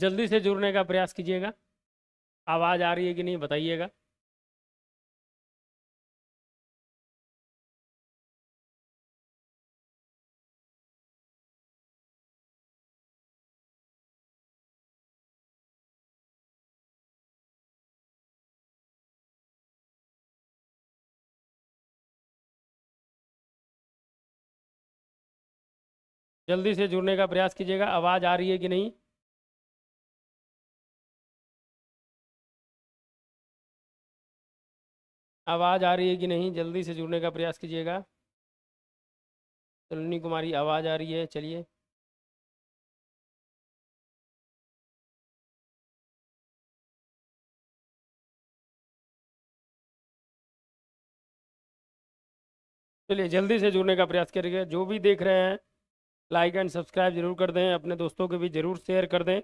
जल्दी से जुड़ने का प्रयास कीजिएगा आवाज़ आ रही है कि नहीं बताइएगा जल्दी से जुड़ने का प्रयास कीजिएगा आवाज़ आ रही है कि नहीं आवाज़ आ रही है कि नहीं जल्दी से जुड़ने का प्रयास कीजिएगा तलनी कुमारी आवाज़ आ रही है चलिए चलिए जल्दी से जुड़ने का प्रयास करिएगा जो भी देख रहे हैं लाइक एंड सब्सक्राइब जरूर कर दें अपने दोस्तों के भी जरूर शेयर कर दें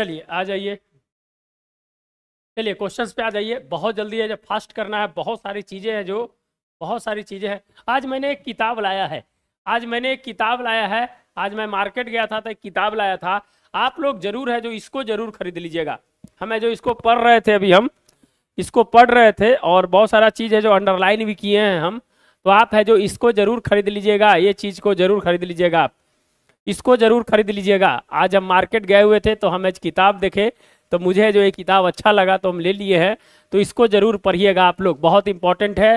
चलिए आ जाइए चलिए क्वेश्चंस पे आ जाइए बहुत जल्दी है जब फास्ट करना है बहुत सारी चीज़ें हैं जो बहुत सारी चीज़ें हैं आज मैंने एक किताब लाया है आज मैंने एक किताब लाया है आज मैं मार्केट गया था तो एक किताब लाया था आप लोग जरूर है जो इसको जरूर खरीद लीजिएगा हमें जो इसको पढ़ रहे थे अभी हम इसको पढ़ रहे थे और बहुत सारा चीज़ है जो अंडरलाइन भी किए हैं हम तो आप है जो इसको जरूर खरीद लीजिएगा ये चीज़ को जरूर खरीद लीजिएगा आप इसको जरूर खरीद लीजिएगा आज हम मार्केट गए हुए थे तो हम आज किताब देखे तो मुझे जो ये किताब अच्छा लगा तो हम ले लिए हैं तो इसको जरूर पढ़िएगा आप लोग बहुत इंपॉर्टेंट है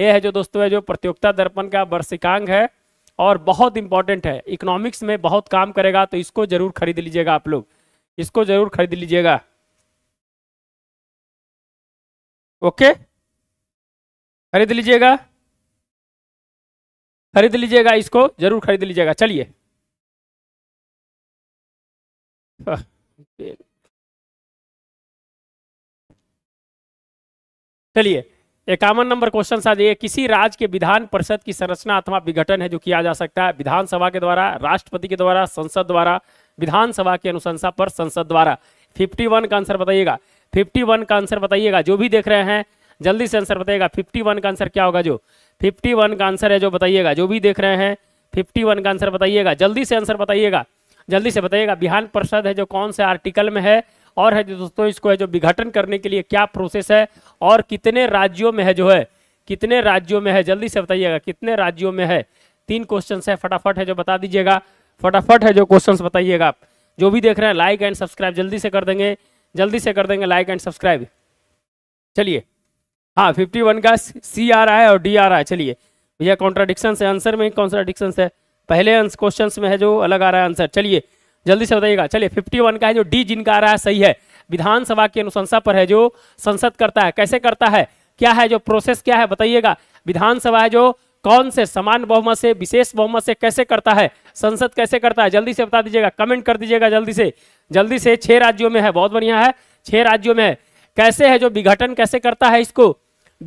ये है जो दोस्तों है जो प्रतियोगिता दर्पण का वर्षिकांग है और बहुत इंपॉर्टेंट है इकोनॉमिक्स में बहुत काम करेगा तो इसको जरूर खरीद लीजिएगा आप लोग इसको जरूर खरीद लीजिएगा ओके खरीद लीजिएगा खरीद लीजिएगा इसको जरूर खरीद लीजिएगा चलिए चलिए इक्यावन नंबर क्वेश्चन सा दिए किसी राज्य के विधान परिषद की संरचना अथवा विघटन है जो किया जा सकता है विधानसभा के द्वारा राष्ट्रपति के द्वारा संसद द्वारा विधानसभा की अनुशंसा पर संसद द्वारा 51 का आंसर बताइएगा 51 का आंसर बताइएगा जो भी देख रहे हैं जल्दी से आंसर बताइएगा 51 का आंसर क्या होगा जो 51 का आंसर है जो बताइएगा जो भी देख रहे हैं 51 का आंसर बताइएगा जल्दी से आंसर बताइएगा जल्दी से बताइएगा बिहार परिषद है जो कौन से आर्टिकल में है और है जो दोस्तों इसको है जो विघटन करने के लिए क्या प्रोसेस है और कितने राज्यों में है जो है कितने राज्यों में है जल्दी से बताइएगा कितने राज्यों में है तीन क्वेश्चन है फटाफट है जो बता दीजिएगा फटाफट है जो क्वेश्चन बताइएगा आप जो भी देख रहे हैं लाइक एंड सब्सक्राइब जल्दी से कर देंगे जल्दी से कर देंगे लाइक एंड सब्सक्राइब चलिए हाँ फिफ्टी वन का सी आर है और डी आर है चलिए भैया कॉन्ट्राडिक्शन है आंसर में कॉन्ट्राडिक्शन है पहले क्वेश्चन में है जो अलग आ रहा है आंसर चलिए जल्दी से बताइएगा चलिए 51 का है जो डी जिनका आ रहा है सही है विधानसभा की अनुशंसा पर है जो संसद करता है कैसे करता है क्या है जो प्रोसेस क्या है बताइएगा विधानसभा है जो कौन से समान बहुमत से विशेष बहुमत से कैसे करता है संसद कैसे करता है जल्दी से बता दीजिएगा कमेंट कर दीजिएगा जल्दी से जल्दी से छह राज्यों में है बहुत बढ़िया है छह राज्यों में है कैसे है जो विघटन कैसे करता है इसको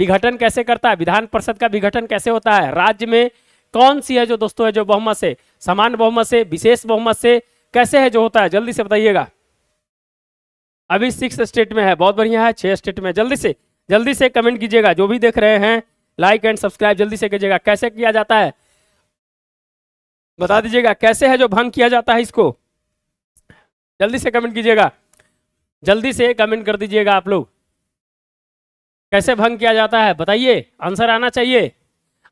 विघटन कैसे करता है विधान परिषद का विघटन कैसे होता है राज्य में कौन सी है जो दोस्तों है जो बहुमत से समान बहुमत से विशेष बहुमत से कैसे है जो होता है जल्दी से बताइएगा अभी सिक्स स्टेट में है बहुत बढ़िया है छह स्टेट में जल्दी से जल्दी से कमेंट कीजिएगा जो भी देख रहे हैं लाइक एंड सब्सक्राइब जल्दी से कीजिएगा कैसे किया जाता है बता दीजिएगा कैसे है जो भंग किया जाता है इसको जल्दी से कमेंट कीजिएगा जल्दी से कमेंट कर दीजिएगा आप लोग कैसे भंग किया जाता है बताइए आंसर आना चाहिए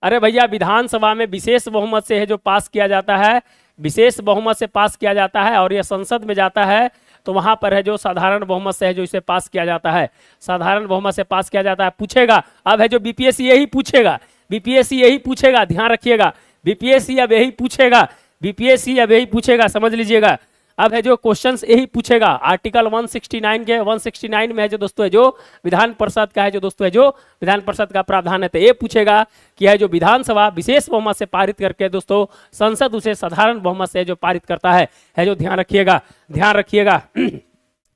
अरे भैया विधानसभा में विशेष बहुमत से है जो पास किया जाता है विशेष बहुमत से पास किया जाता है और यह संसद में जाता है तो वहां पर है जो साधारण बहुमत से है जो इसे पास किया जाता है साधारण बहुमत से पास किया जाता है पूछेगा अब है जो बीपीएससी यही पूछेगा बीपीएससी यही पूछेगा ध्यान रखिएगा बीपीएससी अब यही पूछेगा बीपीएससी अब यही पूछेगा समझ लीजिएगा अब है जो क्वेश्चन यही पूछेगा आर्टिकल 169 के 169 में है जो दोस्तों है जो विधान परिषद का है जो दोस्तों है जो विधान परिषद का प्रावधान है तो ये पूछेगा कि है जो विधानसभा विशेष बहुमत से पारित करके दोस्तों संसद उसे साधारण बहुमत से जो पारित करता है है जो ध्यान रखिएगा ध्यान रखिएगा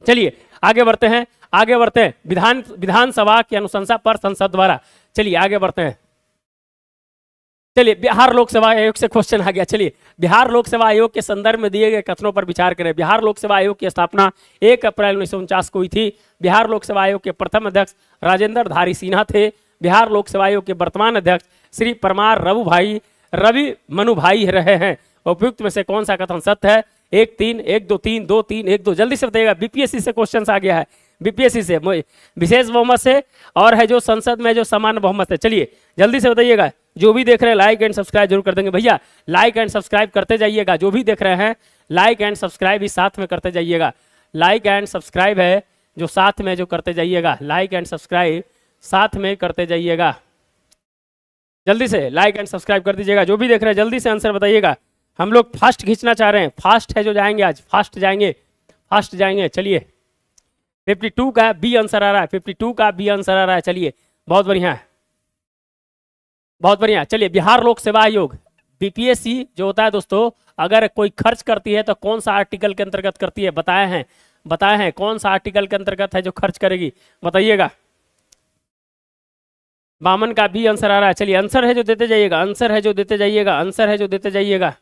चलिए आगे बढ़ते हैं आगे बढ़ते हैं विधान विधानसभा की अनुशंसा पर संसद द्वारा चलिए आगे बढ़ते हैं चलिए बिहार लोक सेवा आयोग से क्वेश्चन आ गया चलिए बिहार लोक सेवा आयोग के संदर्भ में दिए गए कथनों पर विचार करें बिहार लोक सेवा आयोग की स्थापना 1 अप्रैल उन्नीस को हुई थी बिहार लोक सेवा आयोग के प्रथम अध्यक्ष राजेंद्र धारी सिन्हा थे बिहार लोक सेवा आयोग के वर्तमान अध्यक्ष श्री परमार रवु भाई रवि मनु भाई रहे हैं उपयुक्त में से कौन सा कथन सत्य है एक तीन एक दो तीन दो तीन एक दो जल्दी से बताइएगा बीपीएससी से क्वेश्चन आ गया है बीपीएससी से विशेष बहुमत से और है जो संसद में जो समान बहुमत है चलिए जल्दी से बताइएगा जो भी देख रहे हैं लाइक एंड सब्सक्राइब जरूर कर देंगे भैया लाइक एंड सब्सक्राइब करते जाइएगा जो भी देख रहे हैं लाइक एंड सब्सक्राइब भी साथ में करते जाइएगा लाइक एंड सब्सक्राइब है जो साथ में जो करते जाइएगा लाइक एंड सब्सक्राइब साथ में करते जाइएगा जल्दी से लाइक एंड सब्सक्राइब कर दीजिएगा जो भी देख रहे हैं जल्दी से आंसर बताइएगा हम लोग फास्ट खींचना चाह रहे हैं फास्ट है जो जाएंगे आज फास्ट जाएंगे फास्ट जाएंगे चलिए 52 का बी आंसर आ रहा है 52 का बी आंसर आ रहा है चलिए बहुत बढ़िया है बहुत बढ़िया चलिए बिहार लोक सेवा आयोग बीपीएससी जो होता है दोस्तों अगर कोई खर्च करती है तो कौन सा आर्टिकल के अंतर्गत करती है बताए हैं बताए हैं कौन सा आर्टिकल के अंतर्गत है जो खर्च करेगी बताइएगा बामन का भी आंसर आ रहा है चलिए आंसर है जो देते जाइएगा आंसर है जो देते जाइएगा आंसर है जो देते जाइएगा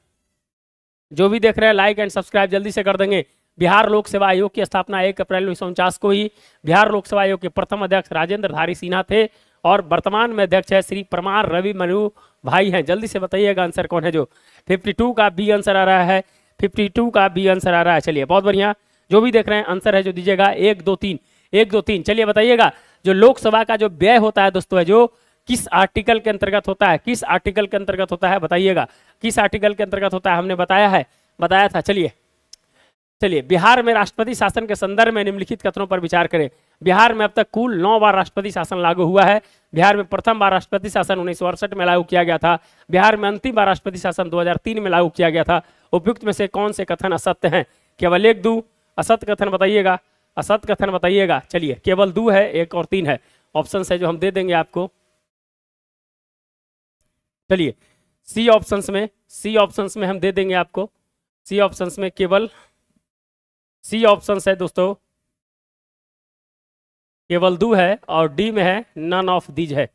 जो भी देख रहे हैं लाइक एंड सब्सक्राइब जल्दी से कर देंगे बिहार लोक सेवा आयोग की स्थापना एक अप्रैल उन्नीस को ही बिहार लोक सेवा आयोग के प्रथम अध्यक्ष राजेंद्र धारी सिन्हा थे और वर्तमान में अध्यक्ष है श्री परमार रवि मनु भाई हैं जल्दी से बताइएगा आंसर कौन है जो 52 का बी आंसर आ रहा है 52 का बी आंसर आ रहा है चलिए बहुत बढ़िया जो भी देख रहे हैं आंसर है जो दीजिएगा एक दो तीन एक दो तीन चलिए बताइएगा जो लोकसभा का जो व्यय होता है दोस्तों है जो किस आर्टिकल के अंतर्गत होता है किस आर्टिकल के अंतर्गत होता है बताइएगा किस आर्टिकल के अंतर्गत होता है हमने बताया है बताया था चलिए चलिए बिहार में राष्ट्रपति शासन के संदर्भ में निम्नलिखित कथनों पर विचार करें बिहार में अब तक कुल नौ बार राष्ट्रपति शासन लागू हुआ है बिहार में प्रथम बार राष्ट्रपति शासन उन्नीस में लागू किया गया था बिहार में अंतिम बार राष्ट्रपति शासन 2003 में लागू किया गया था उपयुक्त में से कौन से कथन असत्य हैं केवल एक दो असत्य कथन बताइएगा असत्य कथन बताइएगा चलिए केवल दो है एक और तीन है ऑप्शन है जो हम दे देंगे आपको चलिए सी ऑप्शन में सी ऑप्शन में हम दे देंगे आपको सी ऑप्शन में केवल सी ऑप्शन है दोस्तों केवल दो है और डी में है नन ऑफ दीज है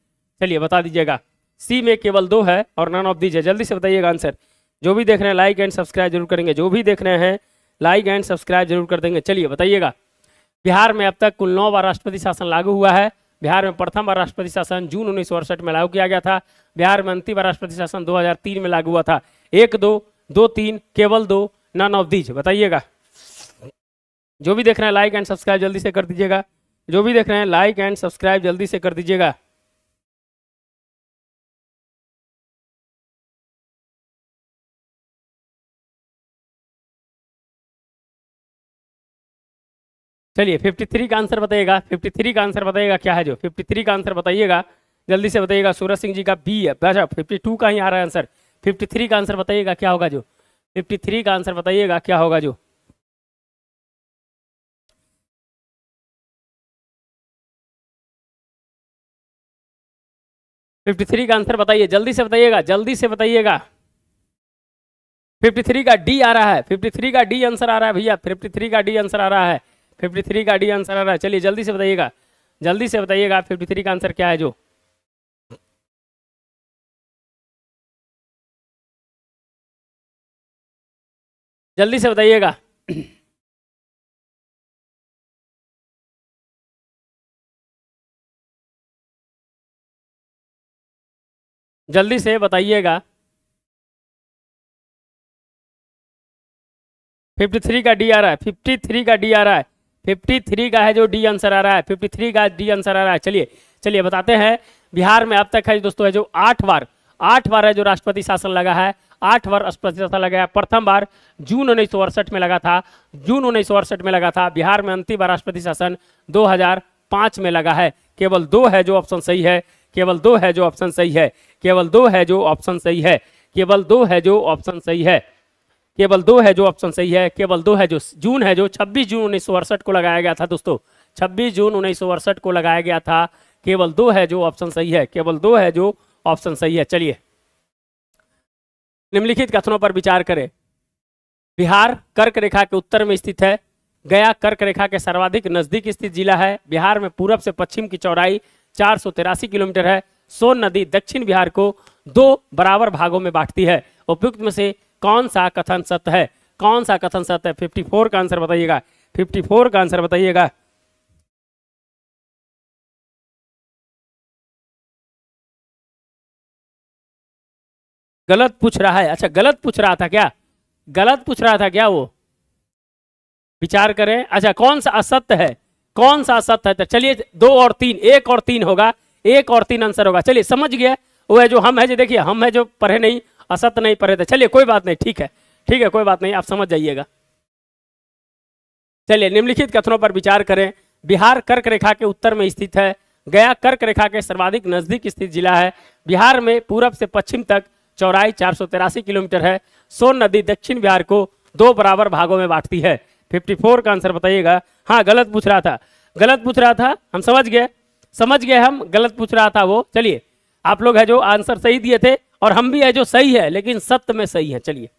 चलिए बता दीजिएगा सी में केवल दो है और नन ऑफ दीज है जल्दी से बताइएगा आंसर जो भी देख रहे हैं लाइक एंड सब्सक्राइब जरूर करेंगे जो भी देख रहे हैं लाइक एंड सब्सक्राइब जरूर कर देंगे चलिए बताइएगा बिहार में अब तक कुल नौ बार राष्ट्रपति शासन लागू हुआ है बिहार में प्रथम बार राष्ट्रपति शासन जून उन्नीस में लागू किया गया था बिहार में अंतिम बार राष्ट्रपति शासन तीन में लागू हुआ था एक दो दो तीन केवल दो नन ऑफ दीज बताइएगा जो भी देख रहे हैं लाइक एंड सब्सक्राइब जल्दी से कर दीजिएगा जो भी देख रहे हैं लाइक एंड सब्सक्राइब जल्दी से कर दीजिएगा चलिए 53 का आंसर बताइएगा 53 का आंसर बताइएगा क्या है जो 53 का आंसर बताइएगा जल्दी से बताइएगा सूरज सिंह जी का बी है अच्छा 52 का ही आ रहा है आंसर 53 का आंसर बताइएगा क्या होगा जो 53 का आंसर बताइएगा क्या होगा जो फिफ्टी थ्री का आंसर बताइए जल्दी से बताइएगा जल्दी से बताइएगा फिफ्टी थ्री का डी आ रहा है फिफ्टी थ्री का डी आंसर आ रहा है भैया फिफ्टी थ्री का डी आंसर आ रहा है फिफ्टी थ्री का डी आंसर आ रहा है चलिए जल्दी से बताइएगा जल्दी से बताइएगा फिफ्टी थ्री का आंसर क्या है जो जल्दी से बताइएगा जल्दी से बताइएगा फिफ्टी थ्री का डी आ रहा है फिफ्टी थ्री का डी आ रहा है फिफ्टी थ्री का है जो डी आंसर आ रहा है फिफ्टी थ्री का डी आंसर आ रहा है चलिए चलिए बताते हैं बिहार में अब तक है दोस्तों है जो आठ बार आठ बार है जो राष्ट्रपति शासन लगा है आठ बार राष्ट्रपति शासन लगा है प्रथम बार जून उन्नीस में लगा था जून उन्नीस में लगा था बिहार में अंतिम बार राष्ट्रपति शासन पांच में लगा है केवल दो है जो ऑप्शन सही है केवल दो है जो ऑप्शन सही है केवल दो है जो ऑप्शन सही है केवल दो है जो ऑप्शन सही है केवल दो है जो ऑप्शन सही है केवल दो है जो जून है जो 26 जून उन्नीस को लगाया गया था दोस्तों 26 जून उन्नीस को लगाया गया था केवल दो है जो ऑप्शन सही है केवल दो है जो ऑप्शन सही है चलिए निम्नलिखित कथनों पर विचार करें बिहार कर्क रेखा के उत्तर में स्थित है गया कर्क रेखा के सर्वाधिक नजदीक स्थित जिला है बिहार में पूरब से पश्चिम की चौड़ाई चार किलोमीटर है सोन नदी दक्षिण बिहार को दो बराबर भागों में बांटती है उपयुक्त में से कौन सा कथन सत्य है कौन सा कथन सत्य है 54 का आंसर बताइएगा 54 का आंसर बताइएगा गलत पूछ रहा है अच्छा गलत पूछ रहा था क्या गलत पूछ रहा था क्या वो विचार करें अच्छा कौन सा असत्य है कौन सा सत्य तो चलिए दो और तीन एक और तीन होगा एक और तीन आंसर होगा चलिए समझ गया वो है जो हम है जो देखिए हम है जो पढ़े नहीं असत्य नहीं पढ़े थे चलिए कोई बात नहीं ठीक है ठीक है कोई बात नहीं आप समझ जाइएगा चलिए निम्नलिखित कथनों पर विचार करें बिहार कर्क रेखा के उत्तर में स्थित है गया कर्क रेखा के सर्वाधिक नजदीक स्थित जिला है बिहार में पूरब से पश्चिम तक चौराई चार किलोमीटर है सोन नदी दक्षिण बिहार को दो बराबर भागों में बांटती है फिफ्टी फोर का आंसर बताइएगा हाँ गलत पूछ रहा था गलत पूछ रहा था हम समझ गए समझ गए हम गलत पूछ रहा था वो चलिए आप लोग है जो आंसर सही दिए थे और हम भी है जो सही है लेकिन सत्य में सही है चलिए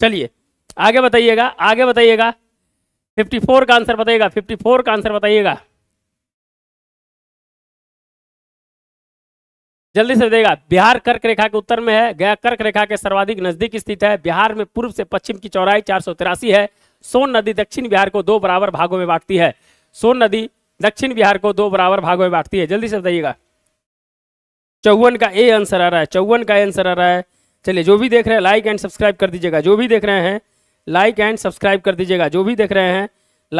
चलिए आगे बताइएगा आगे बताइएगा 54 का आंसर बताइएगा 54 का आंसर बताइएगा जल्दी से देगा बिहार कर्क रेखा के उत्तर में है गया कर्क रेखा के सर्वाधिक नजदीक स्थित है बिहार में पूर्व से पश्चिम की चौराई चार है सोन नदी दक्षिण बिहार को दो बराबर भागों में बांटती है सोन नदी दक्षिण बिहार को दो बराबर भागों में बांटती है जल्दी से बताइएगा चौवन का ए आंसर आ रहा है चौवन का ए आंसर आ रहा है चलिए जो भी देख रहे हैं लाइक एंड सब्सक्राइब कर दीजिएगा जो भी देख रहे हैं लाइक एंड सब्सक्राइब कर दीजिएगा जो भी देख रहे हैं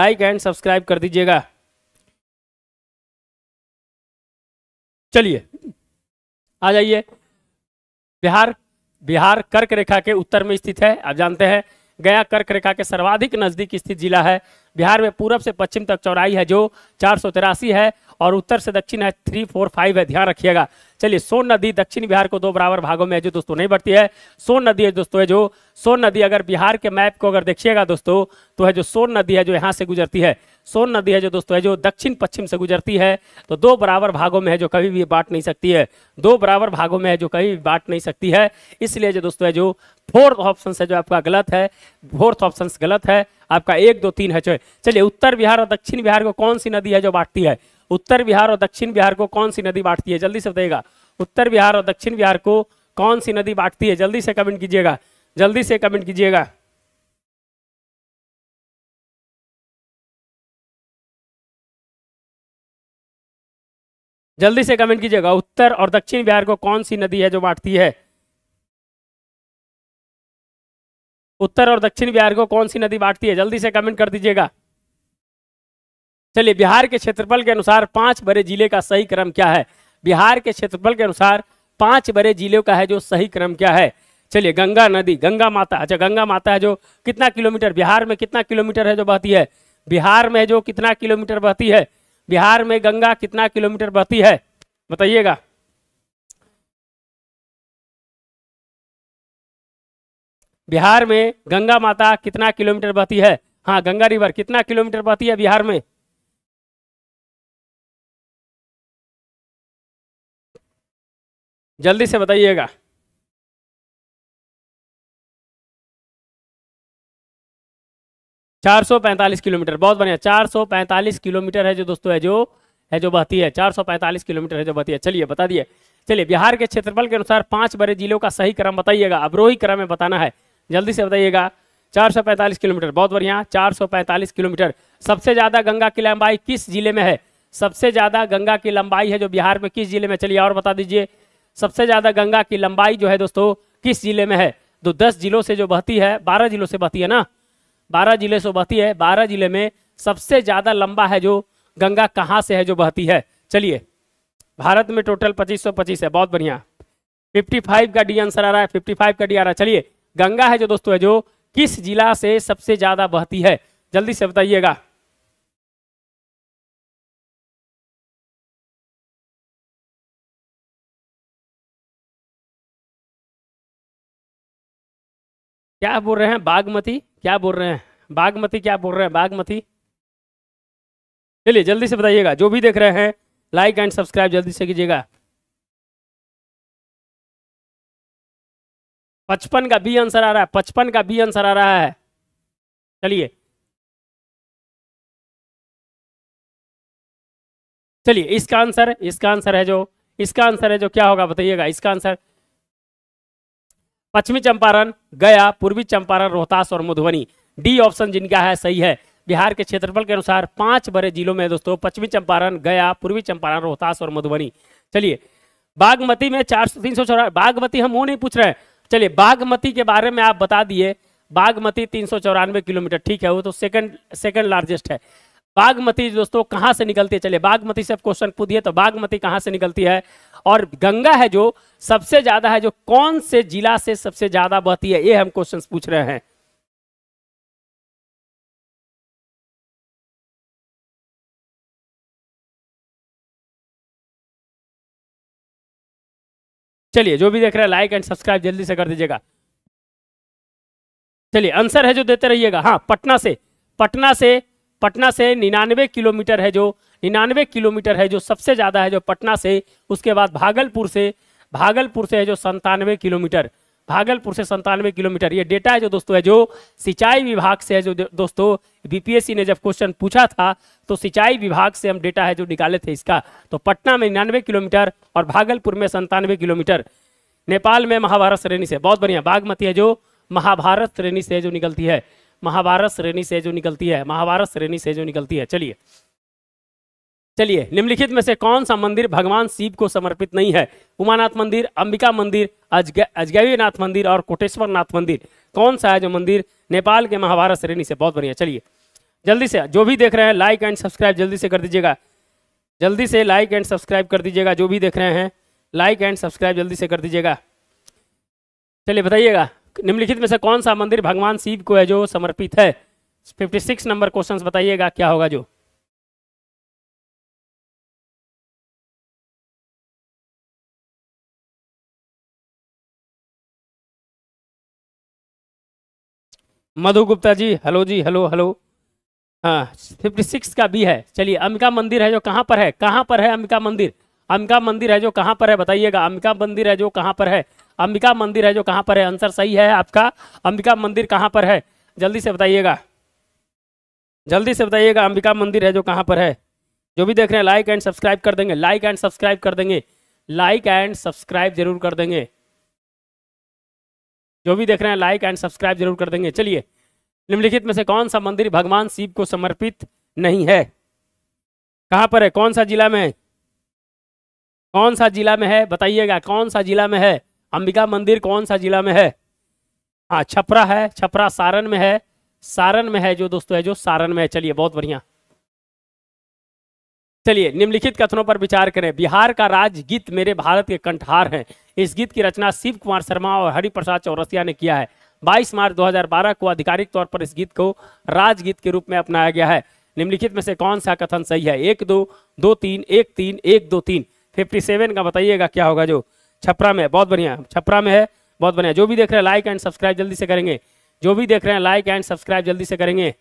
लाइक एंड सब्सक्राइब कर दीजिएगा चलिए आ जाइए बिहार बिहार कर्क रेखा के उत्तर में स्थित है आप जानते हैं गया कर्क रेखा के सर्वाधिक नजदीक स्थित जिला है बिहार में पूरब से पश्चिम तक चौराई है जो चार है और उत्तर से दक्षिण है थ्री फोर फाइव है ध्यान रखिएगा चलिए सोन नदी दक्षिण बिहार को दो बराबर भागों में है जो दोस्तों नहीं बढ़ती है सोन नदी है दोस्तों है जो सोन नदी अगर बिहार के मैप को अगर देखिएगा दोस्तों तो है जो सोन नदी है जो यहाँ से गुजरती है सोन नदी है जो दोस्तों है जो दक्षिण पश्चिम से गुजरती है तो दो बराबर भागों में है जो कभी भी बांट नहीं सकती है दो बराबर भागों में है जो कभी भी बांट नहीं सकती है इसलिए जो दोस्तों है जो फोर्थ ऑप्शन है जो आपका गलत है फोर्थ ऑप्शन गलत है आपका एक दो तीन है चलिए उत्तर बिहार और दक्षिण बिहार को कौन सी नदी है जो बांटती है उत्तर बिहार और दक्षिण बिहार को कौन सी नदी बांटती है जल्दी से बताइएगा उत्तर बिहार और दक्षिण बिहार को कौन सी नदी बांटती है जल्दी से कमेंट कीजिएगा जल्दी से कमेंट कीजिएगा जल्दी से कमेंट कीजिएगा उत्तर और दक्षिण बिहार को कौन सी नदी है जो बांटती है उत्तर और दक्षिण बिहार को कौन सी नदी बांटती है जल्दी से कमेंट कर दीजिएगा चलिए बिहार के क्षेत्रफल के अनुसार पांच बड़े जिले का सही क्रम क्या है बिहार के क्षेत्रफल के अनुसार पांच बड़े जिलों का है जो सही क्रम क्या है चलिए गंगा नदी गंगा माता अच्छा गंगा माता है जो कितना किलोमीटर बिहार में कितना किलोमीटर है जो बहती है बिहार में जो कितना किलोमीटर बहती है बिहार में गंगा कितना किलोमीटर बहती है बताइएगा बिहार में गंगा माता कितना किलोमीटर बहती है हाँ गंगा रिवर कितना किलोमीटर बहती है बिहार में जल्दी से बताइएगा चार सौ पैंतालीस किलोमीटर बहुत बढ़िया चार सौ पैंतालीस किलोमीटर है जो दोस्तों है जो है जो बहती है चार सौ पैंतालीस किलोमीटर है जो बहती है चलिए बता दिए चलिए बिहार के क्षेत्रफल के अनुसार पांच बड़े जिलों का सही क्रम बताइएगा अवरोही क्रम में बताना है जल्दी से बताइएगा चार सौ पैंतालीस किलोमीटर बहुत बढ़िया चार सौ पैंतालीस किलोमीटर सबसे ज्यादा गंगा की लंबाई किस जिले में है सबसे ज्यादा गंगा की लंबाई है जो बिहार में किस जिले में चलिए और बता दीजिए सबसे ज़्यादा गंगा की लंबाई जो है दोस्तों किस जिले में है तो दस जिलों से जो बहती है बारह जिलों से बहती है ना बारह जिले से बहती है बारह जिले में सबसे ज़्यादा लंबा है जो गंगा कहाँ से है जो बहती है चलिए भारत में टोटल पच्चीस सौ पच्चीस है बहुत बढ़िया फिफ्टी फाइव का डी आंसर आ रहा है फिफ्टी फाइव का डी आ रहा है चलिए गंगा है जो दोस्तों है जो किस जिला से सबसे ज़्यादा बहती है जल्दी से बताइएगा क्या बोल रहे हैं बागमती क्या बोल रहे हैं बागमती क्या बोल रहे हैं बागमती चलिए जल्दी से बताइएगा जो भी देख रहे हैं लाइक एंड सब्सक्राइब जल्दी से कीजिएगा पचपन का बी आंसर आ रहा है पचपन का बी आंसर आ रहा है चलिए चलिए इसका आंसर इसका आंसर है जो इसका आंसर है जो क्या होगा बताइएगा इसका आंसर पश्चिमी चंपारण गया पूर्वी चंपारण रोहतास और मधुबनी डी ऑप्शन जिनका है सही है बिहार के क्षेत्रफल के अनुसार पांच बड़े जिलों में दोस्तों पश्चिमी चंपारण गया पूर्वी चंपारण रोहतास और मधुबनी चलिए बागमती में चार सौ तीन सौ चौरा बागमती हम वो नहीं पूछ रहे हैं चलिए बागमती के बारे में आप बता दिए बागमती तीन सौ चौरानवे किलोमीटर ठीक है वो तो सेकंड सेकंड लार्जेस्ट है बागमती दोस्तों कहां से निकलती है चलिए बागमती से क्वेश्चन पूछिए तो बागमती कहां से निकलती है और गंगा है जो सबसे ज्यादा है जो कौन से जिला से सबसे ज्यादा बहती है ये हम क्वेश्चन पूछ रहे हैं चलिए जो भी देख रहे हैं लाइक एंड सब्सक्राइब जल्दी से कर दीजिएगा चलिए आंसर है जो देते रहिएगा हाँ पटना से पटना से पटना से निन्यानवे किलोमीटर है जो निन्यानवे किलोमीटर है जो सबसे ज़्यादा है जो पटना से उसके बाद भागलपुर से भागलपुर से है जो संतानवे किलोमीटर भागलपुर से संतानवे किलोमीटर ये डेटा है जो दोस्तों है जो सिंचाई विभाग से है जो दोस्तों बीपीएससी ने जब क्वेश्चन पूछा था तो सिंचाई विभाग से हम डेटा है जो निकाले थे इसका तो पटना में निन्यानवे किलोमीटर और भागलपुर में संतानवे किलोमीटर नेपाल में महाभारत श्रेणी से बहुत बढ़िया बागमती है जो महाभारत श्रेणी से जो निकलती है महाभारत श्रेणी से जो निकलती है महाभारत श्रेणी से जो निकलती है चलिए चलिए निम्नलिखित में से कौन सा मंदिर भगवान शिव को समर्पित नहीं है उमानाथ मंदिर अंबिका मंदिर अजग, नाथ मंदिर और कोटेश्वर नाथ मंदिर कौन सा है जो मंदिर नेपाल के महाभारत श्रेणी से बहुत बढ़िया चलिए जल्दी से जो भी देख रहे हैं लाइक एंड सब्सक्राइब जल्दी से कर दीजिएगा जल्दी से लाइक एंड सब्सक्राइब कर दीजिएगा जो भी देख रहे हैं लाइक एंड सब्सक्राइब जल्दी से कर दीजिएगा चलिए बताइएगा निम्नलिखित में से कौन सा मंदिर भगवान शिव को है जो समर्पित है 56 नंबर क्वेश्चन बताइएगा क्या होगा जो मधु गुप्ता जी हेलो जी हेलो हेलो हाँ फिफ्टी सिक्स का भी है चलिए अंबिका मंदिर है जो कहां पर है कहां पर है अंबिका मंदिर अंबिका मंदिर है जो कहां पर है बताइएगा अंबिका मंदिर है जो कहां पर है अंबिका मंदिर है जो कहाँ पर है आंसर सही है आपका अंबिका मंदिर कहाँ पर है जल्दी से बताइएगा जल्दी से बताइएगा अंबिका मंदिर है जो कहाँ पर है जो भी देख रहे हैं लाइक एंड सब्सक्राइब कर देंगे लाइक एंड सब्सक्राइब कर देंगे लाइक एंड सब्सक्राइब जरूर कर देंगे जो भी देख रहे हैं लाइक एंड सब्सक्राइब जरूर कर देंगे चलिए निम्नलिखित में से कौन सा मंदिर भगवान शिव को समर्पित नहीं है कहाँ पर है कौन सा जिला में है कौन सा जिला में है बताइएगा कौन सा जिला में है अंबिका मंदिर कौन सा जिला में है हाँ छपरा है छपरा सारण में है सारण में है जो दोस्तों है जो सारण में है चलिए बहुत बढ़िया चलिए निम्नलिखित कथनों पर विचार करें बिहार का राज गीत मेरे भारत के कंठहार है इस गीत की रचना शिव कुमार शर्मा और हरिप्रसाद चौरसिया ने किया है 22 मार्च 2012 को आधिकारिक तौर पर इस गीत को राजगीत के रूप में अपनाया गया है निम्नलिखित में से कौन सा कथन सही है एक दो दो तीन एक तीन एक दो तीन फिफ्टी सेवन का बताइएगा क्या होगा जो छपरा में है बहुत बढ़िया छपरा में है बहुत बढ़िया जो भी देख रहे हैं लाइक एंड सब्सक्राइब जल्दी से करेंगे जो भी देख रहे हैं लाइक एंड सब्सक्राइब जल्दी से करेंगे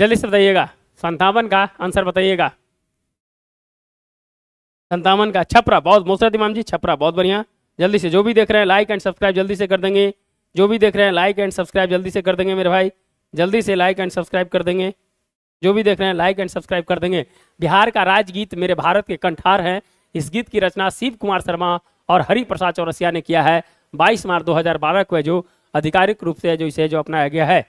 जल्दी से बताइएगा संतावन का आंसर बताइएगा संतावन का छपरा बहुत मुसरत इमाम जी छपरा बहुत बढ़िया जल्दी से जो भी देख रहे हैं लाइक एंड सब्सक्राइब जल्दी से कर देंगे जो भी देख रहे हैं लाइक एंड सब्सक्राइब जल्दी से कर देंगे मेरे भाई जल्दी से लाइक एंड सब्सक्राइब कर देंगे जो भी देख रहे हैं लाइक एंड सब्सक्राइब कर देंगे बिहार का राजगीत मेरे भारत के कंठार है इस गीत की रचना शिव कुमार शर्मा और हरि प्रसाद चौरसिया ने किया है 22 मार्च 2012 को है जो आधिकारिक रूप से जो इसे जो अपनाया गया है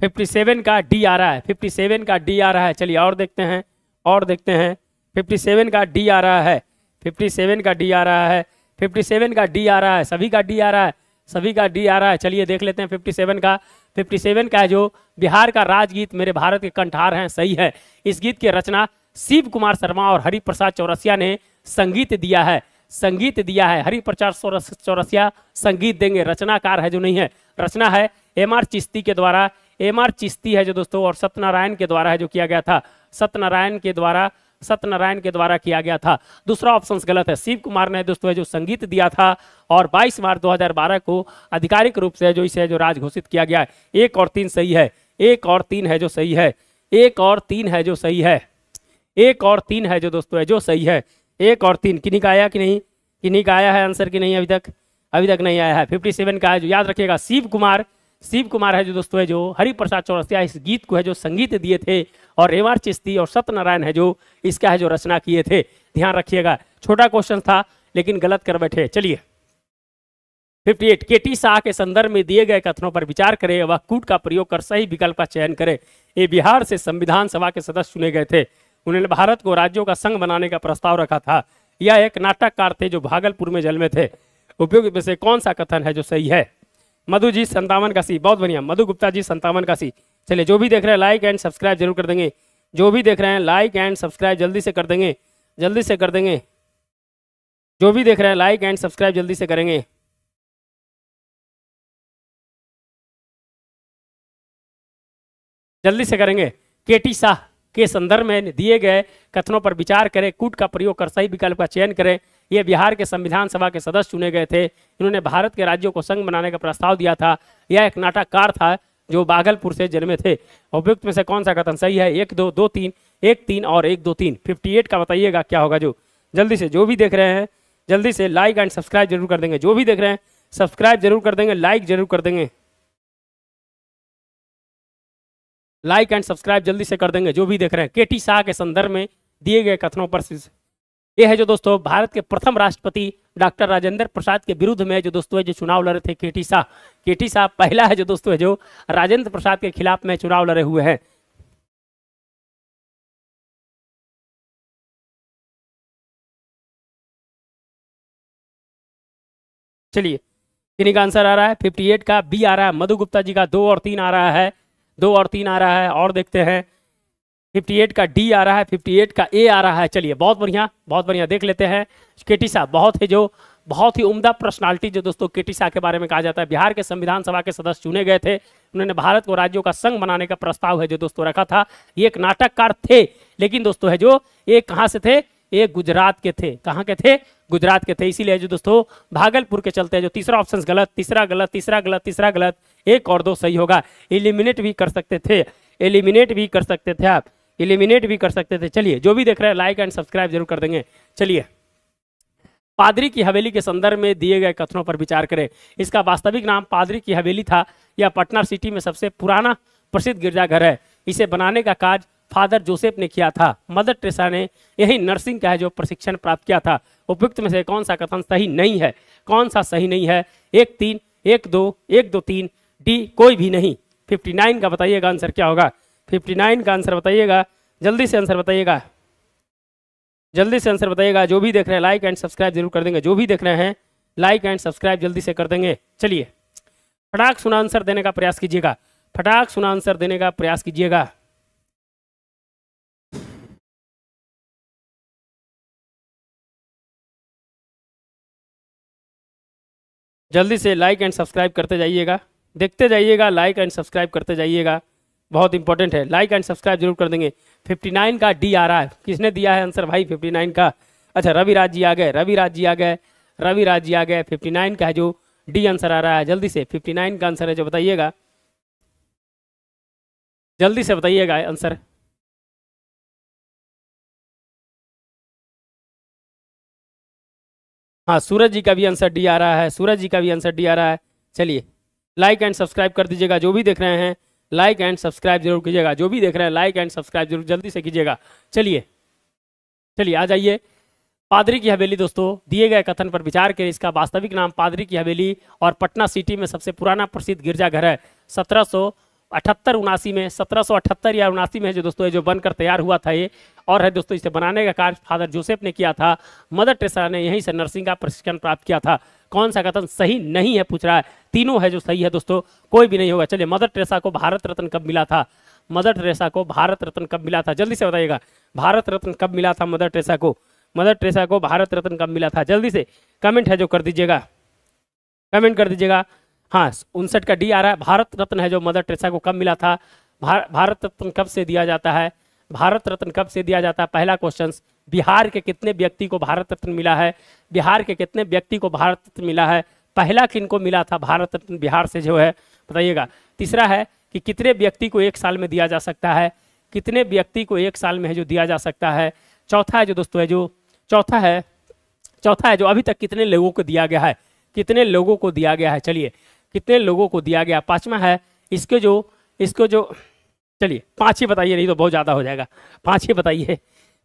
फिफ्टी सेवन का डी आ रहा है फिफ्टी सेवन का डी आ रहा है चलिए और देखते हैं और देखते हैं फिफ्टी सेवन का डी आ रहा है फिफ्टी सेवन का डी आ रहा है फिफ्टी सेवन का डी आ रहा है सभी का डी आ रहा है सभी का डी आ रहा है चलिए देख लेते हैं फिफ्टी सेवन का फिफ्टी सेवन का जो बिहार का राजगीत मेरे भारत के कंठार हैं सही है इस गीत की रचना शिव कुमार शर्मा और हरिप्रसाद चौरसिया ने संगीत दिया है संगीत दिया है प्रसाद चौरसिया संगीत देंगे रचनाकार है जो नहीं है रचना है एम आर चिश्ती के द्वारा एम आर चिश्ती है जो दोस्तों और सत्यनारायण के द्वारा है जो किया गया था सत्यनारायण के द्वारा सत्यनारायण के द्वारा किया गया था दूसरा ऑप्शन गलत है शिव कुमार ने दोस्तों जो संगीत दिया था और 22 मार्च 2012 को आधिकारिक रूप से जो इसे जो राज घोषित किया गया है एक और तीन सही है एक और तीन है जो सही है एक और तीन है जो सही है एक और तीन है जो दोस्तों है जो सही है एक और तीन किन्हीं का आया कि नहीं किन्हीं का आया है आंसर कि नहीं अभी तक अभी तक नहीं आया है फिफ्टी सेवन का है जो याद रखिएगा शिव कुमार शिव कुमार है जो दोस्तों है जो हरिप्रसाद चौरसिया इस गीत को है जो संगीत दिए थे और रेवार चिश्ती और सत्यनारायण है जो इसका है जो रचना किए थे ध्यान रखिएगा छोटा क्वेश्चन था लेकिन गलत कर बैठे चलिए 58 के टी शाह के संदर्भ में दिए गए कथनों पर विचार करें वह कूट का प्रयोग कर सही विकल्प का चयन करें ये बिहार से संविधान सभा के सदस्य चुने गए थे उन्होंने भारत को राज्यों का संघ बनाने का प्रस्ताव रखा था यह एक नाटककार थे जो भागलपुर में जन्मे थे उपयुक्त में से कौन सा कथन है जो सही है मधु जी संतावन काशी बहुत बढ़िया मधु गुप्ता जी संतावन काशी चलिए जो भी देख रहे हैं लाइक एंड सब्सक्राइब जरूर कर देंगे जो भी देख रहे हैं लाइक एंड सब्सक्राइब जल्दी से कर देंगे जल्दी से कर देंगे जो भी देख रहे हैं लाइक एंड सब्सक्राइब जल्दी से करेंगे जल्दी से करेंगे केटी शाह के संदर्भ में दिए गए कथनों पर विचार करें कूट का प्रयोग कर सही विकल्प का चयन करें ये बिहार के संविधान सभा के सदस्य चुने गए थे इन्होंने भारत के राज्यों को संघ बनाने का प्रस्ताव दिया था यह एक नाटककार था जो बागलपुर से जन्मे थे उपयुक्त में से कौन सा कथन सही है एक दो दो तीन एक तीन और एक दो तीन फिफ्टी एट का बताइएगा क्या होगा जो जल्दी से जो भी देख रहे हैं जल्दी से लाइक एंड सब्सक्राइब जरूर कर देंगे जो भी देख रहे हैं सब्सक्राइब जरूर कर देंगे लाइक जरूर कर देंगे लाइक एंड सब्सक्राइब जल्दी से कर देंगे जो भी देख रहे हैं के टी शाह के संदर्भ में दिए गए कथनों पर ये है जो दोस्तों भारत के प्रथम राष्ट्रपति डॉक्टर राजेंद्र प्रसाद के विरुद्ध में जो दोस्तों जो चुनाव लड़े थे केटी शाह केटी शाह पहला है जो दोस्तों जो राजेंद्र प्रसाद के खिलाफ में चुनाव लड़े हुए हैं चलिए इन्हीं का आंसर आ रहा है 58 का बी आ रहा है मधु गुप्ता जी का दो और तीन आ रहा है दो और तीन आ रहा है और देखते हैं 58 का डी आ रहा है 58 का ए आ रहा है चलिए बहुत बढ़िया बहुत बढ़िया देख लेते हैं टी शाह बहुत ही जो बहुत ही उम्दा पर्सनालिटी जो दोस्तों टी शाह के बारे में कहा जाता है बिहार के संविधान सभा के सदस्य चुने गए थे उन्होंने भारत को राज्यों का संघ बनाने का प्रस्ताव है जो दोस्तों रखा था ये एक नाटककार थे लेकिन दोस्तों है जो ये कहाँ से थे ये गुजरात के थे कहाँ के थे गुजरात के थे इसीलिए जो दोस्तों भागलपुर के चलते हैं जो तीसरा ऑप्शन गलत तीसरा गलत तीसरा गलत तीसरा गलत एक और दो सही होगा एलिमिनेट भी कर सकते थे एलिमिनेट भी कर सकते थे आप इलिमिनेट भी कर सकते थे चलिए जो भी देख रहे हैं लाइक एंड सब्सक्राइब जरूर कर देंगे चलिए पादरी की हवेली के संदर्भ में दिए गए कथनों पर विचार करें इसका वास्तविक नाम पादरी की हवेली था यह पटना सिटी में सबसे पुराना प्रसिद्ध गिरजाघर है इसे बनाने का कार्य फादर जोसेफ ने किया था मदर ट्रेसा ने यही नर्सिंग का है जो प्रशिक्षण प्राप्त किया था उपयुक्त में से कौन सा कथन सही नहीं है कौन सा सही नहीं है एक तीन एक दो एक दो तीन डी कोई भी नहीं फिफ्टी नाइन का बताइएगा आंसर क्या होगा फिफ्टी नाइन का आंसर बताइएगा जल्दी से आंसर बताइएगा जल्दी से आंसर बताइएगा जो भी देख रहे हैं लाइक एंड सब्सक्राइब जरूर कर देंगे जो भी देख रहे हैं लाइक एंड सब्सक्राइब जल्दी से कर देंगे चलिए फटाक सुना आंसर देने का प्रयास कीजिएगा फटाक सुना आंसर देने का प्रयास कीजिएगा जल्दी से लाइक एंड सब्सक्राइब करते जाइएगा देखते जाइएगा लाइक एंड सब्सक्राइब करते जाइएगा बहुत इंपॉर्टेंट है लाइक एंड सब्सक्राइब जरूर कर देंगे 59 का डी आ रहा है किसने दिया है आंसर भाई 59 का अच्छा रवि राज जी आ गए रवि राज जी आ गए रवि राज जी आ गए 59 का है जो डी आंसर आ रहा है जल्दी से 59 का आंसर है जो बताइएगा जल्दी से बताइएगा आंसर हाँ सूरज जी का भी आंसर डी आ रहा है सूरज जी का भी आंसर डी आ रहा है चलिए लाइक एंड सब्सक्राइब कर दीजिएगा जो भी देख रहे हैं लाइक एंड सब्सक्राइब जरूर कीजिएगा जो भी देख रहे हैं लाइक एंड सब्सक्राइब जरूर जल्दी से कीजिएगा चलिए चलिए आ जाइए पादरी की हवेली दोस्तों दिए गए कथन पर विचार करें इसका वास्तविक नाम पादरी की हवेली और पटना सिटी में सबसे पुराना प्रसिद्ध गिरजाघर है सत्रह सौ अठहत्तर उनासी में सत्रह सौ अठहत्तर या उनासी में जो दोस्तों ये जो बनकर तैयार हुआ था ये और है दोस्तों इसे बनाने का कार्य फादर जोसेफ ने किया था मदर टेसरा ने यहीं से नर्सिंग का प्रशिक्षण प्राप्त किया था कौन सा कथन सही नहीं है पूछ रहा है तीनों है जो सही है दोस्तों कोई भी नहीं होगा चलिए मदर टेरेसा को भारत रत्न कब मिला था मदर टेरेसा को भारत रत्न कब मिला था जल्दी से बताइएगा भारत रत्न कब मिला था मदर टेरेसा को मदर टेरेसा को भारत रत्न कब मिला था जल्दी से कमेंट है जो कर दीजिएगा कमेंट कर दीजिएगा हाँ उनसठ का डी आ रहा है भारत रत्न है जो मदर टेरेसा को कब मिला था भारत रत्न कब से दिया जाता है भारत रत्न कब से दिया जाता है पहला क्वेश्चन बिहार के कितने व्यक्ति को भारत रत्न मिला है बिहार के कितने व्यक्ति को भारत रत्न मिला है पहला किन को मिला था भारत रत्न बिहार से जो है बताइएगा तीसरा है कि कितने व्यक्ति को एक साल में दिया जा सकता है कितने व्यक्ति को एक साल में है जो दिया जा सकता है चौथा है जो दोस्तों है जो चौथा है चौथा है जो अभी तक कितने लोगों को दिया गया है कितने लोगों को दिया गया है चलिए कितने लोगों को दिया गया पाँचवा है इसके जो इसको जो चलिए पाँच ही बताइए नहीं तो बहुत ज़्यादा हो जाएगा पाँच ही बताइए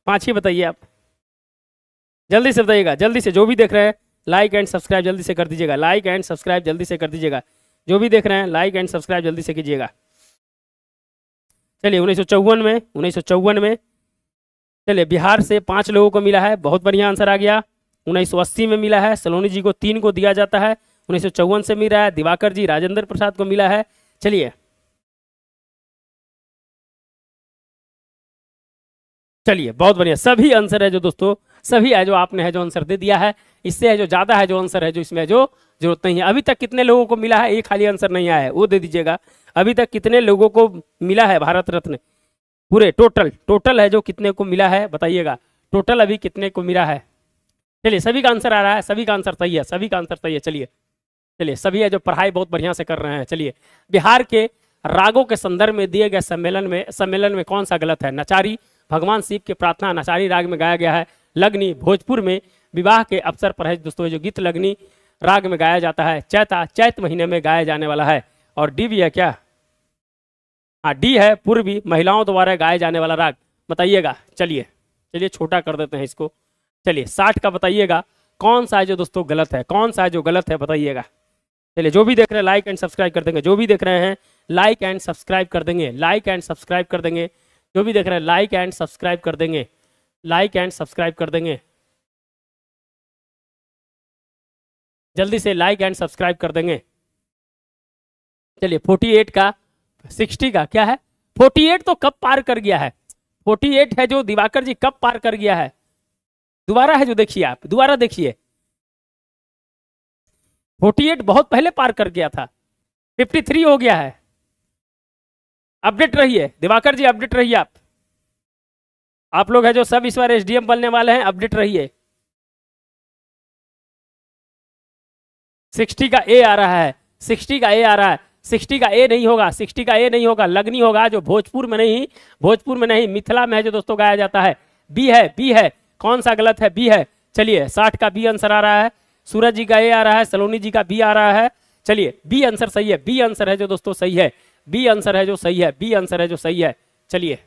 ही बताइए आप जल्दी से बताइएगा जल्दी से जो भी देख रहे हैं लाइक एंड सब्सक्राइब जल्दी से कर दीजिएगा लाइक एंड सब्सक्राइब जल्दी से कर दीजिएगा जो भी देख रहे हैं लाइक एंड सब्सक्राइब जल्दी से कीजिएगा चलिए उन्नीस में उन्नीस में चलिए बिहार से पाँच लोगों को मिला है बहुत बढ़िया आंसर आ गया अस्सी में मिला है सलोनी जी को तीन को दिया जाता है उन्नीस से मिला है दिवाकर जी राजेंद्र प्रसाद को मिला है चलिए चलिए बहुत बढ़िया सभी आंसर है जो दोस्तों सभी है जो आपने है जो आंसर दे दिया है इससे है जो ज्यादा है जो आंसर है जो इसमें जो जरूरत नहीं है अभी तक कितने लोगों को मिला है ये खाली आंसर नहीं आया है वो दे दीजिएगा अभी तक कितने लोगों को मिला है भारत रत्न पूरे टोटल टोटल है जो कितने को मिला है बताइएगा टोटल अभी कितने को मिला है चलिए सभी का आंसर आ रहा है सभी का आंसर सही है सभी का आंसर सही है चलिए चलिए सभी है जो पढ़ाई बहुत बढ़िया से कर रहे हैं चलिए बिहार के रागों के संदर्भ में दिए गए सम्मेलन में सम्मेलन में कौन सा गलत है नचारी भगवान शिव के प्रार्थना नचारी राग में गाया गया है लग्नि भोजपुर में विवाह के अवसर पर है दोस्तों जो गीत लग्नि राग में गाया जाता है चैता चैत महीने में गाया जाने वाला है और डी भी है क्या हाँ डी है पूर्वी महिलाओं द्वारा गाया जाने वाला राग बताइएगा चलिए चलिए छोटा कर देते हैं इसको चलिए साठ का बताइएगा कौन सा है जो दोस्तों गलत है कौन सा है जो गलत है बताइएगा चलिए जो भी देख रहे हैं लाइक एंड सब्सक्राइब कर देंगे जो भी देख रहे हैं लाइक एंड सब्सक्राइब कर देंगे लाइक एंड सब्सक्राइब कर देंगे जो भी देख रहे हैं लाइक एंड सब्सक्राइब कर देंगे लाइक एंड सब्सक्राइब कर देंगे जल्दी से लाइक एंड सब्सक्राइब कर देंगे चलिए 48 का 60 का क्या है 48 तो कब पार कर गया है 48 है जो दिवाकर जी कब पार कर गया है दोबारा है जो देखिए आप दोबारा देखिए 48 बहुत पहले पार कर गया था 53 हो गया है अपडेट रहिए दिवाकर जी अपडेट रहिए आप आप लोग हैं जो सब इस बार एसडीएम बनने वाले हैं अपडेट रहिए सिक्सटी का ए आ रहा है सिक्सटी का ए आ रहा है सिक्सटी का ए नहीं होगा सिक्सटी का ए नहीं होगा लगनी होगा जो भोजपुर में नहीं भोजपुर में नहीं मिथिला में है जो दोस्तों गाया जाता है बी है बी है कौन सा गलत है बी है चलिए साठ का बी आंसर आ रहा है सूरज जी का ए आ रहा है सलोनी जी का बी आ रहा है चलिए बी आंसर सही है बी आंसर है जो दोस्तों सही है बी आंसर है जो सही है बी आंसर है जो सही है चलिए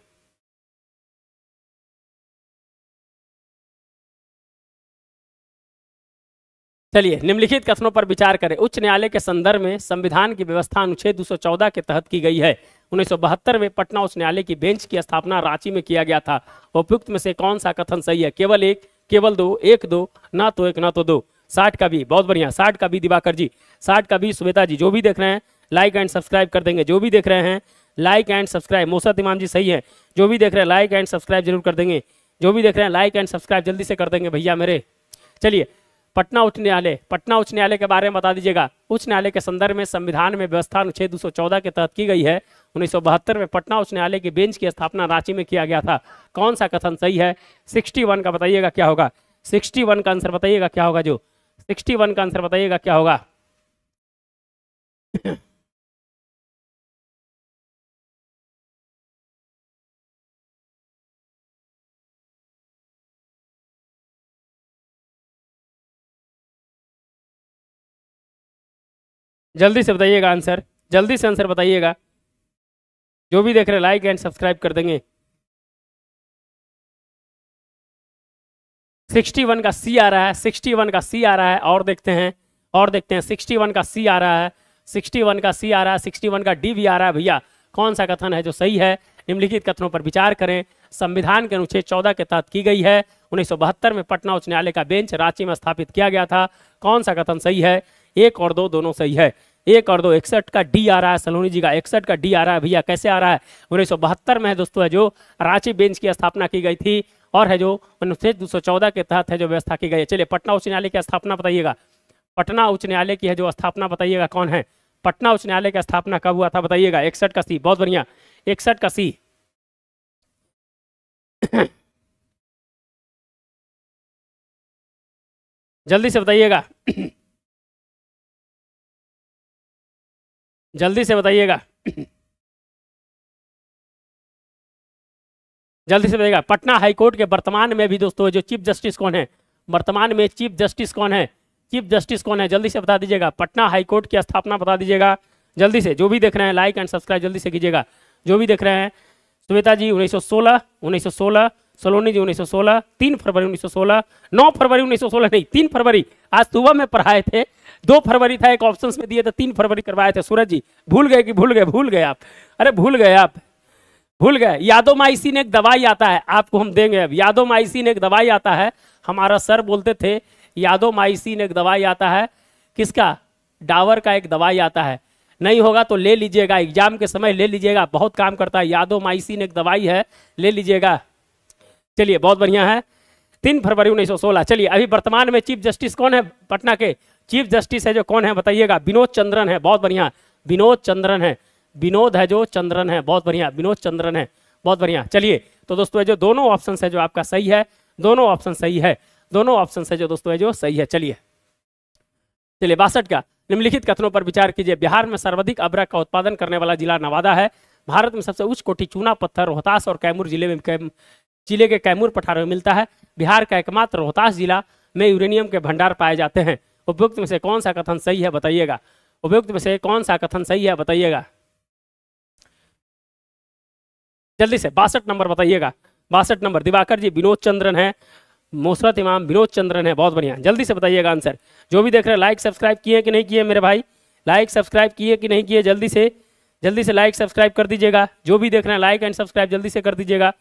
चलिए निम्नलिखित कथनों पर विचार करें उच्च न्यायालय के संदर्भ में संविधान की व्यवस्था अनुच्छेद 214 के तहत की गई है उन्नीस में पटना उच्च न्यायालय की बेंच की स्थापना रांची में किया गया था उपयुक्त में से कौन सा कथन सही है केवल एक केवल दो एक दो ना तो एक ना तो दो साठ का भी बहुत बढ़िया साठ का भी दिवाकर जी साठ का भी सुवेता जी जो भी देख रहे हैं लाइक एंड सब्सक्राइब कर देंगे जो भी देख रहे हैं लाइक एंड सब्सक्राइब मोसद इमाम जी सही है जो भी देख रहे हैं लाइक एंड सब्सक्राइब जरूर कर देंगे जो भी देख रहे हैं लाइक एंड सब्सक्राइब जल्दी से कर देंगे भैया मेरे चलिए पटना उच्च न्यायालय पटना उच्च न्यायालय के बारे में बता दीजिएगा उच्च न्यायालय के संदर्भ में संविधान में व्यवस्था अनुच्छेद दो के तहत की गई है उन्नीस में पटना उच्च न्यायालय की बेंच की स्थापना रांची में किया गया था कौन सा कथन सही है 61 का बताइएगा क्या होगा 61 का आंसर बताइएगा क्या होगा जो 61 का आंसर बताइएगा क्या होगा जल्दी से बताइएगा आंसर जल्दी से आंसर बताइएगा जो भी देख रहे लाइक एंड सब्सक्राइब कर देंगे सिक्सटी वन का सी आ रहा है सिक्सटी वन का सी आ रहा है और देखते हैं और देखते हैं सिक्सटी वन का सी आ रहा है सिक्सटी वन का सी आ रहा है सिक्सटी वन का डी भी आ रहा है भैया कौन सा कथन है जो सही है निम्नलिखित कथनों पर विचार करें संविधान के अनुच्छेद चौदह के तहत की गई है उन्नीस में पटना उच्च न्यायालय का बेंच रांची में स्थापित किया गया था कौन सा कथन सही है एक और दो दोनों सही है एक और दो इकसठ का डी आ रहा है सलोनी जी का इकसठ का डी आ रहा है भैया कैसे आ रहा है उन्नीस में है दोस्तों है जो रांची बेंच की स्थापना की गई थी और है जो अनुच्छेद दो के तहत है जो व्यवस्था की गई है चलिए पटना उच्च न्यायालय की स्थापना बताइएगा पटना उच्च न्यायालय की है जो स्थापना बताइएगा कौन है पटना उच्च न्यायालय की स्थापना कब हुआ था बताइएगा इकसठ का सी बहुत बढ़िया इकसठ का सी जल्दी से बताइएगा जल्दी से बताइएगा जल्दी से बताइएगा पटना हाईकोर्ट के वर्तमान में भी दोस्तों जो चीफ जस्टिस कौन है वर्तमान में चीफ जस्टिस कौन है चीफ जस्टिस कौन है जल्दी से बता दीजिएगा पटना हाईकोर्ट की स्थापना बता दीजिएगा जल्दी से जो भी देख रहे हैं लाइक एंड सब्सक्राइब जल्दी से कीजिएगा जो भी देख रहे हैं श्वेता जी उन्नीस सौ सोलह सोलोनी जी उन्नीस सोलह तीन फरवरी सोलह नौ फरवरी उन्नीस सोलह नहीं तीन फरवरी आज सुबह में पढ़ाए थे दो फरवरी था एक ऑप्शन में दिए थे तीन फरवरी करवाए थे सूरज जी भूल गए कि भूल गए भूल गए आप अरे भूल गए आप भूल गए यादो ने एक दवाई आता है आपको हम देंगे अब माइसी ने एक दवाई आता है हमारा सर बोलते थे यादो ने एक दवाई आता है किसका डावर का एक दवाई आता है नहीं होगा तो ले लीजिएगा एग्जाम के समय ले लीजिएगा बहुत काम करता है यादो ने एक दवाई है ले लीजिएगा चलिए बहुत बढ़िया है तीन फरवरी उन्नीस सौ सोलह चलिए अभी वर्तमान में चीफ जस्टिस कौन है पटना के चीफ जस्टिस है जो कौन है बताइएगा विनोद चंद्रन है बहुत बढ़िया विनोद चंद्रन है विनोद है जो चंद्रन है बहुत बढ़िया विनोद चंद्रन है बहुत बढ़िया चलिए तो दोस्तों जो दोनों ऑप्शन है जो आपका सही है दोनों ऑप्शन सही है दोनों ऑप्शन है जो दोस्तों है जो सही है चलिए चलिए बासठ का निम्नलिखित कथनों पर विचार कीजिए बिहार में सर्वाधिक अबरा का उत्पादन करने वाला जिला नवादा है भारत में सबसे उच्च कोटि चूना पत्थर रोहतास और कैमूर जिले में जिले के कैमूर पठार में मिलता है बिहार का एकमात्र रोहतास जिला में यूरेनियम के भंडार पाए जाते हैं उपयुक्त में से कौन सा कथन सही है बताइएगा उपयुक्त में से कौन सा कथन सही है बताइएगा जल्दी से बासठ नंबर बताइएगा बासठ नंबर दिवाकर जी विनोद चंद्रन है मोसरत इमाम विनोद चंद्रन है बहुत बढ़िया जल्दी से बताइएगा आंसर जो भी देख रहे हैं लाइक सब्सक्राइब किए कि नहीं किए मेरे भाई लाइक सब्सक्राइब किए कि नहीं किए जल्दी से जल्दी से लाइक सब्सक्राइब कर दीजिएगा जो भी देख रहे हैं लाइक एंड सब्सक्राइब जल्दी से कर दीजिएगा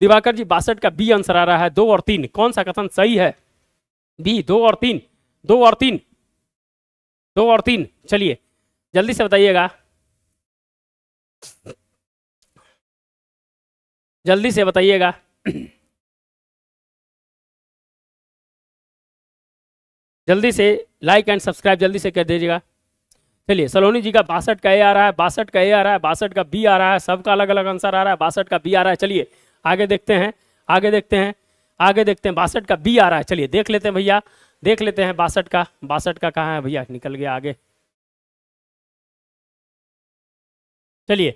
दिवाकर जी बासठ का बी आंसर आ रहा है दो और तीन कौन सा कथन सही है बी दो और तीन दो और तीन दो और तीन चलिए जल्दी से बताइएगा जल्दी से बताइएगा जल्दी से लाइक एंड सब्सक्राइब जल्दी से कर दीजिएगा चलिए सलोनी जी का बासठ का ए आ रहा है बासठ का ए आ रहा है बासठ का बी आ रहा है सबका अलग अलग आंसर आ रहा है बासठ का बी आ रहा है चलिए आगे देखते हैं आगे देखते हैं आगे देखते हैं बासठ का बी आ रहा है चलिए देख लेते हैं भैया देख लेते हैं बासठ का बासठ का कहाँ है भैया निकल गया आगे चलिए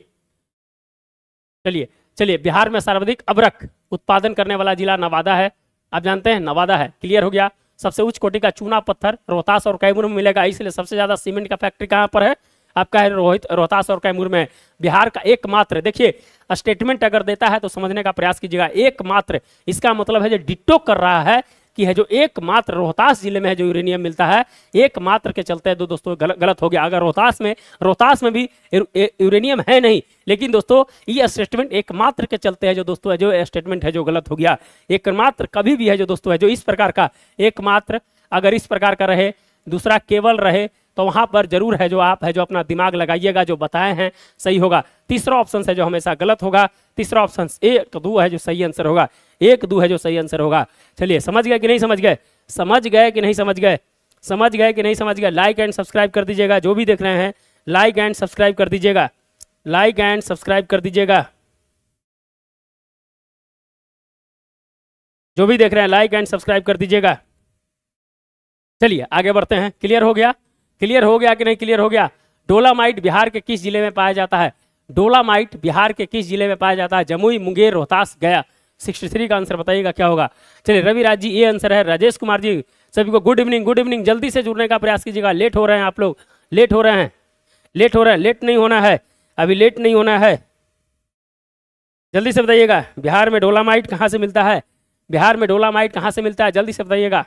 चलिए चलिए बिहार में सर्वाधिक अबरक उत्पादन करने वाला जिला नवादा है आप जानते हैं नवादा है क्लियर हो गया सबसे उच्च कोटि का चूना पत्थर रोहतास और कैमूर में मिलेगा इसलिए सबसे ज्यादा सीमेंट का फैक्ट्री कहाँ पर है आपका है रोहित रोहतास और कैमूर में बिहार का एकमात्र देखिए स्टेटमेंट अगर देता है तो समझने का प्रयास कीजिएगा एकमात्र इसका मतलब है जो डिटो कर रहा है कि है जो एकमात्र रोहतास जिले में है जो यूरेनियम मिलता है एकमात्र के चलते दो दोस्तों गल, गलत हो गया अगर रोहतास में रोहतास में भी यूरेनियम है नहीं लेकिन दोस्तों ये स्टेटमेंट एकमात्र के चलते है जो दोस्तों है जो स्टेटमेंट है जो गलत हो गया एकमात्र कभी भी है जो दोस्तों है जो इस प्रकार का एकमात्र अगर इस प्रकार का रहे दूसरा केवल रहे तो वहां पर जरूर है जो आप है जो अपना दिमाग लगाइएगा जो बताए हैं सही होगा तीसरा ऑप्शन है जो हमेशा गलत होगा तीसरा ऑप्शन एक तो दो है जो सही आंसर होगा एक दो है जो सही आंसर होगा चलिए समझ गए कि नहीं समझ गए समझ गए कि नहीं समझ गए समझ गए कि नहीं समझ गए लाइक एंड सब्सक्राइब कर दीजिएगा जो भी देख रहे हैं लाइक एंड सब्सक्राइब कर दीजिएगा लाइक एंड सब्सक्राइब कर दीजिएगा जो भी देख रहे हैं लाइक एंड सब्सक्राइब कर दीजिएगा चलिए आगे बढ़ते हैं क्लियर हो गया क्लियर हो गया कि नहीं क्लियर हो गया डोलामाइट बिहार के किस जिले में पाया जाता है डोलामाइट बिहार के किस जिले में पाया जाता है जमुई मुंगेर रोहतास गया सिक्सटी थ्री का आंसर बताइएगा क्या होगा चलिए रविराज जी ये आंसर है राजेश कुमार जी सभी को गुड इवनिंग गुड इवनिंग जल्दी से जुड़ने का प्रयास कीजिएगा लेट हो रहे हैं आप लोग लेट हो रहे हैं लेट हो रहे हैं लेट नहीं होना है अभी लेट नहीं होना है जल्दी से बताइएगा बिहार में डोलामाइट कहाँ से मिलता है बिहार में डोलामाइट कहाँ से मिलता है जल्दी से बताइएगा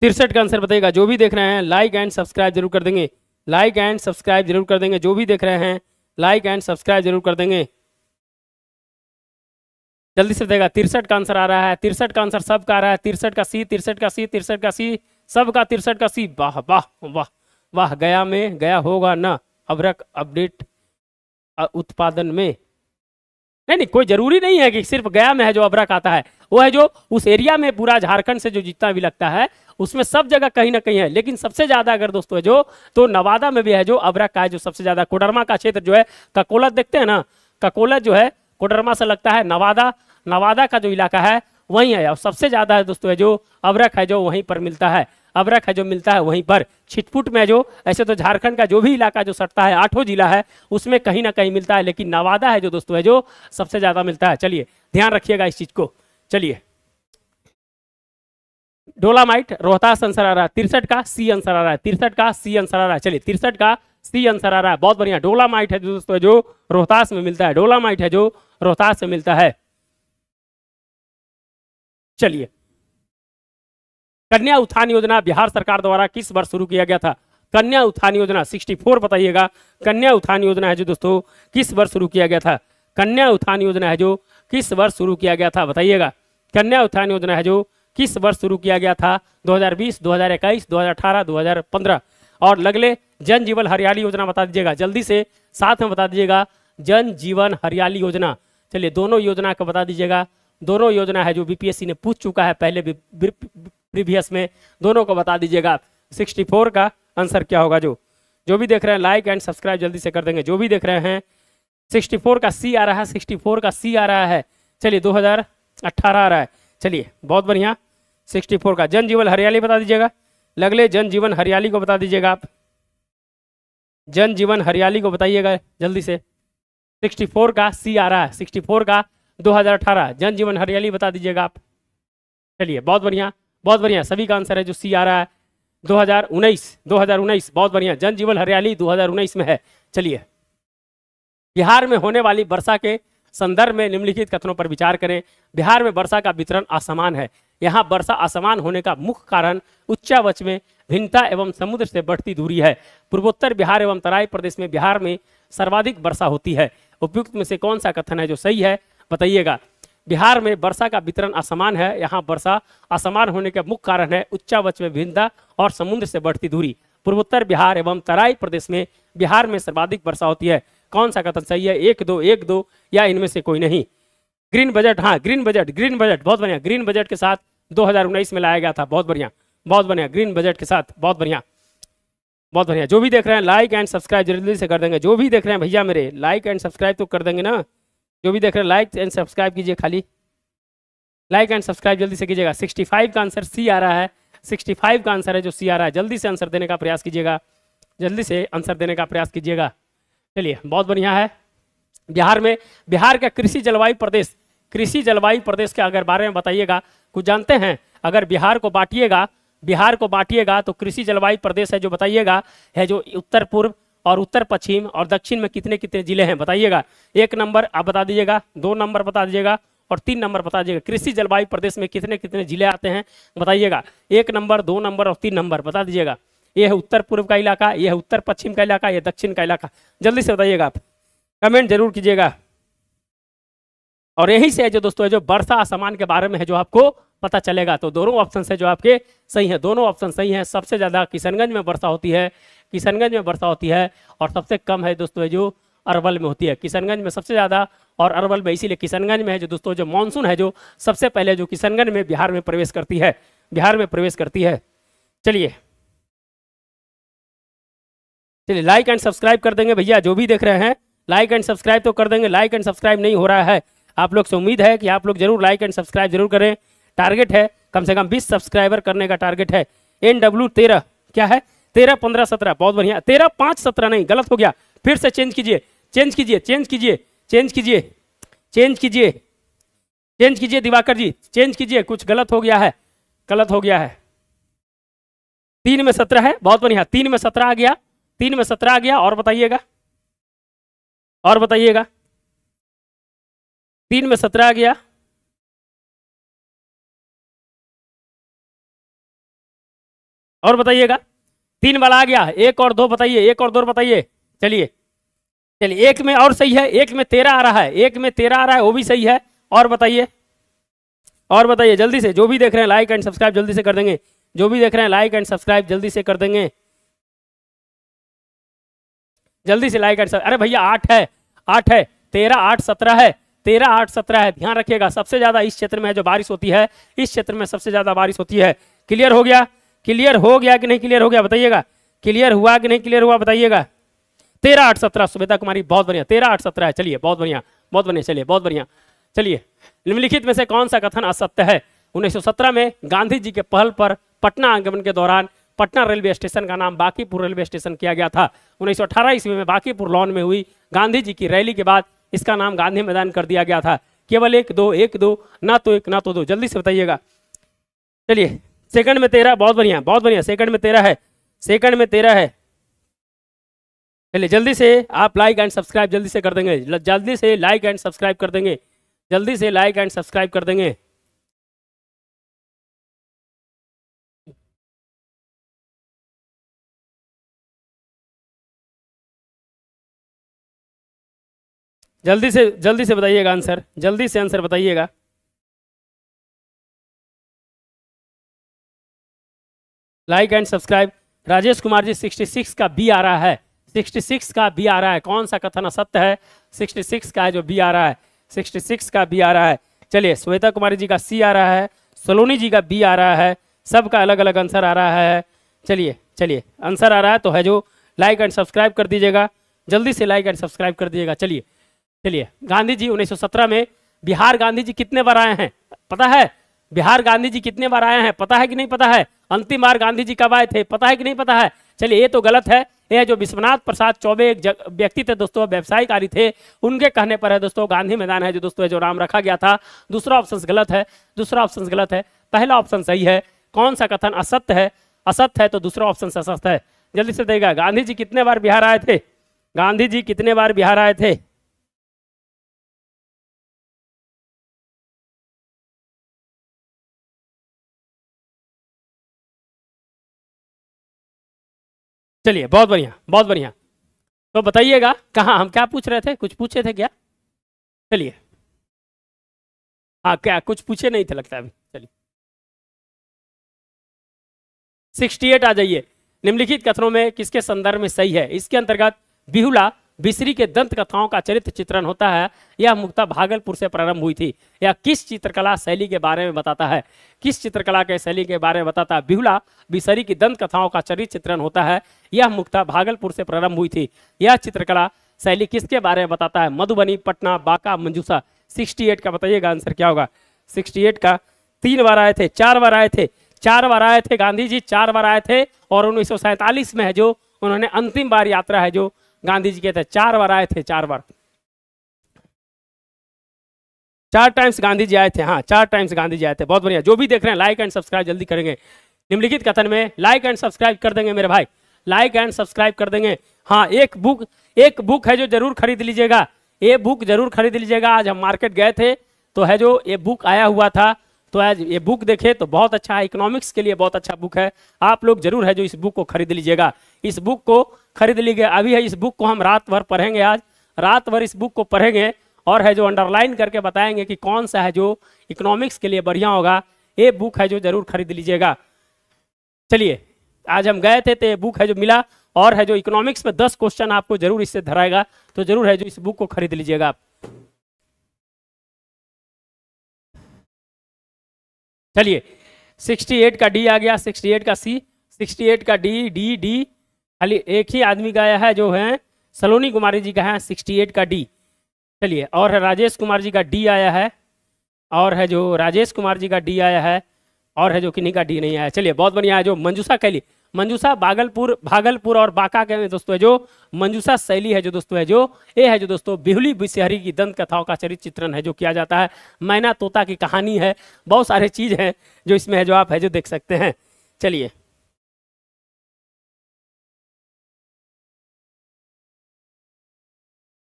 तिरसठ का आंसर बताइएगा जो भी देख रहे हैं लाइक एंड सब्सक्राइब जरूर कर देंगे लाइक एंड सब्सक्राइब जरूर कर देंगे जो भी देख रहे हैं लाइक एंड सब्सक्राइब जरूर कर देंगे जल्दी से देगा तिरसठ का आंसर आ रहा है तिरसठ का आंसर सब का आ रहा है तिरसठ का सी तिरसठ का सी तिरसठ का सी सब का तिरसठ का सी वाह वाह वाह वाह गया में गया होगा ना अभरक अपडेट उत्पादन में नहीं नहीं कोई जरूरी नहीं है कि सिर्फ गया में है जो अभरक आता है वो है जो उस एरिया में पूरा झारखंड से जो जितना भी लगता है उसमें सब जगह कहीं ना कहीं है लेकिन सबसे ज्यादा अगर दोस्तों है जो तो नवादा में भी है जो अबरा का है जो सबसे ज्यादा कोडरमा का क्षेत्र जो है ककोलत देखते हैं ना ककोलत जो है कोडरमा से लगता है नवादा नवादा का जो इलाका है वहीं है और सबसे ज्यादा है दोस्तों है जो अबरक है जो वहीं पर मिलता है अबरक है जो मिलता है वहीं पर छिटपुट में जो ऐसे तो झारखंड का जो भी इलाका जो सटता है आठों जिला है उसमें कहीं ना कहीं मिलता है लेकिन नवादा है जो दोस्तों है जो सबसे ज्यादा मिलता है चलिए ध्यान रखिएगा इस चीज को चलिए डोलामाइट रोहतास आंसर आ रहा है तिरसठ का सी आंसर आ रहा है तिरसठ का सी आंसर आ रहा है चलिए तिरसठ का सी आंसर आ रहा है बहुत बढ़िया डोलामाइट है दोस्तों जो रोहतास में मिलता है डोलामाइट है जो रोहतास में मिलता है चलिए कन्या उत्थान योजना बिहार सरकार द्वारा किस वर्ष शुरू किया गया था कन्या उत्थान योजना 64 बताइएगा कन्या उत्थान योजना है जो दोस्तों किस वर्ष शुरू किया गया था कन्या उत्थान योजना है जो किस वर्ष शुरू किया गया था बताइएगा कन्या उत्थान योजना है जो किस वर्ष शुरू किया गया था 2020, 2021, 2018, 2015 और लगले जन जीवन हरियाली योजना बता दीजिएगा जल्दी से साथ में बता दीजिएगा जन जीवन हरियाली योजना चलिए दोनों योजना का बता दीजिएगा दोनों योजना है जो बीपीएससी ने पूछ चुका है पहले प्रीवियस में दोनों को बता दीजिएगा सिक्सटी का आंसर क्या होगा जो जो भी देख रहे हैं लाइक एंड सब्सक्राइब जल्दी से कर देंगे जो भी देख रहे हैं 64 का सी आ रहा है 64 का सी आ रहा है चलिए 2018 आ रहा है चलिए बहुत बढ़िया 64 का जनजीवन हरियाली बता दीजिएगा लगले जन जीवन हरियाली को बता दीजिएगा आप जन जीवन हरियाली को बताइएगा जल्दी से 64 का सी आ रहा है 64 का 2018 जन जीवन हरियाली बता दीजिएगा आप चलिए बहुत बढ़िया बहुत बढ़िया सभी का आंसर है जो सी आ रहा है हजार उन्नीस बहुत बढ़िया जन जीवन हरियाली उन्नीस में है चलिए बिहार में होने वाली वर्षा के संदर्भ में निम्नलिखित कथनों पर विचार करें बिहार में वर्षा का वितरण असमान है यहाँ वर्षा असमान होने का मुख्य कारण उच्चावच में भिन्नता एवं समुद्र से बढ़ती दूरी है पूर्वोत्तर बिहार एवं तराई प्रदेश में बिहार में सर्वाधिक वर्षा होती है उपयुक्त में से कौन सा कथन है जो सही है बताइएगा बिहार में वर्षा का वितरण असमान है यहाँ वर्षा असमान होने का मुख्य कारण है उच्चावच में भिन्नता और समुद्र से बढ़ती दूरी पूर्वोत्तर बिहार एवं तराई प्रदेश में बिहार में सर्वाधिक वर्षा होती है कौन सा कथन सही है एक दो एक दो या इनमें से कोई नहीं ग्रीन बजट हाँ ग्रीन बजट ग्रीन बजट बहुत बढ़िया ग्रीन बजट के साथ दो में लाया गया था बहुत बढ़िया बहुत बढ़िया ग्रीन बजट के साथ बहुत बढ़िया बहुत बढ़िया जो भी देख रहे हैं लाइक एंड सब्सक्राइब जल्दी से कर देंगे जो भी देख रहे हैं भैया मेरे लाइक एंड सब्सक्राइब तो कर देंगे ना जो भी देख रहे हैं लाइक एंड सब्सक्राइब कीजिए खाली लाइक एंड सब्सक्राइब जल्दी से कीजिएगा 65 का आंसर सी आ रहा है 65 का आंसर है जो सी आ रहा है जल्दी से आंसर देने का प्रयास कीजिएगा जल्दी से आंसर देने का प्रयास कीजिएगा चलिए बहुत बढ़िया है बिहार में बिहार का कृषि जलवायु प्रदेश कृषि जलवायु प्रदेश के अगर बारे में बताइएगा कुछ जानते हैं अगर बिहार को बांटिएगा बिहार को बांटिएगा तो कृषि जलवायु प्रदेश है जो बताइएगा है जो उत्तर पूर्व और उत्तर पश्चिम और दक्षिण में कितने कितने जिले हैं बताइएगा एक नंबर आप बता दीजिएगा दो नंबर बता दीजिएगा और तीन नंबर बता दीजिएगा कृषि जलवायु प्रदेश में कितने कितने जिले आते हैं बताइएगा एक नंबर दो नंबर और तीन नंबर बता दीजिएगा ये है उत्तर पूर्व का इलाका ये है उत्तर पश्चिम का इलाका ये दक्षिण का इलाका जल्दी से बताइएगा आप कमेंट जरूर कीजिएगा और यही से है जो दोस्तों है जो वर्षा असमान के बारे में है जो आपको पता चलेगा तो दोनों ऑप्शन है जो आपके सही है दोनों ऑप्शन सही है सबसे ज़्यादा किशनगंज में वर्षा होती है किशनगंज में वर्षा होती है और सबसे कम है दोस्तों है जो अरवल में होती है किशनगंज में सबसे ज़्यादा और अरवल में इसीलिए किशनगंज में है जो दोस्तों जो मानसून है जो सबसे पहले जो किशनगंज में बिहार में प्रवेश करती है बिहार में प्रवेश करती है चलिए चलिए लाइक एंड सब्सक्राइब कर देंगे भैया जो भी देख रहे हैं लाइक एंड सब्सक्राइब तो कर देंगे लाइक एंड सब्सक्राइब नहीं हो रहा है आप लोग से उम्मीद है कि आप लोग जरूर लाइक एंड सब्सक्राइब जरूर करें टारगेट है कम से कम बीस सब्सक्राइबर करने का टारगेट है एन डब्ल्यू तेरह क्या है तेरह पंद्रह सत्रह बहुत बढ़िया तेरह पाँच सत्रह नहीं गलत हो गया फिर से चेंज कीजिए चेंज कीजिए चेंज कीजिए चेंज कीजिए चेंज कीजिए चेंज कीजिए दिवाकर जी चेंज कीजिए कुछ गलत हो गया है गलत हो गया है तीन में सत्रह है बहुत बढ़िया तीन में सत्रह आ गया तीन में सत्रह आ गया और बताइएगा और बताइएगा तीन में सत्रह आ गया और बताइएगा तीन वाला आ गया एक और दो बताइए एक और दो बताइए चलिए चलिए एक में और सही है एक में तेरह आ रहा है एक में तेरह आ रहा है वो भी सही है और बताइए और बताइए जल्दी से जो भी देख रहे हैं लाइक एंड सब्सक्राइब जल्दी से कर देंगे जो भी देख रहे हैं लाइक एंड सब्सक्राइब जल्दी से कर देंगे जल्दी से लाइक अरे भैया आठ है आठ है तेरह आठ सत्रह है तेरह आठ सत्रह है ध्यान रखिएगा सबसे ज्यादा इस क्षेत्र में जो बारिश होती है इस क्षेत्र में सबसे ज्यादा बारिश होती है क्लियर हो गया क्लियर हो गया कि नहीं क्लियर हो गया बताइएगा क्लियर हुआ कि नहीं क्लियर हुआ बताइएगा तेरह आठ सत्रह सुबेदा कुमारी बहुत बढ़िया तेरह आठ सत्रह है चलिए बहुत बढ़िया बहुत बढ़िया चलिए बहुत बढ़िया चलिए निम्नलिखित में से कौन सा कथन असत्य है 1917 में गांधी जी के पहल पर पटना आगमन के दौरान पटना रेलवे स्टेशन का नाम बाकीपुर रेलवे स्टेशन किया गया था उन्नीस सौ ईस्वी में बाकीपुर लॉन में हुई गांधी जी की रैली के बाद इसका नाम गांधी मैदान कर दिया गया था केवल एक दो एक दो ना तो एक ना तो दो जल्दी से बताइएगा चलिए सेकंड में तेरह बहुत बढ़िया बहुत बढ़िया सेकंड में तेरह है सेकंड में तेरह है चलिए जल्दी से आप लाइक एंड सब्सक्राइब जल्दी से कर देंगे जल्दी से लाइक एंड सब्सक्राइब कर देंगे जल्दी से लाइक एंड सब्सक्राइब कर देंगे जल्दी से जल्दी से बताइएगा आंसर जल्दी से आंसर बताइएगा like and subscribe Rajesh Kumar ji 66 का बी आ रहा है 66 का बी आ रहा है कौन सा कथन असत्य है 66 का है जो बी आ रहा है 66 का बी आ रहा है चलिए श्वेता कुमारी जी का सी आ रहा है सोलोनी जी का बी आ रहा है सबका अलग अलग आंसर आ रहा है चलिए चलिए आंसर आ रहा है तो है जो लाइक एंड सब्सक्राइब कर दीजिएगा जल्दी से लाइक एंड सब्सक्राइब कर दीजिएगा चलिए चलिए गांधी जी 1917 में बिहार गांधी जी कितने बार आए हैं पता है बिहार गांधी जी कितने बार आए हैं पता है कि नहीं पता है अंतिम बार गांधी जी कब आए थे पता है कि नहीं पता है चलिए ये तो गलत है ये जो विश्वनाथ प्रसाद चौबे एक व्यक्ति थे दोस्तों व्यवसायिक आदि थे उनके कहने पर है दोस्तों गांधी मैदान है जो दोस्तों जो नाम रखा गया था दूसरा ऑप्शन गलत है दूसरा ऑप्शन गलत है पहला ऑप्शन सही है कौन सा कथन असत्य है असत्य है तो दूसरा ऑप्शन सशक्त है जल्दी से देगा गांधी जी कितने बार बिहार आए थे गांधी जी कितने बार बिहार आए थे चलिए बहुत बढ़िया बहुत बढ़िया तो बताइएगा कहाँ हम क्या पूछ रहे थे कुछ पूछे थे क्या चलिए हाँ क्या कुछ पूछे नहीं थे लगता अभी चलिए सिक्सटी एट आ जाइए निम्नलिखित कथनों में किसके संदर्भ में सही है इसके अंतर्गत बिहुला बिश्री के दंत कथाओं का चरित्र चित्रण होता है यह मुक्ता भागलपुर से प्रारंभ हुई थी यह किस चित्रकला शैली के बारे में बताता है किस चित्रकला के शैली के बारे में बताता है बिहुला बिशरी की दंत कथाओं का चरित्र चित्रण होता है यह मुक्ता भागलपुर से प्रारंभ हुई थी यह चित्रकला शैली किसके बारे में बताता है मधुबनी पटना बांका मंजूसा सिक्सटी का बताइएगा आंसर क्या होगा सिक्सटी का तीन बार आए थे चार बार आए थे चार बार आए थे गांधी जी चार बार आए थे और उन्नीस में है जो उन्होंने अंतिम बार यात्रा है जो गांधी जी कहते हैं चार बार आए थे चार बार चार टाइम्स गांधी जी आए थे हाँ चार टाइम्स गांधी जी आए थे बहुत बढ़िया जो भी देख रहे हैं लाइक एंड सब्सक्राइब जल्दी करेंगे निम्नलिखित कथन में लाइक एंड सब्सक्राइब कर देंगे मेरे भाई लाइक एंड सब्सक्राइब कर देंगे हाँ एक बुक एक बुक है जो जरूर खरीद लीजिएगा ये बुक जरूर खरीद लीजिएगा आज हम मार्केट गए थे तो है जो ये बुक आया हुआ था तो आज ये बुक देखे तो बहुत अच्छा है इकोनॉमिक्स के लिए बहुत अच्छा बुक है आप लोग जरूर है जो इस बुक को खरीद लीजिएगा इस बुक को खरीद लीजिए अभी है इस बुक को हम रात भर पढ़ेंगे आज रात भर इस बुक को पढ़ेंगे और है जो अंडरलाइन करके बताएंगे कि कौन सा है जो इकोनॉमिक्स के लिए बढ़िया होगा ये बुक है जो जरूर खरीद लीजिएगा चलिए आज हम गए थे तो ये बुक है जो मिला और है जो इकोनॉमिक्स में दस क्वेश्चन आपको जरूर इससे धराएगा तो जरूर है जो इस बुक को खरीद लीजिएगा आप चलिए 68 का डी आ गया 68 का सी 68 का डी डी डी खाली एक ही आदमी का आया है जो है सलोनी कुमारी जी का है सिक्सटी एट का डी चलिए और है राजेश कुमार जी का डी आया है और है जो राजेश कुमार जी का डी आया है और है जो किन्हीं का डी नहीं आया चलिए बहुत बढ़िया है जो मंजूषा कैली मंजूषा भागलपुर भागलपुर और बांका के में दोस्तों है जो मंजूषा शैली है जो दोस्तों है जो ये है जो दोस्तों बिहुली बिशहरी की दंत कथाओं का चरित्र चित्रण है जो किया जाता है मैना तोता की कहानी है बहुत सारे चीज़ हैं जो इसमें है जो आप है जो देख सकते हैं चलिए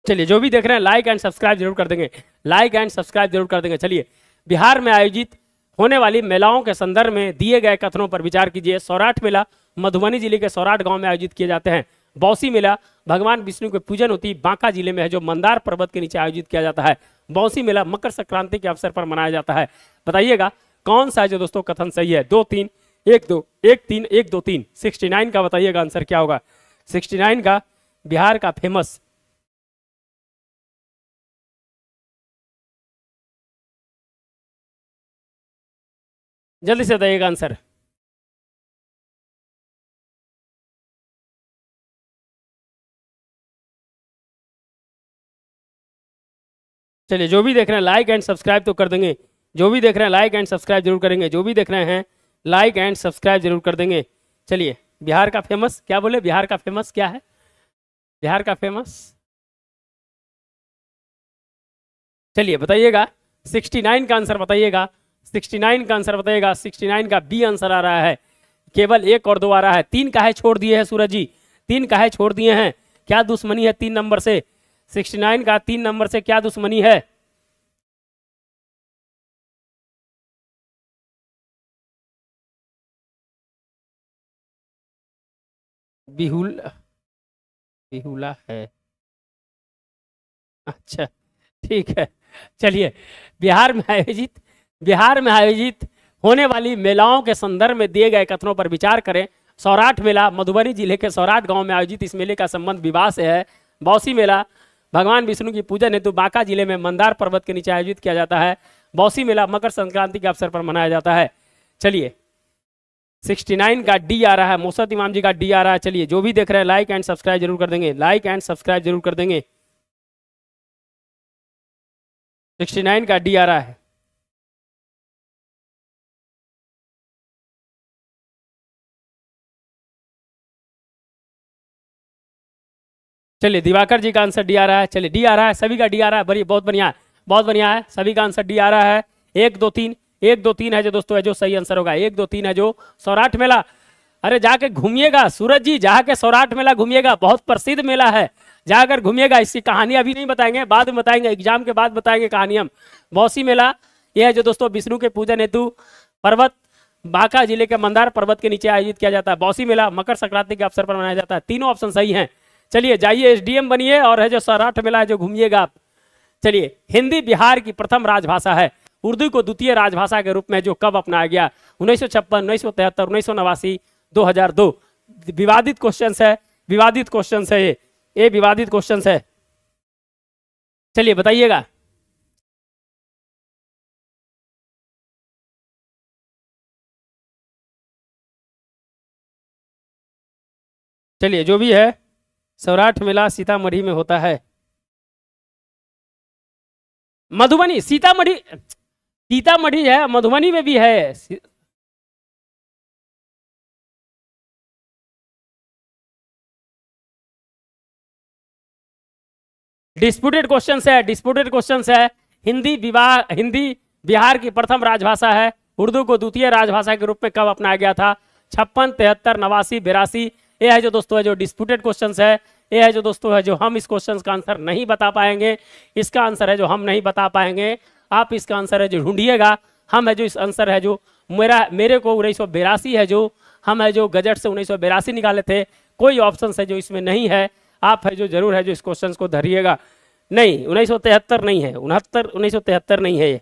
चलिए जो भी देख रहे हैं लाइक एंड सब्सक्राइब जरूर कर देंगे लाइक एंड सब्सक्राइब जरूर कर देंगे चलिए बिहार में आयोजित होने वाली मेलाओं के संदर्भ में दिए गए कथनों पर विचार कीजिए सौराठ मेला मधुबनी जिले के सौराठ गांव में आयोजित किए जाते हैं बौसी मेला भगवान विष्णु के पूजन होती बांका जिले में है जो मंदार पर्वत के नीचे आयोजित किया जाता है बौसी मेला मकर संक्रांति के अवसर पर मनाया जाता है बताइएगा कौन सा है जो दोस्तों कथन सही है दो तीन एक दो एक तीन एक दो तीन सिक्सटी नाइन का बताइएगा आंसर क्या होगा सिक्सटी नाइन का बिहार का फेमस जल्दी से बताइएगा आंसर चलिए जो भी देख रहे हैं लाइक एंड सब्सक्राइब तो कर देंगे जो भी देख रहे हैं लाइक एंड सब्सक्राइब जरूर करेंगे जो भी देख रहे हैं लाइक एंड सब्सक्राइब जरूर कर देंगे चलिए बिहार का फेमस क्या बोले बिहार का फेमस क्या है बिहार का फेमस चलिए बताइएगा 69 का आंसर बताइएगा 69 का आंसर बताइएगा 69 का बी आंसर आ रहा है केवल एक और दो आ रहा है तीन काहे छोड़ दिए हैं सूरज जी तीन काहे छोड़ दिए हैं क्या दुश्मनी है तीन नंबर से 69 का तीन नंबर से क्या दुश्मनी है बिहुल बिहुला है अच्छा ठीक है चलिए बिहार में आयोजित बिहार में आयोजित होने वाली मेलाओं के संदर्भ में दिए गए कथनों पर विचार करें सौराठ मेला मधुबनी जिले के सौराठ गांव में आयोजित इस मेले का संबंध विवाह से है बौसी मेला भगवान विष्णु की पूजन हेतु बांका जिले में मंदार पर्वत के नीचे आयोजित किया जाता है बौसी मेला मकर संक्रांति के अवसर पर मनाया जाता है चलिए 69 का डी आ रहा है मोसद इमाम जी का डी आ रहा है चलिए जो भी देख रहे हैं लाइक एंड सब्सक्राइब जरूर कर देंगे लाइक एंड सब्सक्राइब जरूर कर देंगे नाइन का डी आ रहा है चलिए दिवाकर जी का आंसर डी आ रहा है चलिए डी आ रहा है सभी का डी आ रहा है बढ़िया बहुत बढ़िया है बहुत बढ़िया है सभी का आंसर डी आ रहा है एक दो तीन एक दो तीन है जो दोस्तों है जो सही आंसर होगा एक दो तीन है जो सौराठ मेला अरे जाके घूमिएगा सूरज जी जाके सौराठ मेला घूमिएगा बहुत प्रसिद्ध मेला है जाकर घूमिएगा इसकी कहानी अभी नहीं बताएंगे बाद में बताएंगे एग्जाम के बाद बताएंगे कहानी हम बौसी मेला यह है जो दोस्तों विष्णु के पूजन हेतु पर्वत बांका जिले के मंदार पर्वत के नीचे आयोजित किया जाता है बौसी मेला मकर संक्रांति के अवसर पर मनाया जाता है तीनों ऑप्शन सही हैं चलिए जाइए एसडीएम बनिए और है जो सराठ मेला है जो घूमिएगा आप चलिए हिंदी बिहार की प्रथम राजभाषा है उर्दू को द्वितीय राजभाषा के रूप में जो कब अपनाया गया उन्नीस सौ छप्पन उन्नीस सौ तिहत्तर उन्नीस सौ नवासी दो हजार दो विवादित क्वेश्चन है विवादित क्वेश्चन है ये ये विवादित क्वेश्चन है चलिए बताइएगा चलिए जो भी है सौराठ मेला सीतामढ़ी में होता है मधुबनी सीतामढ़ी सीतामढ़ी है मधुबनी में भी है डिस्प्यूटेड क्वेश्चन है डिस्प्यूटेड क्वेश्चन है हिंदी विवाह हिंदी बिहार की प्रथम राजभाषा है उर्दू को द्वितीय राजभाषा के रूप में कब अपनाया गया था छप्पन तिहत्तर नवासी बिरासी ये है जो दोस्तों है जो डिस्प्यूटेड क्वेश्चन है ये है जो दोस्तों है जो हम इस क्वेश्चन का आंसर नहीं बता पाएंगे इसका आंसर है जो हम नहीं बता पाएंगे आप इसका आंसर है जो ढूंढिएगा हम है जो इस आंसर है जो मेरा मेरे को उन्नीस है जो हम है जो गजट से उन्नीस निकाले थे कोई ऑप्शन है जो इसमें नहीं है आप है जो जरूर है जो इस क्वेश्चन को धरिएगा नहीं उन्नीस नहीं है उनहत्तर उन्नीस नहीं है ये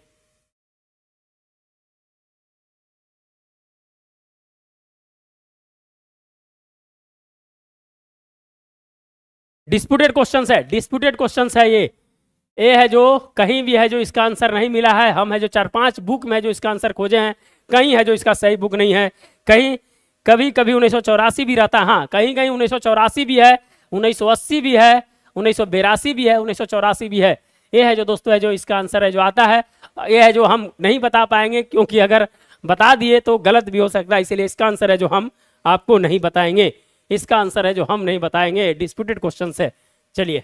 डिस्प्यूटेड क्वेश्चन है डिस्प्यूटेड क्वेश्चन है ये ए है जो कहीं भी है जो इसका आंसर नहीं मिला है हम है जो चार पांच बुक में जो इसका आंसर खोजे हैं कहीं है जो इसका सही बुक नहीं है कहीं कभी कभी उन्नीस भी रहता है हाँ कहीं कहीं उन्नीस भी है उन्नीस भी है उन्नीस भी है उन्नीस भी है ये है जो दोस्तों है जो इसका आंसर है जो आता है ये है जो हम नहीं बता पाएंगे क्योंकि अगर बता दिए तो गलत भी हो सकता है इसीलिए इसका आंसर है जो हम आपको नहीं बताएंगे इसका आंसर है जो हम नहीं बताएंगे डिस्प्यूटेड क्वेश्चन है चलिए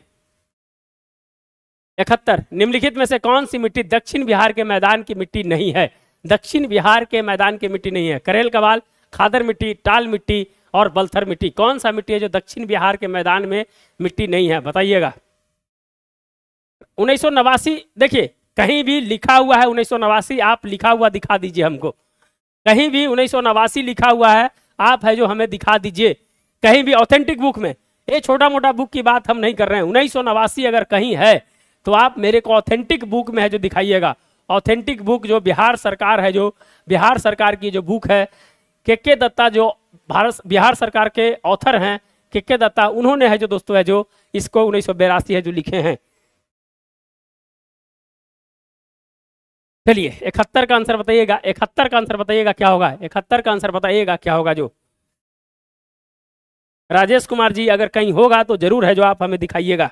इकहत्तर निम्नलिखित में से कौन सी मिट्टी दक्षिण बिहार के मैदान की मिट्टी नहीं है दक्षिण बिहार के मैदान की मिट्टी नहीं है करेल कवाल खादर मिट्टी टाल मिट्टी और बलथर मिट्टी कौन सा मिट्टी है जो दक्षिण बिहार के मैदान में मिट्टी नहीं है बताइएगा उन्नीस देखिए कहीं भी लिखा हुआ है उन्नीस आप लिखा हुआ दिखा दीजिए हमको कहीं भी उन्नीस लिखा हुआ है आप है जो हमें दिखा दीजिए कहीं भी ऑथेंटिक बुक में ये छोटा मोटा बुक की बात हम नहीं कर रहे हैं उन्नीस सौ नवासी अगर कहीं है तो आप मेरे को ऑथेंटिक बुक में है जो दिखाइएगा ऑथेंटिक बुक जो बिहार सरकार है जो बिहार सरकार की जो बुक है के के दत्ता जो भारत बिहार सरकार के ऑथर हैं के के दत्ता उन्होंने है जो दोस्तों है जो इसको उन्नीस है जो लिखे हैं चलिए इकहत्तर का आंसर बताइएगा इकहत्तर का आंसर बताइएगा क्या होगा इकहत्तर का आंसर बताइएगा क्या होगा जो राजेश कुमार जी अगर कहीं होगा तो जरूर है जो आप हमें दिखाइएगा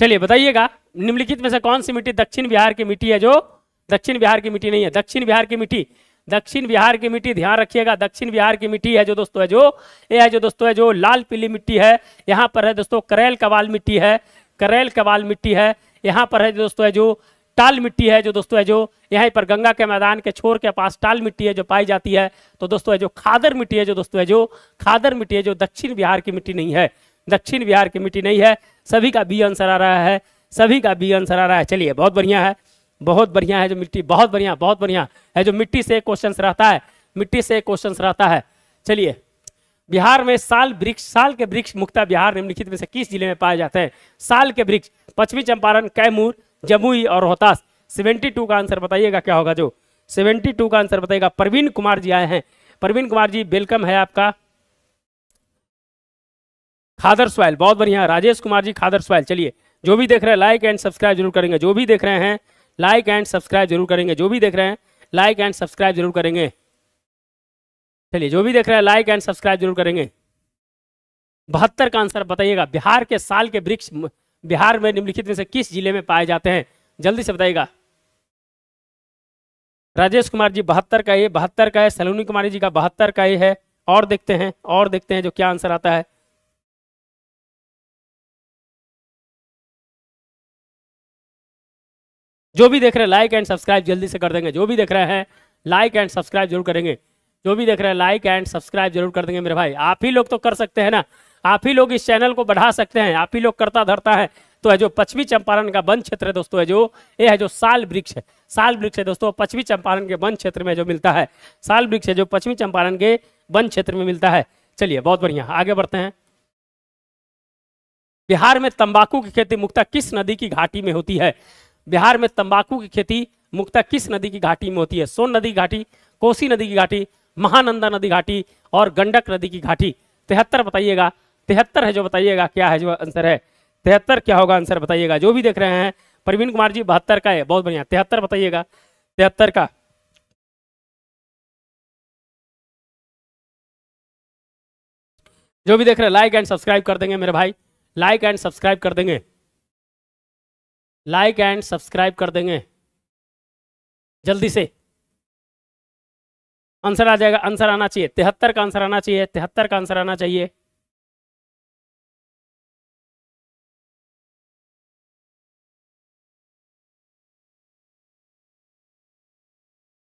चलिए बताइएगा निम्नलिखित में से कौन सी मिट्टी दक्षिण बिहार की मिट्टी है जो दक्षिण बिहार की मिट्टी नहीं है दक्षिण बिहार की मिट्टी दक्षिण बिहार की मिट्टी ध्यान रखिएगा दक्षिण बिहार की मिट्टी है जो दोस्तों है जो ये है जो दोस्तों है जो लाल पीली मिट्टी है यहाँ पर है दोस्तों करेल कवाल मिट्टी है करेल कवाल मिट्टी है यहाँ पर है दोस्तों है जो टाल मिट्टी है जो दोस्तों है जो यहाँ पर गंगा के मैदान के छोर के पास टाल मिट्टी है जो पाई जाती है तो दोस्तों है जो खादर मिट्टी है जो दोस्तों है जो खादर मिट्टी है जो दक्षिण बिहार की मिट्टी नहीं है दक्षिण बिहार की मिट्टी नहीं है सभी का बी आंसर आ रहा है सभी का बी आंसर आ रहा है चलिए बहुत बढ़िया है बहुत बढ़िया है जो मिट्टी बहुत बढ़िया बहुत बढ़िया है जो मिट्टी से क्वेश्चन रहता है मिट्टी से क्वेश्चन रहता है चलिए बिहार में साल वृक्ष साल के वृक्ष मुक्ता बिहार निम्नलिखित में से किस जिले में पाए जाते हैं साल के वृक्ष पश्चिमी चंपारण कैमूर जमुई और रोहतास 72 का आंसर बताइएगा क्या होगा जो टू का आंसर बताइएगा प्रवीण कुमार जी आए हैं प्रवीण कुमार जी वेलकम है आपका खादर स्वाइल बहुत बढ़िया राजेश कुमार जी खादर स्वाइल चलिए जो भी देख रहे हैं लाइक एंड सब्सक्राइब जरूर करेंगे जो भी देख रहे हैं लाइक एंड सब्सक्राइब जरूर करेंगे जो भी देख रहे हैं लाइक एंड सब्सक्राइब जरूर करेंगे चलिए जो भी देख रहे हैं लाइक एंड सब्सक्राइब जरूर करेंगे बहत्तर का आंसर बताइएगा बिहार के साल के वृक्ष बिहार में निम्नलिखित में से किस जिले में पाए जाते हैं जल्दी से बताइएगा राजेश कुमार जी बहत्तर का ये बहत्तर का है सलोनी कुमारी जी का बहत्तर का ये है और देखते हैं और देखते हैं जो क्या आंसर आता है जो भी देख रहे हैं लाइक एंड सब्सक्राइब जल्दी से कर देंगे जो भी देख रहे हैं लाइक एंड सब्सक्राइब जरूर करेंगे जो भी देख रहे हैं लाइक एंड सब्सक्राइब जरूर कर देंगे मेरे भाई आप ही लोग तो कर सकते हैं ना आप ही लोग इस चैनल को बढ़ा सकते हैं आप ही लोग करता धरता है तो है जो पश्चिमी चंपारण का वन क्षेत्र है दोस्तों है जो ये है जो साल वृक्ष है साल वृक्ष है दोस्तों पश्चिमी चंपारण के वन क्षेत्र में जो मिलता है साल वृक्ष है जो पश्चिमी चंपारण के वन क्षेत्र में मिलता है चलिए बहुत बढ़िया आगे बढ़ते हैं बिहार में तंबाकू की खेती मुख्ता किस नदी की घाटी में होती है बिहार में तंबाकू की खेती मुख्ता किस नदी की घाटी में होती है सोन नदी की घाटी कोसी नदी की घाटी महानंदा नदी घाटी और गंडक नदी की घाटी तिहत्तर बताइएगा तिहत्तर है जो बताइएगा क्या है जो आंसर है तिहत्तर क्या होगा आंसर बताइएगा जो भी देख रहे हैं प्रवीण कुमार जी बहत्तर का है बहुत बढ़िया तिहत्तर बताइएगा तिहत्तर का जो भी देख रहे हैं लाइक एंड सब्सक्राइब कर देंगे मेरे भाई लाइक एंड सब्सक्राइब कर देंगे लाइक एंड सब्सक्राइब कर देंगे जल्दी से आंसर आ जाएगा आंसर आना चाहिए तिहत्तर का आंसर आना चाहिए तिहत्तर का आंसर आना चाहिए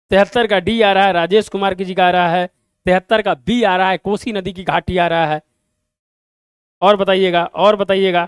तिहत्तर का डी आ रहा है राजेश कुमार की जी का आ रहा है तिहत्तर का बी आ रहा है कोसी नदी की घाटी आ रहा है और बताइएगा और बताइएगा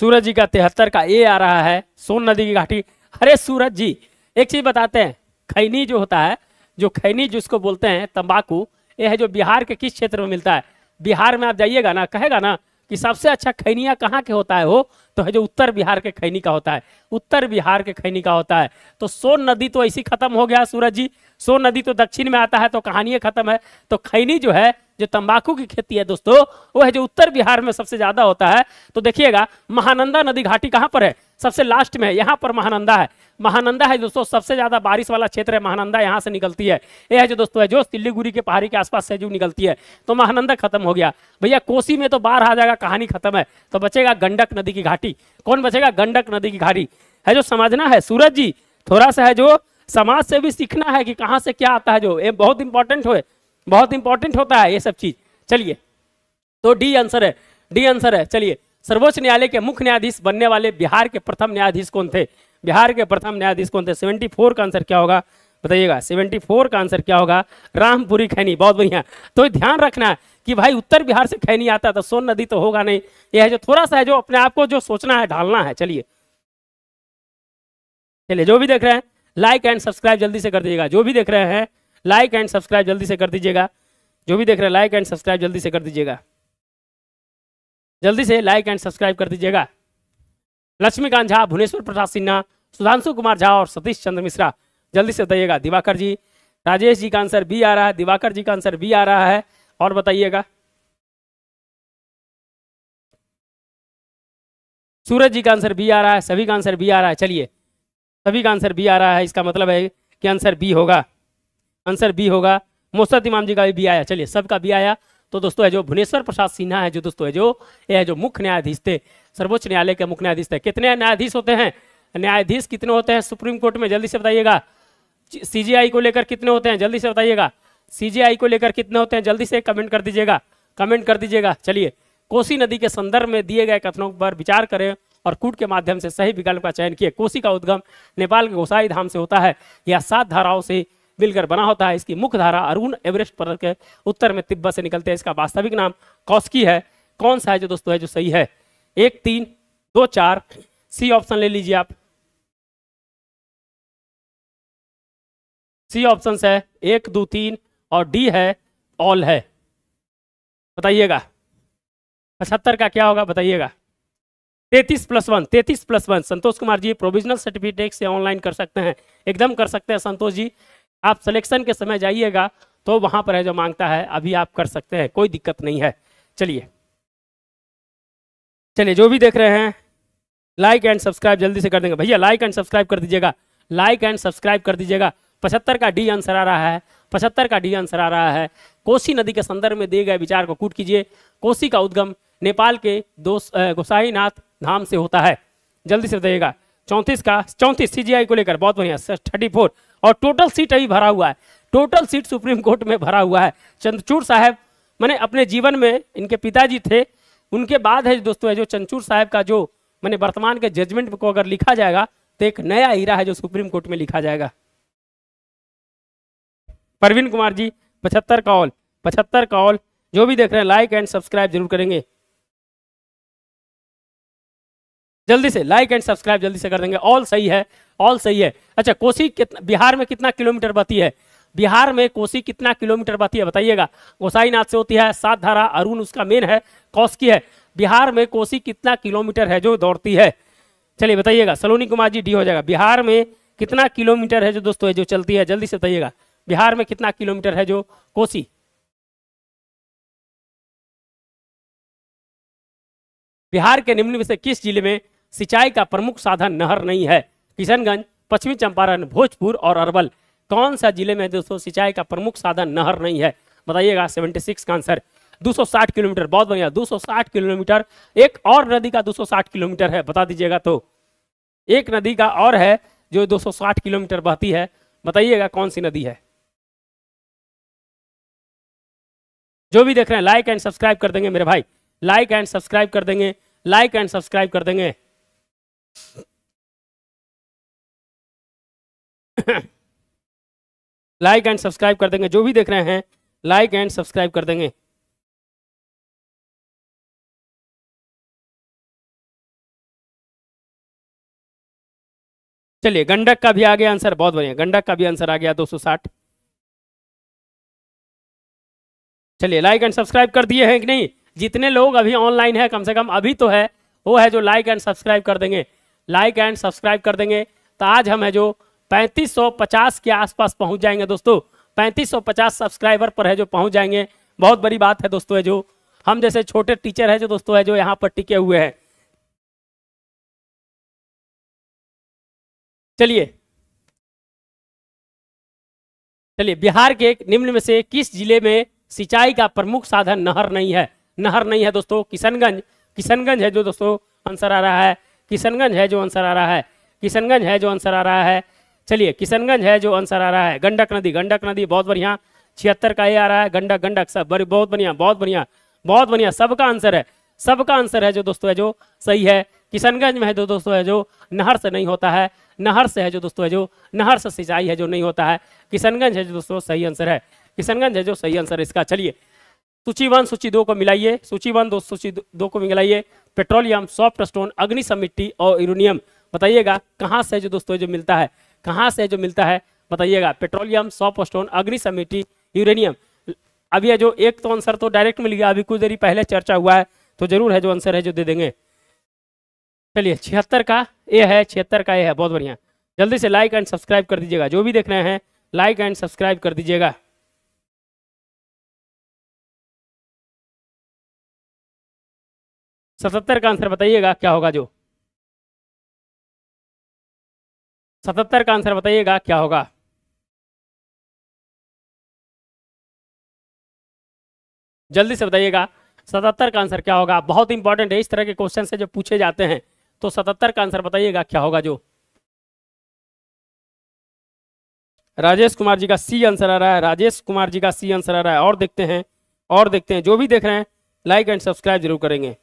सूरज जी का तिहत्तर का ए आ रहा है सोन नदी की घाटी अरे सूरज जी एक चीज बताते हैं खैनी जो होता है जो खैनी जिसको बोलते हैं तंबाकू यह है जो बिहार के किस क्षेत्र में मिलता है बिहार में आप जाइएगा ना कहेगा ना कि सबसे अच्छा खैनिया कहाँ के होता है वो तो है जो उत्तर बिहार के खैनी का होता है उत्तर बिहार के खैनी का होता है तो सोन नदी तो ऐसी खत्म हो गया सूरज जी सोन नदी तो दक्षिण में आता है तो कहानी खत्म है तो खैनी जो है जो तंबाकू की खेती है दोस्तों वो है जो उत्तर बिहार में सबसे ज्यादा होता है तो देखिएगा महानंदा नदी घाटी कहाँ पर है सबसे लास्ट में है यहाँ पर महानंदा है महानंदा है दोस्तों सबसे ज़्यादा बारिश वाला क्षेत्र है महानंदा यहाँ से निकलती है यह है जो दोस्तों है जो सिल्लीगुड़ी के पहाड़ी के आसपास से जो निकलती है तो महानंदा खत्म हो गया भैया कोसी में तो बाढ़ आ जाएगा कहानी खत्म है तो बचेगा गंडक नदी की घाटी कौन बचेगा गंडक नदी की घाटी है जो समझना है सूरज जी थोड़ा सा है जो समाज से भी सीखना है कि कहाँ से क्या आता है जो ये बहुत इंपॉर्टेंट हो बहुत इंपॉर्टेंट होता है ये सब चीज़ चलिए तो डी आंसर है डी आंसर है चलिए सर्वोच्च न्यायालय के मुख्य न्यायाधीश बनने वाले बिहार के प्रथम न्यायाधीश कौन थे बिहार के प्रथम न्यायाधीश कौन थे सेवेंटी फोर का आंसर क्या होगा बताइएगा सेवेंटी फोर का आंसर क्या होगा रामपुरी खैनी बहुत बढ़िया तो ध्यान रखना कि भाई उत्तर बिहार से खैनी आता तो सोन नदी तो होगा नहीं यह जो थोड़ा सा है जो अपने आप को जो सोचना है ढालना है चलिए चलिए जो भी देख रहे हैं लाइक एंड सब्सक्राइब जल्दी से कर दीजिएगा जो भी देख रहे हैं लाइक एंड सब्सक्राइब जल्दी से कर दीजिएगा जो भी देख रहे हैं लाइक एंड सब्सक्राइब जल्दी से कर दीजिएगा जल्दी से लाइक एंड सब्सक्राइब कर दीजिएगा लक्ष्मीकांत झा भुवनेश्वर प्रसाद सिन्हा सुधांशु कुमार झा और सतीश चंद्र मिश्रा जल्दी से बताइएगा दिवाकर जी राजेश जी का आंसर बी आ रहा है दिवाकर जी का आंसर बी आ रहा है और बताइएगा सूरज जी का आंसर बी आ रहा है सभी का आंसर बी आ रहा है चलिए सभी का आंसर बी आ रहा है इसका मतलब है कि आंसर बी होगा आंसर बी होगा मोस्त इमाम जी का भी बी आया चलिए सबका बी आया तो दोस्तों जो भुवनेश्वर प्रसाद सिन्हा है जो दोस्तों जो यह जो मुख्य न्यायाधीश थे सर्वोच्च न्यायालय के मुख्य न्यायाधीश थे कितने न्यायाधीश होते हैं न्यायाधीश कितने होते हैं सुप्रीम कोर्ट में जल्दी से बताइएगा सीजीआई को लेकर कितने होते हैं जल्दी से बताइएगा सीजीआई को लेकर कितने होते हैं जल्दी से कमेंट कर दीजिएगा कमेंट कर दीजिएगा चलिए कोसी नदी के संदर्भ में दिए गए कथनों पर विचार करें और कूट के माध्यम से सही विकल्प का चयन किए कोसी का उद्गम नेपाल के गोसाई धाम से होता है यह सात धाराओं से मिलकर बना होता है इसकी मुख्य धारा अरुण एवरेस्ट पर्वत के उत्तर में तिब्बत से निकलते हैं इसका वास्तविक नाम कौस्की है कौन सा है जो दोस्तों है जो सही है एक तीन दो चार सी ऑप्शन ले लीजिए आप सी ऑप्शन है एक दो तीन और डी है ऑल है बताइएगा पचहत्तर का क्या होगा बताइएगा तैतीस प्लस वन तैतीस plus one Santosh Kumar ji provisional certificate से ऑनलाइन कर सकते हैं एकदम कर सकते हैं संतोष जी आप सिलेक्शन के समय जाइएगा तो वहां पर है जो मांगता है अभी आप कर सकते हैं कोई दिक्कत नहीं है चलिए चलिए जो भी देख रहे हैं लाइक एंड सब्सक्राइब जल्दी से कर देंगे भैया लाइक एंड सब्सक्राइब कर दीजिएगा लाइक एंड सब्सक्राइब कर दीजिएगा पचहत्तर का डी आंसर आ रहा है पचहत्तर का डी आंसर आ रहा है कोसी नदी के संदर्भ में दिए गए विचार को कूट कीजिए कोसी का उद्गम नेपाल के दो गोसाईनाथ धाम से होता है जल्दी से बताइएगा चौंतीस का चौंतीस सी को लेकर बहुत बढ़िया थर्टी फोर और टोटल सीट अभी भरा हुआ है टोटल सीट सुप्रीम कोर्ट में भरा हुआ है चंद्रचूड़ साहब मैंने अपने जीवन में इनके पिताजी थे उनके बाद है दोस्तों है जो चंद्रचूड़ साहब का जो मैंने वर्तमान के जजमेंट को अगर लिखा जाएगा तो एक नया हीरा है जो सुप्रीम कोर्ट में लिखा जाएगा परवीन कुमार जी पचहत्तर कॉल पचहत्तर कॉल जो भी देख रहे हैं लाइक एंड सब्सक्राइब जरूर करेंगे जल्दी से लाइक एंड सब्सक्राइब जल्दी से कर देंगे ऑल सही है ऑल सही है अच्छा कोसी कितना बिहार में कितना किलोमीटर बती है बिहार में कोसी कितना किलोमीटर बती है बताइएगा गोसाईनाथ से होती है सात धारा अरुण उसका मेन है कौसकी है बिहार में कोसी कितना किलोमीटर है जो दौड़ती है चलिए बताइएगा सलोनी कुमार जी डी हो जाएगा बिहार में कितना किलोमीटर है जो दोस्तों है जो चलती है जल्दी से बताइएगा बिहार में कितना किलोमीटर है जो कोसी बिहार के निम्न में से किस जिले में सिंचाई का प्रमुख साधन नहर नहीं है किशनगंज पश्चिमी चंपारण भोजपुर और अरवल कौन सा जिले में दोस्तों सिंचाई का प्रमुख साधन नहर नहीं है बताइएगा 76 का आंसर 260 किलोमीटर बहुत बढ़िया 260 किलोमीटर एक और नदी का 260 किलोमीटर है बता दीजिएगा तो एक नदी का और है जो 260 किलोमीटर बहती है बताइएगा कौन सी नदी है जो भी देख रहे हैं लाइक एंड सब्सक्राइब कर देंगे मेरे भाई लाइक एंड सब्सक्राइब कर देंगे लाइक एंड सब्सक्राइब कर देंगे लाइक एंड सब्सक्राइब कर देंगे जो भी देख रहे हैं लाइक एंड सब्सक्राइब कर देंगे चलिए गंडक का भी आ गया आंसर बहुत बढ़िया गंडक का भी आंसर आ गया 260 चलिए लाइक एंड सब्सक्राइब कर दिए हैं कि नहीं जितने लोग अभी ऑनलाइन है कम से कम अभी तो है वो है जो लाइक एंड सब्सक्राइब कर देंगे लाइक एंड सब्सक्राइब कर देंगे तो आज हम है जो 3550 के आसपास पहुंच जाएंगे दोस्तों 3550 सब्सक्राइबर पर है जो पहुंच जाएंगे बहुत बड़ी बात है दोस्तों है जो हम जैसे छोटे टीचर है जो दोस्तों है जो यहाँ पर टिके हुए हैं चलिए चलिए बिहार के निम्न में से किस जिले में सिंचाई का प्रमुख साधन नहर नहीं है नहर नहीं है दोस्तों किशनगंज किशनगंज है जो दोस्तों आंसर आ रहा है किशनगंज है जो आंसर आ रहा है किशनगंज है जो आंसर आ रहा है चलिए किशनगंज है जो आंसर आ रहा है गंडक नदी गंडक नदी बहुत बढ़िया छिहत्तर का ही आ रहा है गंडक गंडक सब बहुत बढ़िया बहुत बढ़िया बहुत बढ़िया सबका आंसर है सबका आंसर है जो दोस्तों है जो सही है किशनगंज में है जो दोस्तों है जो नहर से नहीं होता है नहर से है जो दोस्तों है जो नहर से सिंचाई है जो नहीं होता है किशनगंज है जो दोस्तों सही आंसर है किशनगंज है जो सही आंसर है इसका चलिए सूची वन सूची दो को मिलाइए सूची वन दो सूची दो को मिलाइए पेट्रोलियम सॉफ्ट स्टोन अग्नि समिट्टी और यूरोनियम बताइएगा कहाँ से जो दोस्तों जो मिलता है कहाँ से जो मिलता है बताइएगा पेट्रोलियम सॉफ्ट स्टोन अग्नि समिट्टी यूरेनियम अभी जो एक तो आंसर तो डायरेक्ट मिल गया अभी कुछ देरी पहले चर्चा हुआ है तो जरूर है जो आंसर है जो दे देंगे चलिए छिहत्तर का ए है छिहत्तर का ए है बहुत बढ़िया जल्दी से लाइक एंड सब्सक्राइब कर दीजिएगा जो भी देख रहे हैं लाइक एंड सब्सक्राइब कर दीजिएगा सतहत्तर का आंसर बताइएगा क्या होगा जो सतहत्तर का आंसर बताइएगा क्या होगा जल्दी से बताइएगा सतहत्तर का आंसर क्या होगा बहुत इंपॉर्टेंट है इस तरह के क्वेश्चन से जो पूछे जाते हैं तो सतहत्तर का आंसर बताइएगा क्या होगा जो राजेश कुमार जी का सी आंसर आ रहा है राजेश कुमार जी का सी आंसर आ रहा है और देखते हैं और देखते हैं जो भी देख रहे हैं लाइक एंड सब्सक्राइब जरूर करेंगे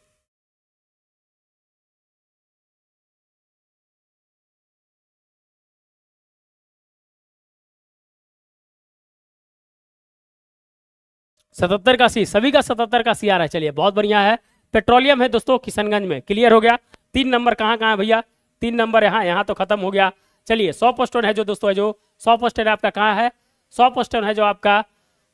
सतहत्तर का सी सभी का सतहत्तर का सी आ रहा है चलिए बहुत बढ़िया है पेट्रोलियम है दोस्तों किशनगंज में क्लियर हो गया तीन नंबर कहाँ कहाँ भैया तीन नंबर यहाँ यहाँ तो खत्म हो गया चलिए सौ पोस्टोन है जो दोस्तों है जो सौ पोस्टोन आपका कहाँ है सौ पोस्टोन है जो आपका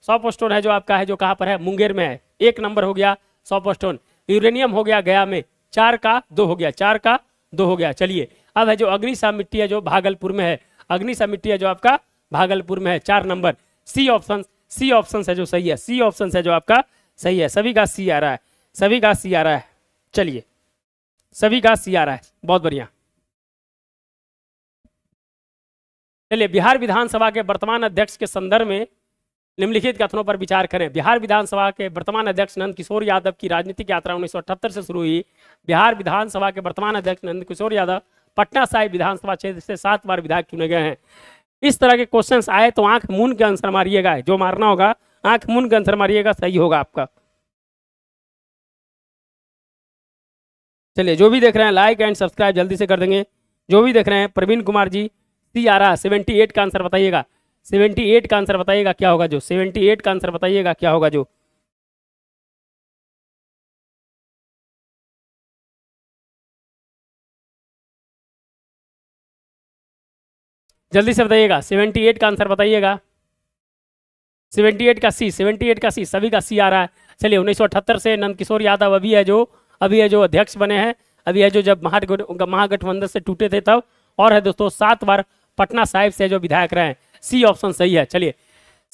सौ पोस्टोन है जो आपका है जो कहाँ पर है मुंगेर में है एक नंबर हो गया सौ पोस्टोन यूरेनियम हो गया गया में चार का दो हो गया चार का दो हो गया चलिए अब है जो अग्निशा मिट्टी है जो भागलपुर में है अग्निशा मिट्टी है जो आपका भागलपुर में है चार number C option C option है जो सही है सी ऑप्शन है जो आपका सही है सभी का सी आ रहा है सभी का सी आ रहा है चलिए सभी का सी आ रहा है बहुत बढ़िया चलिए बिहार विधानसभा के वर्तमान अध्यक्ष के संदर्भ में निम्नलिखित कथनों पर विचार करें बिहार विधानसभा के वर्तमान अध्यक्ष नंद किशोर यादव की राजनीतिक यात्रा उन्नीस से शुरू हुई बिहार विधानसभा के वर्तमान अध्यक्ष नंद किशोर यादव पटना साहिब विधानसभा क्षेत्र से सात बार विधायक चुने गए हैं इस तरह के क्वेश्चन आए तो आंख मून के आंसर मारिएगा जो मारना होगा आंख मून के आंसर मारिएगा सही होगा आपका चलिए जो भी देख रहे हैं लाइक एंड सब्सक्राइब जल्दी से कर देंगे जो भी देख रहे हैं प्रवीण कुमार जी सी आ रहा सेवेंटी एट का आंसर बताइएगा सेवेंटी एट का आंसर बताइएगा क्या होगा जो सेवेंटी एट का आंसर बताइएगा क्या होगा जो जल्दी से बताइएगा सेवेंटी एट का आंसर बताइएगा सेवेंटी एट का सी सेवेंटी एट का सी सभी का सी आ रहा है चलिए उन्नीस सौ अठहत्तर से नंदकिशोर यादव अभी है जो अभी है जो अध्यक्ष बने हैं अभी है जो जब महागठबंधन से टूटे थे तब और है दोस्तों सात बार पटना साहिब से जो विधायक रहे हैं सी ऑप्शन सही है चलिए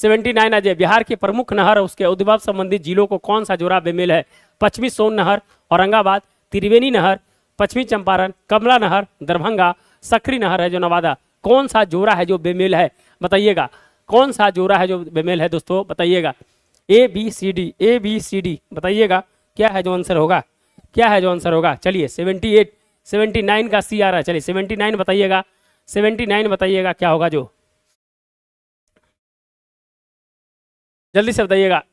सेवेंटी नाइन अजय बिहार के प्रमुख नहर उसके उद्भव संबंधित जिलों को कौन सा जोड़ा बेमेल है पश्चिमी सोन नहर औरंगाबाद त्रिवेणी नहर पश्चिमी चंपारण कमला नहर दरभंगा सकरी नहर है जो नवादा कौन सा जोड़ा है जो बेमेल है बताइएगा कौन सा जोड़ा है जो बेमेल है दोस्तों बताइएगा A B C D A B C D बताइएगा क्या है जो आंसर होगा क्या है जो आंसर होगा चलिए सेवेंटी एट सेवेंटी नाइन का सी आ रहा है चलिए सेवेंटी नाइन बताइएगा सेवेंटी नाइन बताइएगा क्या होगा जो जल्दी से बताइएगा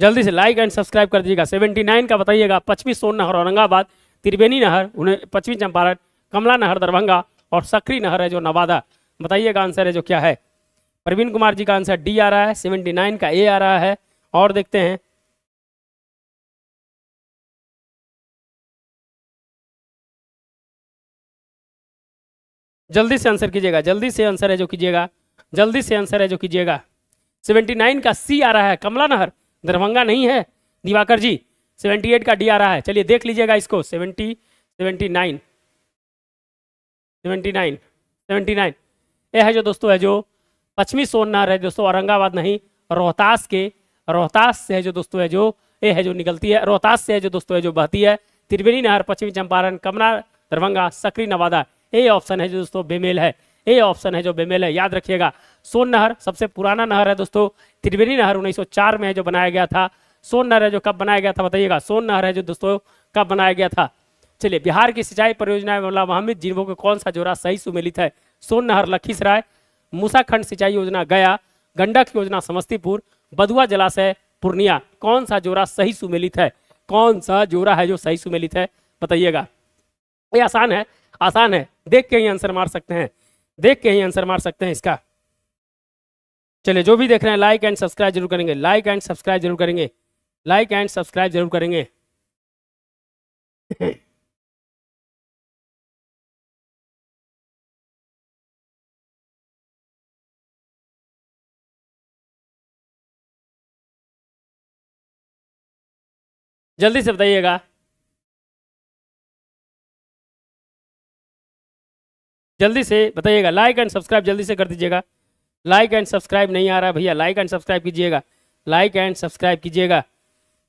जल्दी से लाइक एंड सब्सक्राइब कर दीजिएगा सेवेंटी नाइन का बताइएगा पश्चिमी सोन नहर औरंगाबाद त्रिवेणी नहर उन्हें पश्चिमी चंपारण कमला नहर दरभंगा और सक्री नहर है जो नवादा बताइएगा आंसर है जो क्या है प्रवीण कुमार जी का आंसर डी आ रहा है सेवेंटी नाइन का ए आ रहा है और देखते हैं जल्दी से आंसर कीजिएगा जल्दी से आंसर है जो कीजिएगा जल्दी से आंसर है जो कीजिएगा सेवेंटी नाइन का सी आ रहा है कमला नहर दरभंगा नहीं है दिवाकर जी 78 का डी आ रहा है चलिए देख लीजिएगा इसको 70 79 79 ये है जो दोस्तों है जो पश्चिमी सोनार है दोस्तों औरंगाबाद नहीं रोहतास के रोहतास से है जो दोस्तों है जो ये है जो निकलती है रोहतास से है जो दोस्तों है जो बहती है त्रिवेणी नहर पश्चिमी चंपारण कमला दरभंगा सकरी नवादा ये ऑप्शन है जो दोस्तों बेमेल है ए ऑप्शन है जो बेमेल है याद रखिएगा सोन नहर सबसे पुराना नहर है दोस्तों त्रिवेणी नहर 1904 में है जो बनाया गया था सोन नहर है जो कब बनाया गया था बताइएगा सोन नहर है जो दोस्तों कब बनाया गया था चलिए बिहार की सिंचाई परियोजना मौला महमिद जिनों के कौन सा जोड़ा सही सुमिलित है सोन नहर लखीसराय मूसाखंड सिंचाई योजना गया गंडक योजना समस्तीपुर बदुआ जलाशय पूर्णिया कौन सा जोड़ा सही सुमिलित है कौन सा जोड़ा है जो सही सुमिलित है बताइएगा ये आसान है आसान है देख के ही आंसर मार सकते हैं देख के ही आंसर मार सकते हैं इसका चलिए जो भी देख रहे हैं लाइक एंड सब्सक्राइब जरूर करेंगे लाइक एंड सब्सक्राइब जरूर करेंगे लाइक एंड सब्सक्राइब जरूर करेंगे जल्दी से बताइएगा जल्दी से बताइएगा लाइक एंड सब्सक्राइब जल्दी से कर दीजिएगा लाइक एंड सब्सक्राइब नहीं आ रहा भैया लाइक एंड सब्सक्राइब कीजिएगा लाइक एंड सब्सक्राइब कीजिएगा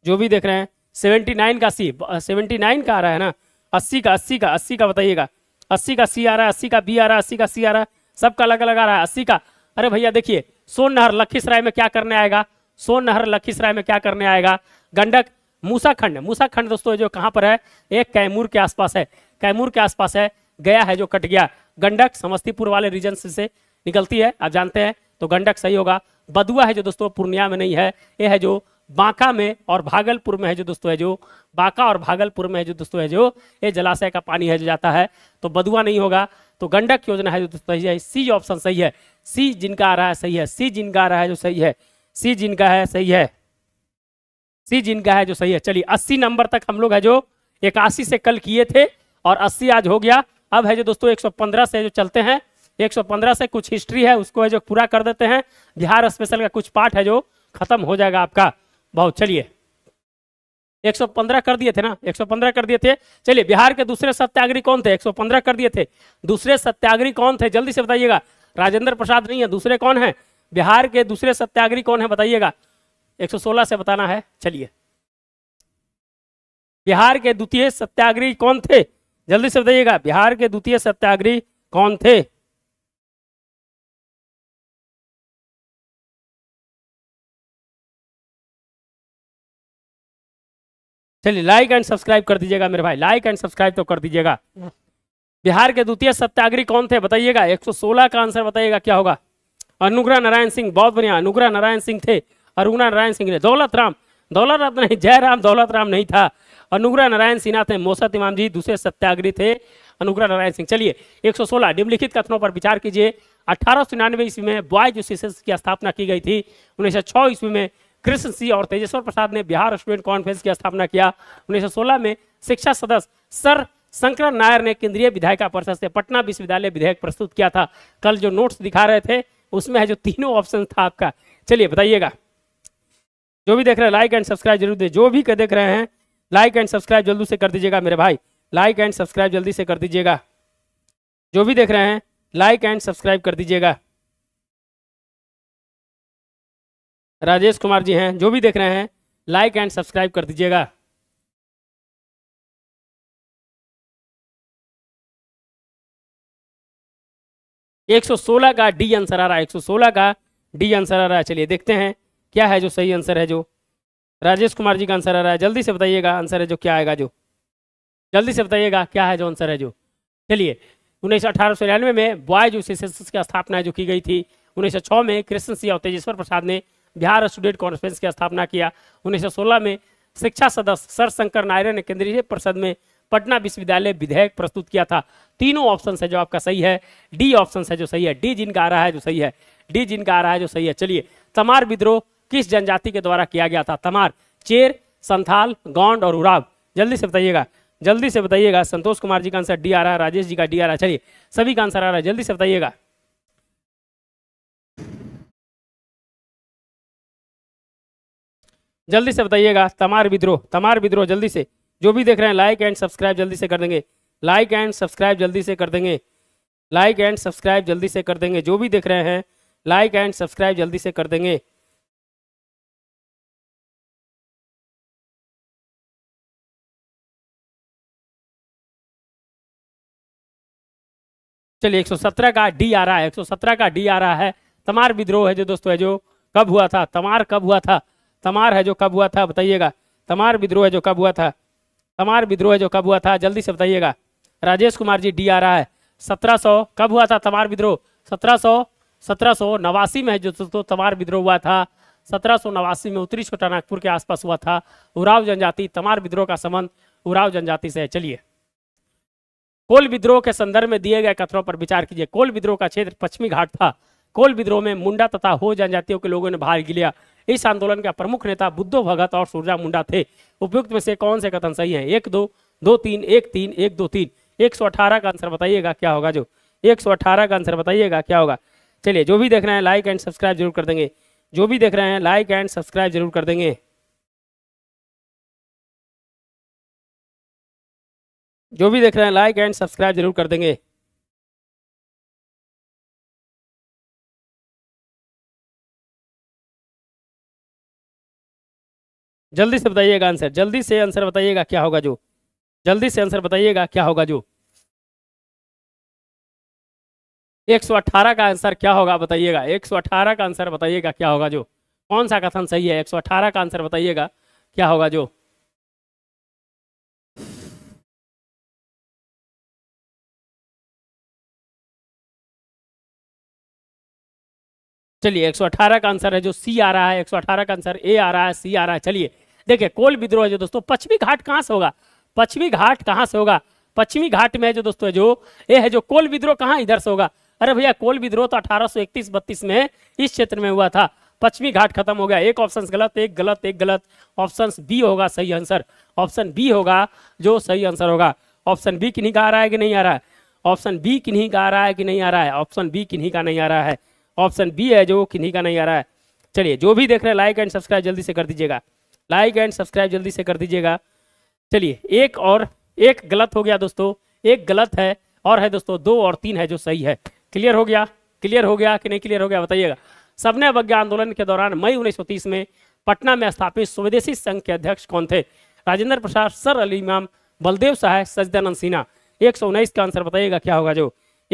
जो भी देख रहे हैं सेवेंटी नाइन का सी सेवेंटी नाइन का आ रहा है ना अस्सी का अस्सी का अस्सी का बताइएगा अस्सी का सी आ रहा है अस्सी का बी आ रहा है अस्सी का सी आ रहा है सबका अलग अलग आ रहा है अस्सी का अरे भैया देखिए सोन नहर लखीसराय में क्या करने आएगा सोन नहर लखीसराय में क्या करने आएगा गंडक मूसाखंड मूसाखंड दोस्तों जो कहाँ पर है एक कैमूर के आसपास है कैमूर के आसपास है गया है जो कट गया गंडक समस्तीपुर वाले रीजन से निकलती है आप जानते हैं तो गंडक सही होगा बदुआ है जो दोस्तों पूर्णिया में नहीं है ये है जो बांका में और भागलपुर में है जो दोस्तों है जो बांका और भागलपुर में है जो दोस्तों है जो ये जलाशय का पानी है जो जाता है तो बदुआ नहीं होगा तो गंडक योजना है जो दोस्तों सही है सी ऑप्शन सही है सी जिनका आ रहा है सही है सी जिनका आ रहा है जो सही है सी जिनका है सही है सी जिनका है जो सही है चलिए अस्सी नंबर तक हम लोग है जो इक्यासी से कल किए थे और अस्सी आज हो गया अब है जो दोस्तों 115 से जो चलते हैं 115 से कुछ हिस्ट्री है उसको है जो पूरा कर देते हैं बिहार स्पेशल का कुछ पार्ट है जो खत्म हो जाएगा आपका बहुत चलिए 115 कर दिए थे ना 115 कर दिए थे चलिए बिहार के दूसरे सत्याग्रही कौन थे 115 कर दिए थे दूसरे सत्याग्रही कौन थे जल्दी से बताइएगा राजेंद्र प्रसाद नहीं है दूसरे कौन है बिहार के दूसरे सत्याग्रही कौन है बताइएगा 116 से बताना है चलिए बिहार के द्वितीय सत्याग्रही कौन थे जल्दी से बताइएगा बिहार के द्वितीय सत्याग्रही कौन थे चलिए लाइक एंड सब्सक्राइब कर दीजिएगा मेरे भाई लाइक एंड सब्सक्राइब तो कर दीजिएगा बिहार के द्वितीय सत्याग्रही कौन थे बताइएगा 116 का आंसर बताइएगा क्या होगा अनुग्रह नारायण सिंह बहुत बढ़िया अनुग्रह नारायण सिंह थे अरुणा नारायण सिंह ने दौलत राम दौलत राम तो नहीं जय राम दौलत राम नहीं था अनुग्रह नारायण सिन्हा थे मोसत इमाम जी दूसरे सत्याग्रही थे अनुग्रह नारायण सिंह चलिए 116 निम्नलिखित कथनों पर विचार कीजिए अठारह सौ निन्यानवे ईस्वी में बॉयज एसोसिएशन की स्थापना की गई थी उन्नीस सौ छः ईस्वी में कृष्ण सिंह और तेजेश्वर प्रसाद ने बिहार स्टूडेंट कॉन्फ्रेंस की स्थापना किया उन्नीस में शिक्षा सदस्य सर शंकर नायर ने केंद्रीय विधायिका परिषद से पटना विश्वविद्यालय विधेयक प्रस्तुत किया था कल जो नोट्स दिखा रहे थे उसमें है जो तीनों ऑप्शन था आपका चलिए बताइएगा जो भी देख रहे हैं लाइक एंड सब्सक्राइब जरूर दे जो भी देख रहे हैं लाइक एंड सब्सक्राइब जल्दी से कर दीजिएगा मेरे भाई लाइक एंड सब्सक्राइब जल्दी से कर दीजिएगा जो भी देख रहे हैं लाइक एंड सब्सक्राइब कर दीजिएगा राजेश कुमार जी हैं जो भी देख रहे हैं लाइक एंड सब्सक्राइब कर दीजिएगा एक सौ सोलह का डी आंसर आ रहा है एक सौ सोलह का डी आंसर आ रहा है चलिए देखते हैं क्या है जो सही आंसर है जो राजेश कुमार जी का आंसर आ रहा है जल्दी से बताइएगा आंसर है जो क्या आएगा जो जल्दी से बताइएगा क्या है जो आंसर है जो चलिए उन्नीस सौ में बॉयज एसोसिएशन की स्थापना है जो की गई थी उन्नीस में कृष्ण सिंह और तेजेश्वर प्रसाद ने बिहार स्टूडेंट कॉन्फ्रेंस की स्थापना किया उन्नीस सौ सोलह में शिक्षा सदस्य सर शंकर नायर ने केंद्रीय परिषद में पटना विश्वविद्यालय विधेयक प्रस्तुत किया था तीनों ऑप्शन है जो आपका सही है डी ऑप्शन है जो सही है डी जिनका आ रहा है जो सही है डी जिनका आ रहा है जो सही है चलिए तमार विद्रोह किस जनजाति के द्वारा किया गया था तमार चेर संथाल गौंड और उराव जल्दी से बताइएगा जल्दी से बताइएगा संतोष कुमार जी का आंसर डी आ रहा है राजेश जी का डी आ रहा है चलिए सभी का आंसर आ रहा है जल्दी से बताइएगा जल्दी से बताइएगा तमार विद्रोह तमार विद्रोह जल्दी से जो भी देख रहे हैं लाइक एंड सब्सक्राइब जल्दी से कर देंगे लाइक एंड सब्सक्राइब जल्दी से कर देंगे लाइक एंड सब्सक्राइब जल्दी से कर देंगे जो भी देख रहे हैं लाइक एंड सब्सक्राइब जल्दी से कर देंगे चलिए 117 का डी आ रहा है 117 का डी आ रहा है तमार विद्रोह है जो दोस्तों है जो कब हुआ था तमार कब हुआ था तमार है जो कब हुआ था बताइएगा तमार विद्रोह है जो कब हुआ था तमार विद्रोह है जो कब हुआ था जल्दी से बताइएगा राजेश कुमार जी डी आ रहा है 1700 कब हुआ था तमार विद्रोह 1700 1700 नवासी में जो दोस्तों तमार विद्रोह हुआ था सत्रह नवासी में उत्तरी छोटा नागपुर के आसपास हुआ था उराव जनजाति तमार विद्रोह का संबंध उराव जनजाति से है चलिए कोल विद्रोह के संदर्भ में दिए गए कथनों पर विचार कीजिए कोल विद्रोह का क्षेत्र पश्चिमी घाट था कोल विद्रोह में मुंडा तथा हो जनजातियों के लोगों ने भाग लिया इस आंदोलन का प्रमुख नेता बुद्धो भगत और सूर्जा मुंडा थे उपयुक्त में से कौन से कथन सही है एक दो दो तीन एक तीन एक दो तीन एक सौ अठारह का आंसर बताइएगा क्या होगा जो एक सौ अठारह का आंसर बताइएगा क्या होगा चलिए जो भी देख रहे हैं लाइक एंड सब्सक्राइब जरूर कर देंगे जो भी देख रहे हैं लाइक एंड सब्सक्राइब जरूर कर देंगे जो भी देख रहे हैं लाइक एंड सब्सक्राइब जरूर कर देंगे जल्दी से बताइएगा आंसर जल्दी से आंसर बताइएगा क्या होगा जो जल्दी से आंसर बताइएगा क्या होगा जो 118 का आंसर क्या होगा बताइएगा 118 का आंसर बताइएगा क्या होगा जो कौन सा कथन सही है 118 का आंसर बताइएगा क्या होगा जो चलिए 118 का आंसर है जो सी आ रहा है 118 का आंसर ए आ रहा है सी आ रहा है चलिए देखिए कोल विद्रोह जो दोस्तों पश्चिमी घाट कहाँ से होगा पश्चिमी घाट कहाँ से होगा पश्चिमी घाट में जो दोस्तों जो ये है जो कोल विद्रोह कहाँ इधर से होगा अरे भैया कोल विद्रोह तो अठारह सौ में इस क्षेत्र में हुआ था पश्चिमी घाट खत्म हो गया एक ऑप्शन गलत एक गलत एक गलत ऑप्शन बी होगा सही आंसर ऑप्शन बी होगा जो सही आंसर होगा ऑप्शन बी किन्हीं का आ रहा है कि नहीं आ रहा है ऑप्शन बी किन्हीं का आ रहा है कि नहीं आ रहा है ऑप्शन बी किन्हीं का नहीं आ रहा है ऑप्शन बी है जो किन्हीं का नहीं आ रहा है चलिए जो भी देख रहे हैं लाइक एंड सब्सक्राइब जल्दी से कर दीजिएगा लाइक एंड सब्सक्राइब जल्दी से कर दीजिएगा चलिए एक और एक गलत हो गया दोस्तों एक गलत है और है दोस्तों दो और तीन है जो सही है क्लियर हो गया क्लियर हो गया कि नहीं क्लियर हो गया बताइएगा सबने अवज्ञा आंदोलन के दौरान मई उन्नीस में पटना में स्थापित स्वदेशी संघ के अध्यक्ष कौन थे राजेंद्र प्रसाद सर अली इमाम बलदेव सहाय सजदानंद सिन्हा एक का आंसर बताइएगा क्या होगा जो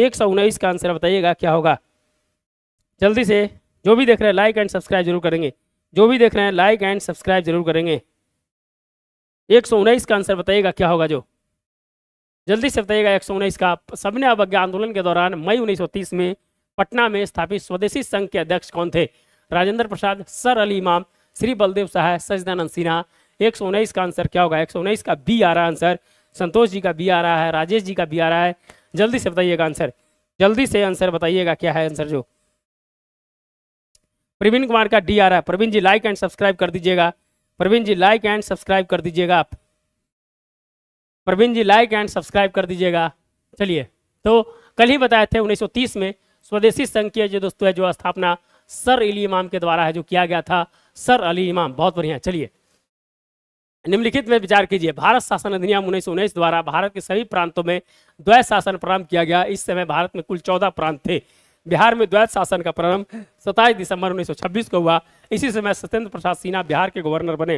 एक का आंसर बताइएगा क्या होगा जल्दी से जो भी देख रहे हैं लाइक एंड सब्सक्राइब जरूर करेंगे जो भी देख रहे हैं लाइक एंड सब्सक्राइब जरूर करेंगे एक सौ उन्नीस का आंसर बताइएगा क्या होगा जो जल्दी से बताइएगा एक सौ उन्नीस का सबने अवज्ञा आंदोलन के दौरान मई तीस में पटना में स्थापित स्वदेशी संघ के अध्यक्ष कौन थे राजेंद्र प्रसाद सर अली इमाम श्री बलदेव सहाय सजदानंद सिन्हा एक सौ उन्नीस का आंसर क्या होगा एक सौ उन्नीस का बी आ रहा है आंसर संतोष जी का बी आ रहा है राजेश जी का बी आ रहा है जल्दी से बताइएगा आंसर जल्दी से आंसर बताइएगा क्या है आंसर जो प्रवीण कुमार का डी आ रहा है Praveen ji like and subscribe कर दीजिएगा Praveen ji like and subscribe कर दीजिएगा आप Praveen ji like and subscribe कर दीजिएगा चलिए तो कल ही बताए थे 1930 में स्वदेशी संघ की जो दोस्तों है जो स्थापना सर अली इमाम के द्वारा है जो किया गया था सर अली इमाम बहुत बढ़िया चलिए निम्नलिखित में विचार कीजिए भारत शासन अधिनियम उन्नीस द्वारा भारत के सभी प्रांतों में द्वैत शासन प्रारंभ किया गया इस समय भारत में कुल चौदह प्रांत थे बिहार में द्वैत शासन का प्रारंभ सत्ताईस दिसंबर 1926 को हुआ इसी समय सत्येंद्र प्रसाद सिन्हा बिहार के गवर्नर बने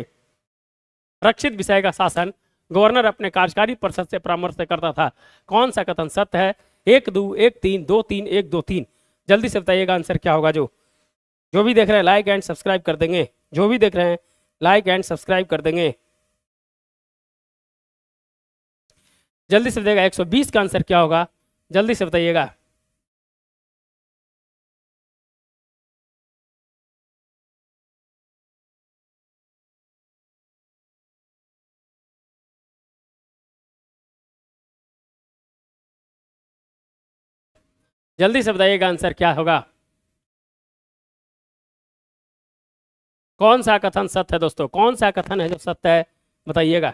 रक्षित विषय का शासन गवर्नर अपने कार्यकारी परिषद से परामर्श करता था कौन सा कथन सत्य है एक दो एक तीन दो तीन एक दो तीन जल्दी से बताइएगा आंसर क्या होगा जो जो भी देख रहे हैं लाइक एंड सब्सक्राइब कर देंगे जो भी देख रहे हैं लाइक एंड सब्सक्राइब कर देंगे जल्दी से बताइएगा 120 का आंसर क्या होगा जल्दी से बताइएगा जल्दी से बताइएगा आंसर क्या होगा कौन सा कथन सत्य है दोस्तों कौन सा कथन है जो सत्य है बताइएगा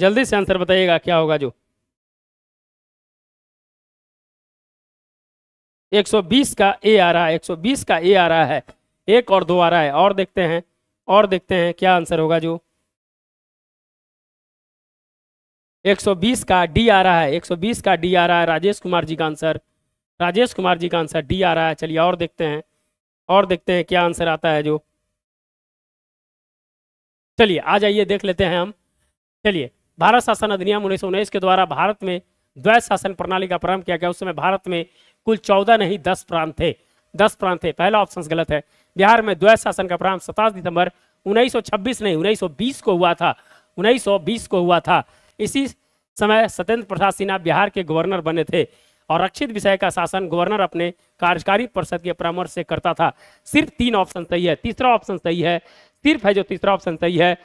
जल्दी से आंसर बताइएगा क्या होगा जो 120 का ए आ रहा है 120 का ए आ रहा है एक और दो आ रहा है और देखते हैं और देखते हैं क्या आंसर होगा जो 120 का डी आ रहा है 120 का डी आ रहा है राजेश कुमार जी का आंसर राजेश कुमार जी का आंसर डी आ रहा है चलिए और देखते हैं और देखते हैं क्या आंसर आता है जो चलिए आ जाइए देख लेते हैं हम चलिए भारत शासन अधिनियम उन्नीस उन्नीस के द्वारा भारत में द्वैत शासन प्रणाली का प्रारंभ किया गया उस समय भारत में कुल चौदह नहीं दस प्रांत थे दस प्रांत है पहला ऑप्शन गलत है बिहार में द्वैत शासन का प्रारंभ सताईस दिसंबर 1926 नहीं 1920 को हुआ था 1920 को हुआ था इसी समय सत्येंद्र प्रसाद सिन्हा बिहार के गवर्नर बने थे और रक्षित विषय का शासन गवर्नर अपने कार्यकारी परिषद के परामर्श से करता था सिर्फ तीन ऑप्शन सही है तीसरा ऑप्शन सही है सिर्फ है जो तीसरा ऑप्शन सही है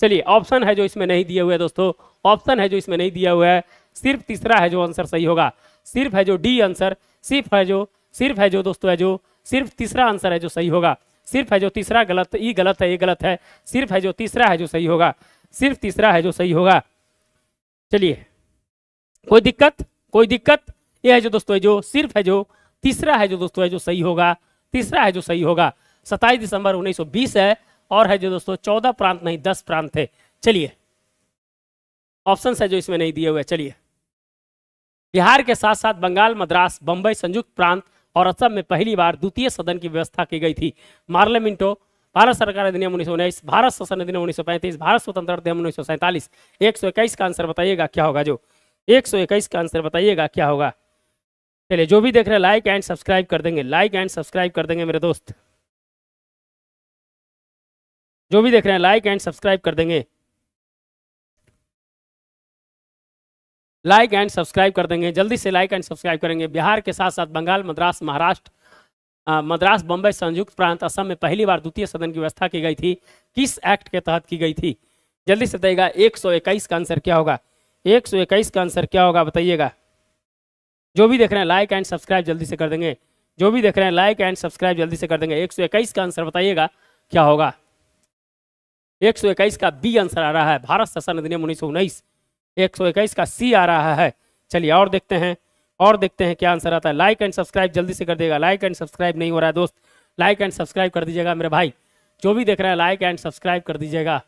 चलिए ऑप्शन है जो इसमें नहीं दिए हुए दोस्तों ऑप्शन है जो इसमें नहीं दिया हुआ है सिर्फ तीसरा है जो आंसर सही होगा सिर्फ है जो डी आंसर सिर्फ है जो सिर्फ है जो दोस्तों है जो सिर्फ तीसरा आंसर है जो सही होगा सिर्फ है जो तीसरा गलत ई गलत है ये गलत है सिर्फ है जो तीसरा है जो सही होगा सिर्फ तीसरा है जो सही होगा चलिए कोई दिक्कत कोई दिक्कत ये है जो दोस्तों जो सिर्फ है जो तीसरा है जो दोस्तों है जो सही होगा तीसरा है जो सही होगा सत्ताईस दिसंबर 1920 है और है जो दोस्तों चौदह प्रांत नहीं दस प्रांत थे चलिए ऑप्शन है जो इसमें नहीं दिए हुए चलिए बिहार के साथ साथ बंगाल मद्रास बंबई संयुक्त प्रांत और असम में पहली बार द्वितीय सदन की व्यवस्था की गई थी मार्लियामेंटो भारत सरकार अधिनियम उन्नीस सौ उन्नीस भारत शासन अधिनियम उन्नीस सौ पैंतीस भारत स्वतंत्रता अधिनियम उन्नीस सौ सैंतालीस एक सौ इक्कीस का आंसर बताइएगा क्या होगा जो एक सौ इक्कीस का आंसर बताइएगा क्या होगा चलिए जो भी देख रहे हैं लाइक एंड सब्सक्राइब कर देंगे लाइक एंड सब्सक्राइब कर देंगे मेरे दोस्त जो भी देख रहे हैं लाइक एंड सब्सक्राइब कर देंगे लाइक एंड सब्सक्राइब कर देंगे जल्दी से लाइक एंड सब्सक्राइब करेंगे बिहार के साथ साथ बंगाल मद्रास महाराष्ट्र मद्रास बम्बई संयुक्त प्रांत असम में पहली बार द्वितीय सदन की व्यवस्था की गई थी किस एक्ट के तहत की गई थी जल्दी से बताइएगा इक्कीस का आंसर क्या होगा इक्कीस का आंसर क्या होगा बताइएगा जो भी देख रहे हैं लाइक एंड सब्सक्राइब जल्दी से कर देंगे जो भी देख रहे हैं लाइक एंड सब्सक्राइब जल्दी से कर देंगे इक्कीस का आंसर बताइएगा क्या होगा इक्कीस का बी आंसर आ रहा है भारत शासन अधिनियम उन्नीस एक सौ इक्कीस का सी आ रहा है चलिए और देखते हैं और देखते हैं क्या आंसर आता है लाइक एंड सब्सक्राइब जल्दी से कर देगा लाइक एंड सब्सक्राइब नहीं हो रहा है दोस्त लाइक एंड सब्सक्राइब कर दीजिएगा मेरे भाई जो भी देख रहा है लाइक एंड सब्सक्राइब कर दीजिएगा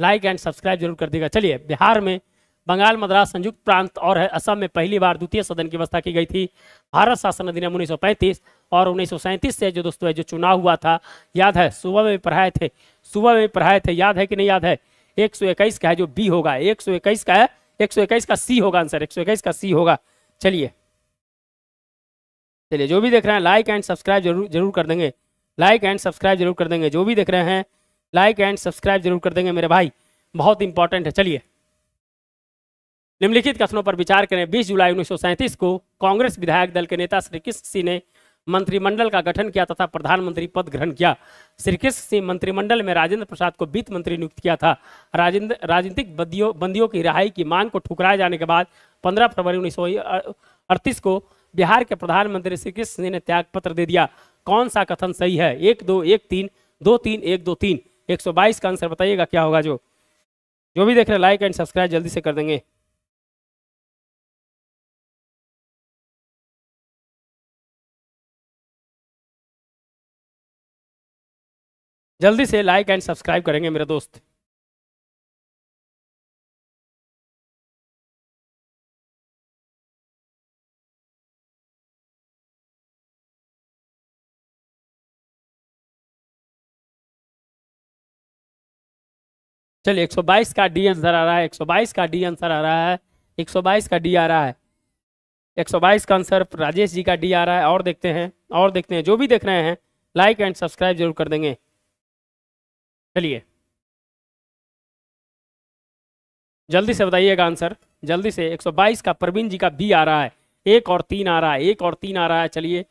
लाइक एंड सब्सक्राइब जरूर कर दीजिएगा चलिए बिहार में बंगाल मद्रास संयुक्त प्रांत और असम में पहली बार द्वितीय सदन की व्यवस्था की गई थी भारत शासन अधिनियम उन्नीस और उन्नीस से जो दोस्तों है जो चुनाव हुआ था याद है सुबह में पढ़ाए थे सुबह में पढ़ाए थे याद है कि नहीं याद है एक का है जो बी होगा एक का है एक का सी होगा आंसर एक का सी होगा चलिए चलिए जो भी देख रहे हैं लाइक एंड सब्सक्राइब जरूर जरूर कर देंगे लाइक एंड सब्सक्राइब जरूर कर देंगे जो भी देख रहे हैं लाइक एंड सब्सक्राइब जरूर कर देंगे मेरे भाई बहुत इंपॉर्टेंट है चलिए निम्नलिखित कथनों पर विचार करें 20 जुलाई उन्नीस को कांग्रेस विधायक दल के नेता श्री कृष्ण सिंह ने मंत्रिमंडल का गठन किया तथा प्रधानमंत्री पद ग्रहण किया श्री कृष्ण सिंह मंत्रिमंडल में राजेंद्र प्रसाद को वित्त मंत्री नियुक्त किया था राजेंद्र राजनीतिक बंदियों की रिहाई की मांग को ठुकराए जाने के बाद 15 फरवरी उन्नीस को बिहार के प्रधानमंत्री श्री कृष्ण सिंह ने त्याग पत्र दे दिया कौन सा कथन सही है एक दो एक तीन दो तीन एक दो तीन एक सौ बाईस का आंसर बताइएगा क्या होगा जो जो भी देख रहे लाइक एंड सब्सक्राइब जल्दी से कर देंगे जल्दी से लाइक एंड सब्सक्राइब करेंगे मेरे दोस्त चलिए 122 का डी आंसर आ रहा है 122 का डी आंसर आ रहा है 122 का डी आ रहा है 122 का आंसर राजेश जी का डी आ रहा है और देखते हैं और देखते हैं जो भी देख रहे हैं लाइक एंड सब्सक्राइब जरूर कर देंगे चलिए जल्दी से बताइएगा आंसर जल्दी से 122 का प्रवीण जी का बी आ रहा है एक और तीन आ रहा है एक और तीन आ रहा है चलिए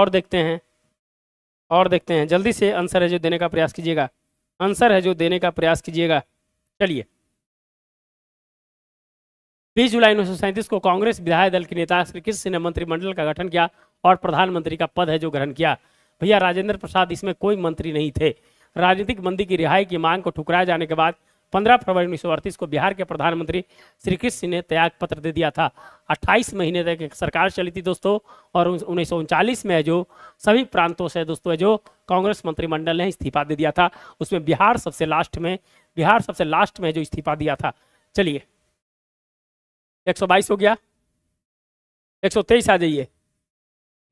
और देखते हैं और देखते हैं जल्दी से आंसर है जो देने का प्रयास कीजिएगा आंसर है जो देने का प्रयास कीजिएगा चलिए बीस जुलाई उन्नीस को कांग्रेस विधायक दल के नेता श्री कृष्ण सिन्हा मंत्रिमंडल का गठन किया और प्रधानमंत्री का पद है जो ग्रहण किया भैया राजेंद्र प्रसाद इसमें कोई मंत्री नहीं थे राजनीतिक मंदी की रिहाई की मांग को ठुकराए जाने के बाद 15 फरवरी उन्नीस को बिहार के प्रधानमंत्री श्री कृष्ण सिंह ने त्याग पत्र दे दिया था 28 महीने तक एक सरकार चली थी दोस्तों और उन्नीस में जो सभी प्रांतों से दोस्तों जो कांग्रेस मंत्रिमंडल ने इस्तीफा दे दिया था उसमें बिहार सबसे लास्ट में बिहार सबसे लास्ट में जो इस्तीफा दिया था चलिए एक हो गया एक आ जाइए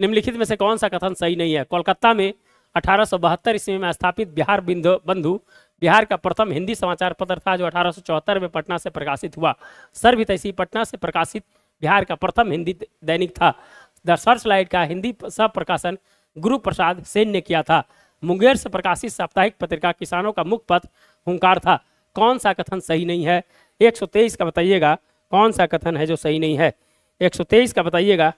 निम्नलिखित में से कौन सा कथन सही नहीं है कोलकाता में अठारह ईस्वी में स्थापित बिहार बंधु बिहार का प्रथम हिंदी समाचार पत्र था जो अठारह में पटना से प्रकाशित हुआ सर्वित ऐसी पटना से प्रकाशित बिहार का प्रथम हिंदी दैनिक था द सर्च लाइट का हिंदी सब प्रकाशन गुरु प्रसाद सेन ने किया था मुंगेर से प्रकाशित साप्ताहिक पत्रिका किसानों का मुख्य पथ हूंकार था कौन सा कथन सही नहीं है 123 का बताइएगा कौन सा कथन है जो सही नहीं है 123 का बताइएगा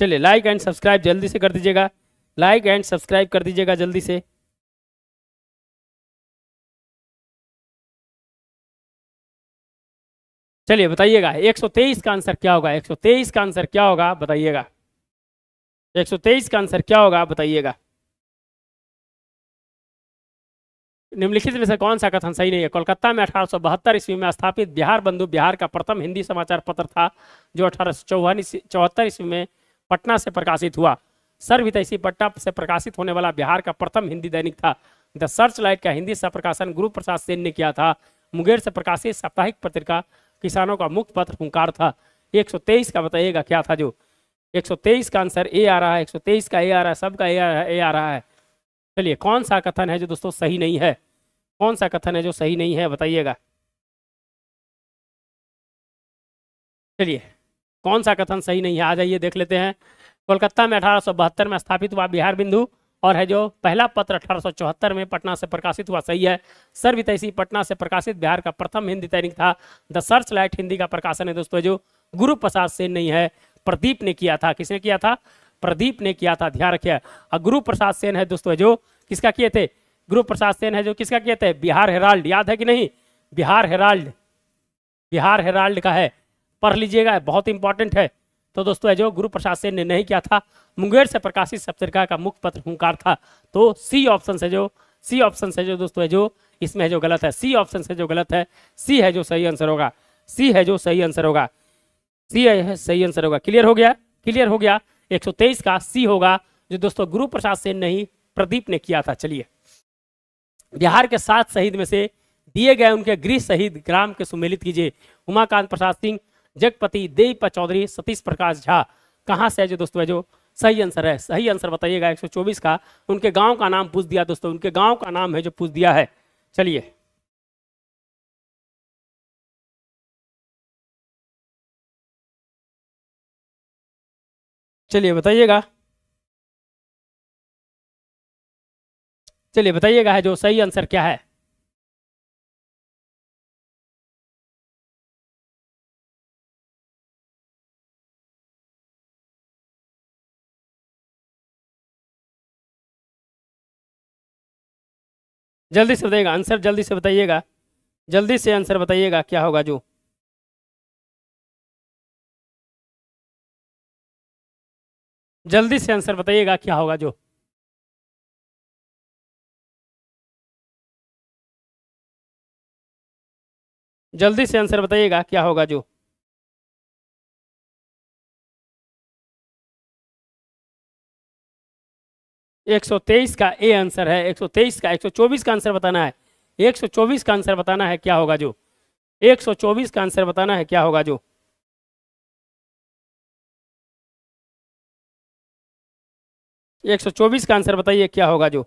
चलिए लाइक एंड सब्सक्राइब जल्दी से कर दीजिएगा लाइक एंड सब्सक्राइब कर दीजिएगा जल्दी से चलिए बताइएगा 123 का आंसर क्या होगा 123 का आंसर क्या होगा बताइएगा 123 का आंसर क्या होगा बताइएगा निम्नलिखित में से कौन सा कथन सही नहीं है कोलकाता में अठारह ईस्वी में स्थापित बिहार बंधु बिहार का प्रथम हिंदी समाचार पत्र था जो अठारह सौ ईस्वी में पटना से प्रकाशित हुआ सर्वहितैषी तो पटना से प्रकाशित होने वाला बिहार का प्रथम हिंदी दैनिक था द सर्च लाइट का हिंदी सह प्रकाशन गुरु प्रसाद सेन ने किया था मुंगेर से प्रकाशित साप्ताहिक पत्रिका किसानों का मुख्य पत्र हूंकार था 123 का बताइएगा क्या था जो 123 का आंसर ए आ रहा है 123 का ए आ रहा है सबका ए आ रहा है ए आ रहा है चलिए कौन सा कथन है जो दोस्तों सही नहीं है कौन सा कथन है जो सही नहीं है बताइएगा चलिए कौन सा कथन सही नहीं है आ जाइए देख लेते हैं कोलकाता में अठारह में स्थापित हुआ बिहार बिंदु और है जो पहला पत्र अठारह में पटना से प्रकाशित हुआ सही है सर्वितैसी पटना से प्रकाशित बिहार का प्रथम हिंदी दैनिक था द सर्च लाइट हिंदी का प्रकाशन है दोस्तों जो गुरु प्रसाद सेन नहीं है प्रदीप ने किया था किसने किया था प्रदीप ने किया था ध्यान रखिए और गुरु प्रसाद सेन है दोस्तों जो किसका किए थे गुरु प्रसाद सेन है जो किसका किए थे बिहार हेराल्ड याद है कि नहीं बिहार हेराल्ड बिहार हेराल्ड का है पढ़ लीजिएगा बहुत इंपॉर्टेंट है तो दोस्तों जो गुरु प्रसाद सेन ने नहीं किया था मुंगेर से प्रकाशित सप्तरिका का मुख्य पत्र हूंकार था तो सी ऑप्शन से जो सी ऑप्शन से जो दोस्तों है जो इसमें है जो गलत है सी ऑप्शन से जो गलत है सी है जो सही आंसर होगा सी है जो सही आंसर होगा सी है सही आंसर होगा क्लियर हो गया क्लियर हो गया 123 का सी होगा जो दोस्तों गुरु प्रसाद सेन नहीं प्रदीप ने किया था चलिए बिहार के सात शहीद में से दिए गए उनके गृह शहीद ग्राम के सुमेलित कीजिए उमाकांत प्रसाद सिंह जगपति देवीपा चौधरी सतीश प्रकाश झा कहाँ से है जो दोस्तों है जो सही आंसर है सही आंसर बताइएगा 124 का उनके गांव का नाम पूछ दिया दोस्तों उनके गांव का नाम है जो पूछ दिया है चलिए चलिए बताइएगा चलिए बताइएगा है जो सही आंसर क्या है जल्दी से बताइएगा आंसर जल्दी से बताइएगा जल्दी से आंसर बताइएगा क्या होगा जो जल्दी से आंसर बताइएगा क्या होगा जो जल्दी से आंसर बताइएगा क्या होगा जो 123 का ए आंसर है 123 का 124 का आंसर बताना है 124 का आंसर बताना है क्या होगा जो 124 का आंसर बताना है क्या होगा जो एक सौ चौबीस का आंसर बताइए क्या होगा जो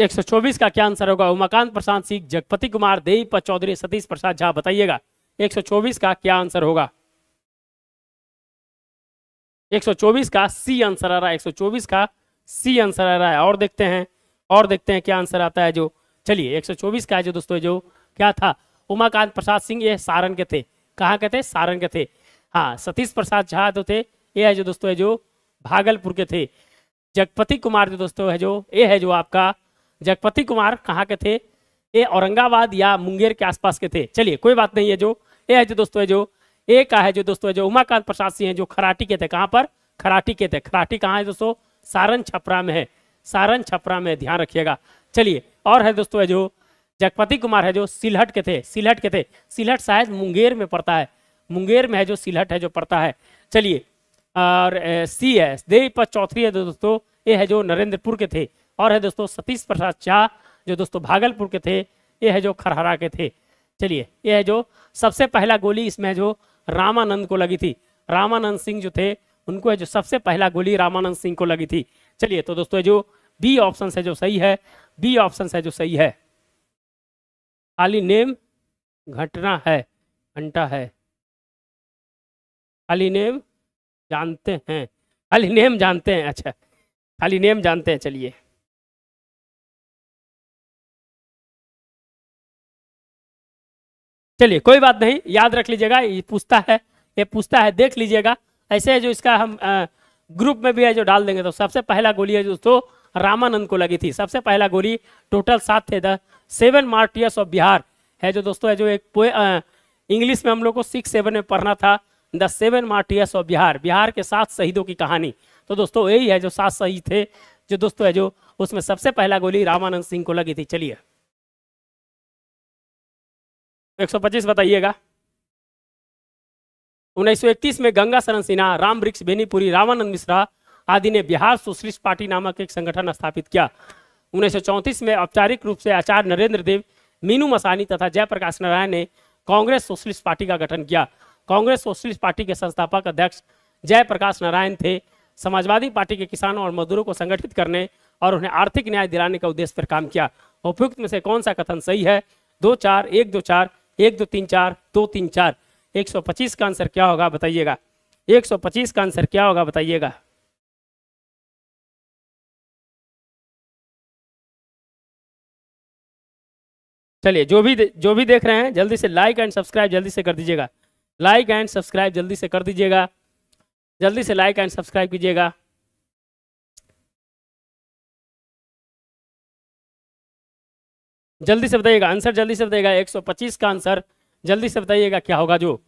124 का क्या आंसर होगा उमाकांत प्रसाद सिंह जगपति कुमार देवीपत चौधरी सतीश प्रसाद झा बताइएगा 124 का क्या आंसर होगा 124 का सी आंसर आ रहा है 124 का सी आंसर आ रहा है और देखते हैं और देखते हैं क्या आंसर आता है जो चलिए 124 का है जो दोस्तों जो क्या था उमाकांत प्रसाद सिंह ये सारण के थे कहाँ के थे सारण के थे हाँ सतीश प्रसाद झा जो थे ये है जो दोस्तों जो भागलपुर के थे जगपति कुमार जो दोस्तों है जो ये है जो आपका जगपति कुमार कहाँ के थे ये औरंगाबाद या मुंगेर के आसपास के थे चलिए कोई बात नहीं है जो ये है जो दोस्तों है जो ए का है जो दोस्तों है जो उमाकांत प्रसाद सिंह है जो खराटी के थे कहाँ पर खराटी के थे खराटी कहाँ है दोस्तों सारण छपरा में है सारण छपरा में ध्यान रखिएगा चलिए और है दोस्तों है जो जगपति कुमार है जो सिलहट के थे सिलहट के थे सिलहट शायद मुंगेर में पड़ता है मुंगेर में है जो सिलहट है जो पड़ता है चलिए और सी है देवी पद चौथरी है दोस्तों ये है जो नरेंद्रपुर के थे और है दोस्तों सतीश प्रसाद शाह जो दोस्तों भागलपुर के थे ये है जो खरहरा के थे चलिए ये है जो सबसे पहला गोली इसमें जो रामानंद को लगी थी रामानंद सिंह जो थे उनको है जो सबसे पहला गोली रामानंद सिंह को लगी थी चलिए तो दोस्तों जो बी ऑप्शन है जो सही है बी ऑप्शन है जो सही है खाली नेम घटना है घंटा है खाली नेम जानते हैं खाली नेम जानते हैं अच्छा खाली नेम जानते हैं चलिए चलिए कोई बात नहीं याद रख लीजिएगा ये पूछता है ये पूछता है देख लीजिएगा ऐसे जो इसका हम आ, ग्रुप में भी है जो डाल देंगे तो सबसे पहला गोली है दोस्तों रामानंद को लगी थी सबसे पहला गोली टोटल सात थे the seven martyrs of Bihar है जो दोस्तों है जो एक इंग्लिश में हम लोग को सिक्स सेवन में पढ़ना था the seven martyrs of Bihar Bihar के सात शहीदों की कहानी तो दोस्तों यही है जो सात शहीद थे जो दोस्तों है जो उसमें सबसे पहला गोली रामानंद सिंह को लगी थी चलिए 125 बताइएगा 1931 में गंगा शरण सिन्हा राम वृक्ष बेनीपुरी रामानंद मिश्रा आदि ने बिहार सोशलिस्ट पार्टी नामक एक संगठन स्थापित किया 1934 में औपचारिक रूप से आचार्य नरेंद्र देव मीनू मसानी तथा जयप्रकाश नारायण ने कांग्रेस सोशलिस्ट पार्टी का गठन किया कांग्रेस सोशलिस्ट पार्टी के संस्थापक अध्यक्ष जयप्रकाश नारायण थे समाजवादी पार्टी के किसानों और मजदूरों को संगठित करने और उन्हें आर्थिक न्याय दिलाने का उद्देश्य पर काम किया उपयुक्त में से कौन सा कथन सही है दो चार एक दो चार एक दो तीन चार दो तीन चार एक सौ पच्चीस का आंसर क्या होगा बताइएगा एक सौ पच्चीस का आंसर क्या होगा बताइएगा चलिए जो भी जो भी देख रहे हैं जल्दी से लाइक एंड सब्सक्राइब जल्दी से कर दीजिएगा लाइक एंड सब्सक्राइब जल्दी से कर दीजिएगा जल्दी से लाइक एंड सब्सक्राइब कीजिएगा जल्दी से बताइएगा आंसर जल्दी से बताइएगा 125 का आंसर जल्दी से बताइएगा क्या होगा जो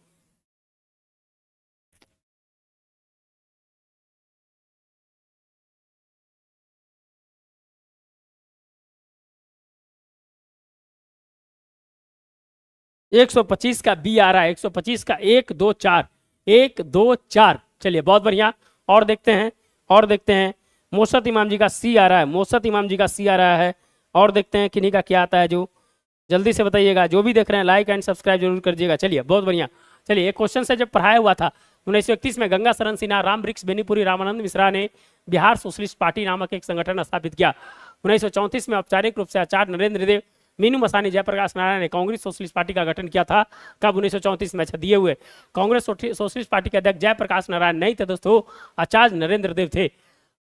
एक सौ पच्चीस का बी आ रहा है एक सौ पच्चीस का एक दो चार एक दो चार चलिए बहुत बढ़िया और देखते हैं और देखते हैं मोसत इमाम जी का सी आ रहा है मोसत इमाम जी का सी आ रहा है और देखते हैं किन्हीं का क्या आता है जो जल्दी से बताइएगा जो भी देख रहे हैं लाइक एंड सब्सक्राइब जरूर कर दीजिएगा चलिए बहुत बढ़िया चलिए एक क्वेश्चन से जब पढ़ाया हुआ था उन्नीस सौ में गंगा शरण सिन्हा राम वृक्ष बेनीपुरी रामानंद मिश्रा ने बिहार सोशलिस्ट पार्टी नामक एक संगठन स्थापित किया उन्नीस सौ चौंतीस में औपचारिक रूप से आचार्य नरेंद्र देव मीनू मसानी जयप्रकाश नारायण ने कांग्रेस सोशलिस्ट पार्टी का गठन किया था कब उन्नीस सौ चौंतीस में छदिए अच्छा हुए कांग्रेस सोशलिस्ट पार्टी के अध्यक्ष जयप्रकाश नारायण नहीं थे दोस्तों आचार्य नरेंद्र देव थे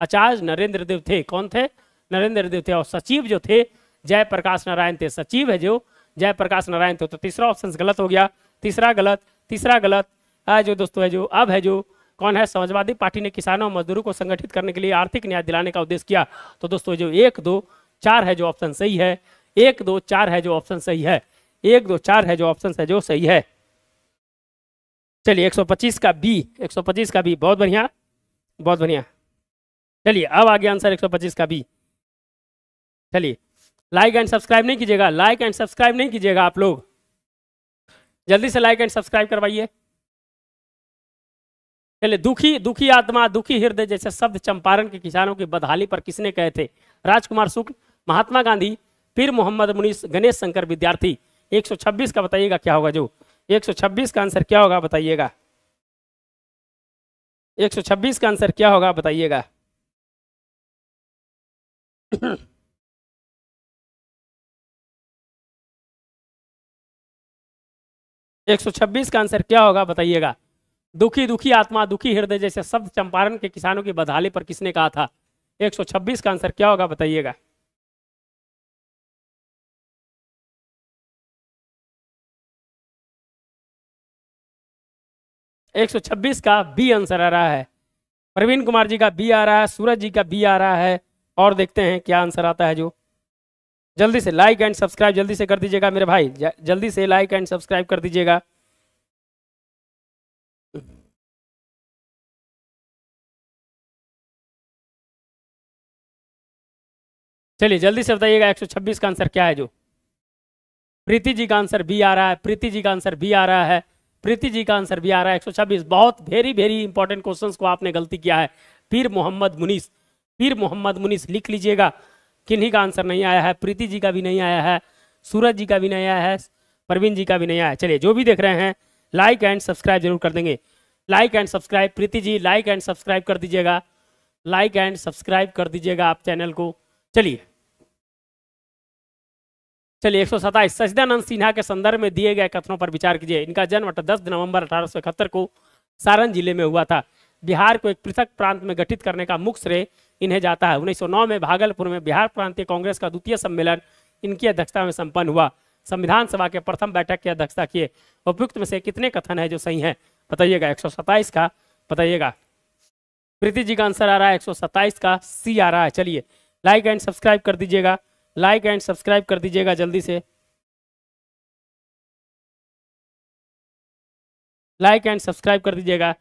आचार्य नरेंद्र देव थे कौन थे नरेंद्र देव थे और सचिव जो थे जयप्रकाश नारायण थे सचिव है जो जयप्रकाश नारायण थे तो तीसरा ऑप्शन गलत हो गया तीसरा गलत तीसरा गलत है जो दोस्तों है जो अब है जो कौन है समाजवादी पार्टी ने किसानों और मजदूरों को संगठित करने के लिए आर्थिक न्याय दिलाने का उद्देश्य किया तो दोस्तों जो एक दो चार है जो ऑप्शन सही है एक दो चार है जो ऑप्शन सही है एक दो चार है जो ऑप्शन है जो सही है चलिए 125 का बी 125 का बी बहुत बढ़िया बहुत बढ़िया चलिए अब आ गया आंसर 125 का बी चलिए लाइक एंड सब्सक्राइब नहीं कीजिएगा लाइक एंड सब्सक्राइब नहीं कीजिएगा आप लोग जल्दी से लाइक एंड सब्सक्राइब करवाइए चलिए दुखी दुखी आत्मा दुखी हृदय जैसे शब्द चंपारण के किसानों की बदहाली पर किसने कहे थे राजकुमार शुक्ल महात्मा गांधी फिर मोहम्मद मुनीस गणेश शंकर विद्यार्थी 126 का बताइएगा क्या होगा जो 126 का आंसर क्या होगा बताइएगा 126 का आंसर क्या होगा बताइएगा 126 का आंसर क्या होगा बताइएगा दुखी दुखी आत्मा दुखी हृदय जैसे शब्द चंपारण के किसानों की बदहाली पर किसने कहा था 126 का आंसर क्या होगा बताइएगा एक सौ छब्बीस का बी आंसर आ रहा है प्रवीण कुमार जी का बी आ रहा है सूरज जी का बी आ रहा है और देखते हैं क्या आंसर आता है जो जल्दी से लाइक एंड सब्सक्राइब जल्दी से कर दीजिएगा मेरे भाई जल्दी से लाइक एंड सब्सक्राइब कर दीजिएगा चलिए जल्दी से बताइएगा 126 का आंसर क्या है जो प्रीति जी का आंसर भी आ रहा है प्रीति जी का आंसर भी आ रहा है प्रीति जी का आंसर भी आ रहा है 126 बहुत वेरी वेरी इंपॉर्टेंट क्वेश्चंस को आपने गलती किया है पीर मोहम्मद मुनीस पीर मोहम्मद मुनीस लिख लीजिएगा किन्हीं का आंसर नहीं आया है प्रीति जी का भी नहीं आया है सूरज जी का भी नहीं आया है परवीन जी का भी नहीं आया चलिए जो भी देख रहे हैं लाइक एंड सब्सक्राइब जरूर कर देंगे like and subscribe Preeti ji like and subscribe कर दीजिएगा लाइक एंड सब्सक्राइब कर दीजिएगा आप चैनल को चलिए चलिए एक सौ सताईस सचिदानंद सिन्हा के संदर्भ में दिए गए कथनों पर विचार कीजिए इनका जन्म दस नवंबर अठारह को सारण जिले में हुआ था बिहार को एक पृथक प्रांत में गठित करने का मुख्य श्रेय इन्हें जाता है 1909 में भागलपुर में बिहार प्रांतीय कांग्रेस का द्वितीय सम्मेलन इनकी अध्यक्षता में संपन्न हुआ संविधान सभा के प्रथम बैठक की अध्यक्षता किए उपयुक्त में से कितने कथन है जो सही है बताइएगा एक का बताइएगा प्रीति जी का आंसर आ रहा है एक का सी आ रहा है चलिए लाइक एंड सब्सक्राइब कर दीजिएगा लाइक एंड सब्सक्राइब कर दीजिएगा जल्दी से लाइक एंड सब्सक्राइब कर दीजिएगा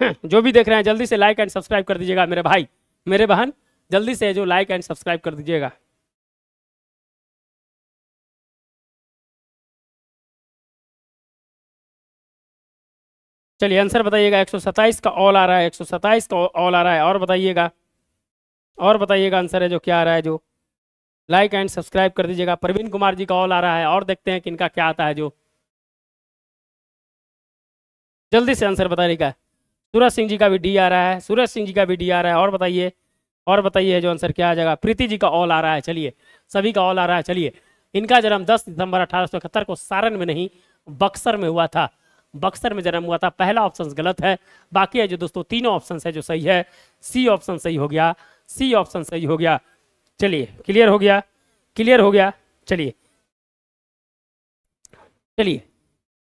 जो भी देख रहे हैं जल्दी से लाइक एंड सब्सक्राइब कर दीजिएगा मेरे भाई मेरे बहन जल्दी से जो लाइक एंड सब्सक्राइब कर दीजिएगा चलिए आंसर बताइएगा एक का ऑल आ रहा है एक का ऑल आ रहा है और बताइएगा और बताइएगा आंसर है जो क्या आ रहा है जो लाइक एंड सब्सक्राइब कर दीजिएगा प्रवीण कुमार जी का ऑल आ रहा है और देखते हैं कि इनका क्या आता है जो जल्दी से आंसर बताइएगा सूरज सिंह जी का भी डी आ रहा है सूरज सिंह जी का भी डी आ रहा है और बताइए और बताइए जो आंसर क्या आ जाएगा प्रीति जी का ऑल आ रहा है चलिए सभी का ऑल आ रहा है चलिए इनका जन्म 10 दिसंबर अठारह को सारण में नहीं बक्सर में हुआ था बक्सर में जन्म हुआ था पहला ऑप्शन गलत है बाकी है जो दोस्तों तीनों ऑप्शन है जो सही है सी ऑप्शन सही हो गया सी ऑप्शन सही हो गया चलिए क्लियर हो गया क्लियर हो गया चलिए चलिए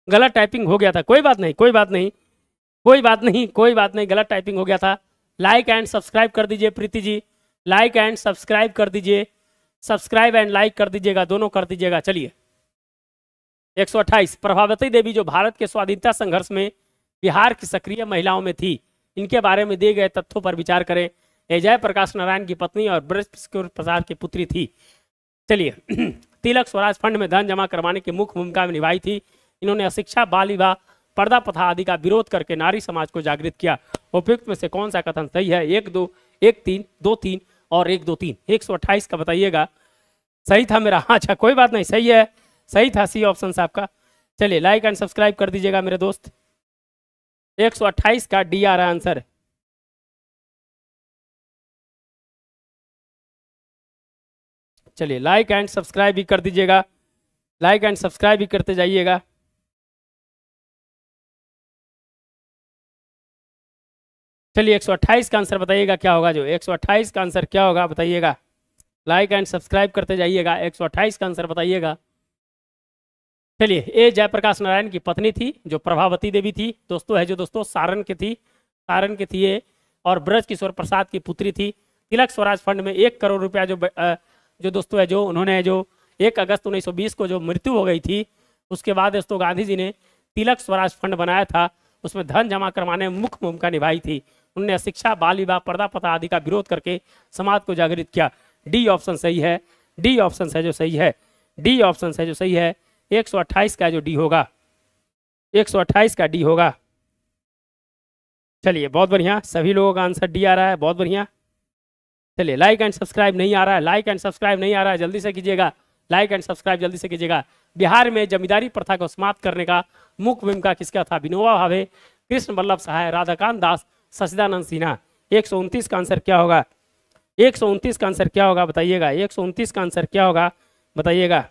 गलत टाइपिंग हो गया था कोई बात नहीं कोई बात नहीं कोई बात नहीं कोई बात नहीं गलत टाइपिंग हो गया था लाइक एंड सब्सक्राइब कर दीजिए Preeti ji like and subscribe कर दीजिए सब्सक्राइब एंड लाइक कर दीजिएगा दोनों कर दीजिएगा चलिए 128 प्रभावती देवी जो भारत के स्वाधीनता संघर्ष में बिहार की सक्रिय महिलाओं में थी इनके बारे में दिए गए तथ्यों पर विचार करें अजय प्रकाश नारायण की पत्नी और ब्रजकिशोर प्रसाद की पुत्री थी चलिए तिलक स्वराज फंड में धन जमा करवाने की मुख्य भूमिका निभाई थी इन्होंने अशिक्षा बाल विवाह पर्दा प्रथा आदि का विरोध करके नारी समाज को जागृत किया उपयुक्त में से कौन सा कथन सही है एक दो एक तीन दो तीन और एक दो तीन एक सौ अट्ठाईस का बताइएगा सही था मेरा हाँ अच्छा कोई बात नहीं सही है सही था सी ऑप्शन साहब का चलिए लाइक एंड सब्सक्राइब कर दीजिएगा मेरे दोस्त 128 का डी आ रहा आंसर चलिए लाइक एंड सब्सक्राइब भी कर दीजिएगा लाइक एंड सब्सक्राइब भी करते जाइएगा चलिए 128 का आंसर बताइएगा क्या होगा जो 128 का आंसर क्या होगा बताइएगा लाइक एंड सब्सक्राइब करते जाइएगा 128 का आंसर बताइएगा चलिए ए जयप्रकाश नारायण की पत्नी थी जो प्रभावती देवी थी दोस्तों है जो दोस्तों सारण के थी सारण के थी ये और ब्रज किशोर प्रसाद की पुत्री थी तिलक स्वराज फंड में एक करोड़ रुपया जो जो दोस्तों है जो उन्होंने जो एक अगस्त 1920 को जो मृत्यु हो गई थी उसके बाद दोस्तों गांधी जी ने तिलक स्वराज फंड बनाया था उसमें धन जमा करवाने में मुख्य भूमिका निभाई थी उन्होंने शिक्षा बाल विवाह पर्दा प्रथा आदि का विरोध करके समाज को जागृत किया डी ऑप्शन सही है डी ऑप्शन है जो सही है डी ऑप्शन है जो सही है 128 का जो डी होगा 128 का डी होगा चलिए बहुत बढ़िया सभी लोगों का आंसर डी आ रहा है बहुत बढ़िया चलिए लाइक एंड सब्सक्राइब नहीं आ रहा है लाइक एंड सब्सक्राइब नहीं आ रहा है जल्दी से कीजिएगा लाइक एंड सब्सक्राइब जल्दी से कीजिएगा बिहार में जमींदारी प्रथा को समाप्त करने का मुख्य भूमिका किसका था विनोबा भावे कृष्ण वल्लभ सहाय राधाकांत दास सचिदानंद सिन्हा एक सौ उनतीस का आंसर क्या होगा एक सौ उनतीस का आंसर क्या होगा बताइएगा एक सौ उनतीस का आंसर क्या होगा बताइएगा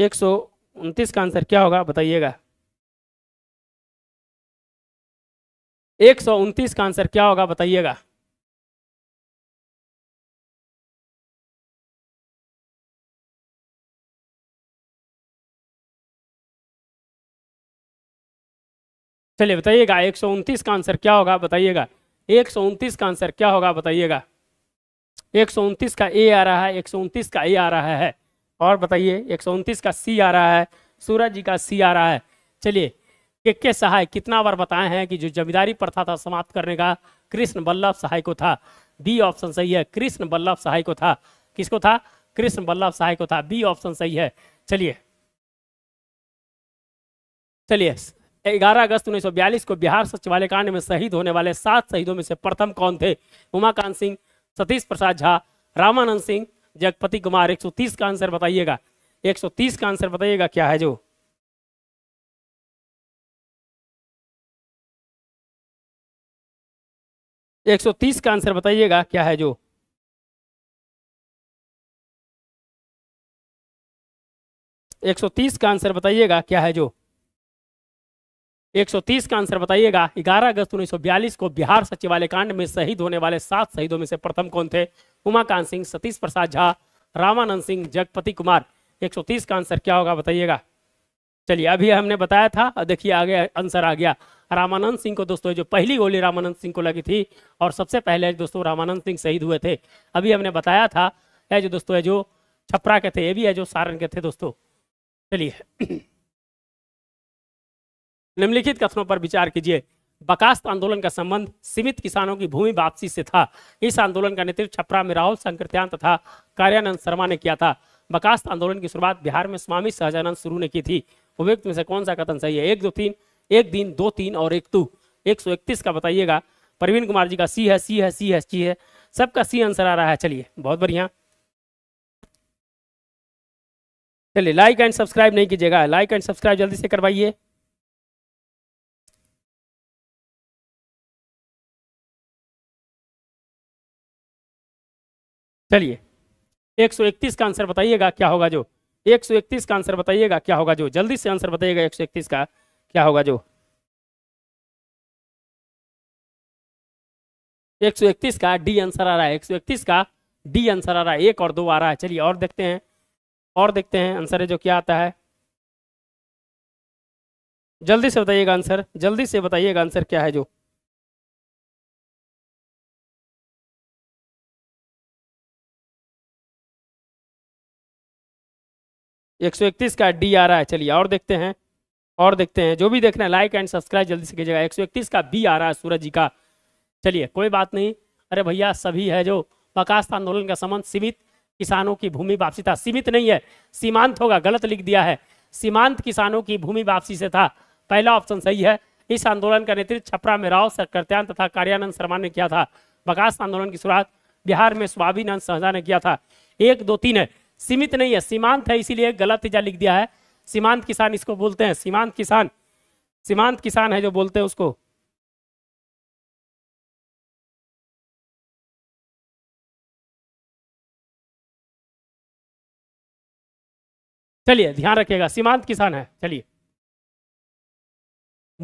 एक सौ उनतीस का आंसर क्या होगा बताइएगा एक सौ उनतीस का आंसर क्या होगा बताइएगा चलिए बताइएगा एक सौ का आंसर क्या होगा बताइएगा एक सौ का आंसर क्या होगा बताइएगा एक सौ का ए आ रहा है एक सौ का ए आ रहा है और बताइए एक सौ का सी आ रहा है सूरज जी का सी आ रहा है चलिए के के सहाय कितना बार बताए हैं कि जो जमींदारी प्रथा था समाप्त करने का कृष्ण बल्लभ सहाय को था बी ऑप्शन सही है कृष्ण बल्लभ सहाय को था किसको था कृष्ण बल्लभ सहाय को था बी ऑप्शन सही है चलिए चलिए ग्यारह अगस्त 1942 को बिहार सचिवालय कांड में शहीद होने वाले सात शहीदों में से प्रथम कौन थे उमाकांत सिंह सतीश प्रसाद झा रामानंद सिंह जगपति कुमार 130 का आंसर बताइएगा 130 का आंसर बताइएगा क्या है जो एक सौ तीस का आंसर बताइएगा क्या है जो एक सौ तीस का आंसर बताइएगा क्या है जो 130 का आंसर बताइएगा 11 अगस्त 1942 को बिहार सचिवालय कांड में शहीद होने वाले सात शहीदों में से प्रथम कौन थे उमाकांत सिंह सतीश प्रसाद झा रामानंद सिंह जगपति कुमार 130 का आंसर क्या होगा बताइएगा चलिए अभी हमने बताया था और देखिए आगे आंसर आ गया रामानंद सिंह को दोस्तों जो पहली गोली रामानंद सिंह को लगी थी और सबसे पहले दोस्तों रामानंद सिंह शहीद हुए थे अभी हमने बताया था जो दोस्तों है जो छपरा के थे ये भी है जो सारण के थे दोस्तों चलिए निम्नलिखित कथनों पर विचार कीजिए बकास्त आंदोलन का संबंध सीमित किसानों की भूमि वापसी से था इस आंदोलन का नेतृत्व छपरा में राहुल शंकरत्यान तथा कार्यानंद शर्मा ने किया था बकास्त आंदोलन की शुरुआत बिहार में स्वामी सहजानंद शुरू ने की थी उपयुक्त में से कौन सा कथन सही है एक दो तीन एक दिन दो तीन और एक दो एक सौ इकतीस का बताइएगा प्रवीण कुमार जी का सी है सी है सी है सी है सबका सी आंसर आ रहा है चलिए बहुत बढ़िया चलिए लाइक एंड सब्सक्राइब नहीं कीजिएगा लाइक एंड सब्सक्राइब जल्दी से करवाइए चलिए 131 का आंसर बताइएगा क्या होगा जो 131 का आंसर बताइएगा क्या होगा जो जल्दी से आंसर बताइएगा 131 का क्या होगा जो 131 का डी आंसर आ रहा है 131 का डी आंसर आ रहा है एक और दो आ रहा है चलिए और देखते हैं और देखते हैं आंसर है जो क्या आता है जल्दी से बताइएगा आंसर जल्दी से बताइएगा आंसर क्या है जो 131 का डी आ रहा है चलिए और देखते हैं और देखते हैं जो भी देखना है लाइक एंड सब्सक्राइब जल्दी से कीजिएगा 131 का बी आ रहा है सूरज जी का चलिए कोई बात नहीं अरे भैया सभी है जो प्रकाश आंदोलन का संबंध सीमित किसानों की भूमि वापसी था सीमित नहीं है सीमांत होगा गलत लिख दिया है सीमांत किसानों की भूमि वापसी से था पहला ऑप्शन सही है इस आंदोलन का नेतृत्व छपरा में राव सरकर्त्यान तथा कार्यानंद शर्मा ने किया था बकास आंदोलन की शुरुआत बिहार में स्वाभिनंद सहजा ने किया था एक दो तीन है सीमित नहीं है सीमांत है इसीलिए गलत इजा लिख दिया है सीमांत किसान इसको बोलते हैं सीमांत किसान सीमांत किसान है जो बोलते हैं उसको चलिए ध्यान रखिएगा सीमांत किसान है चलिए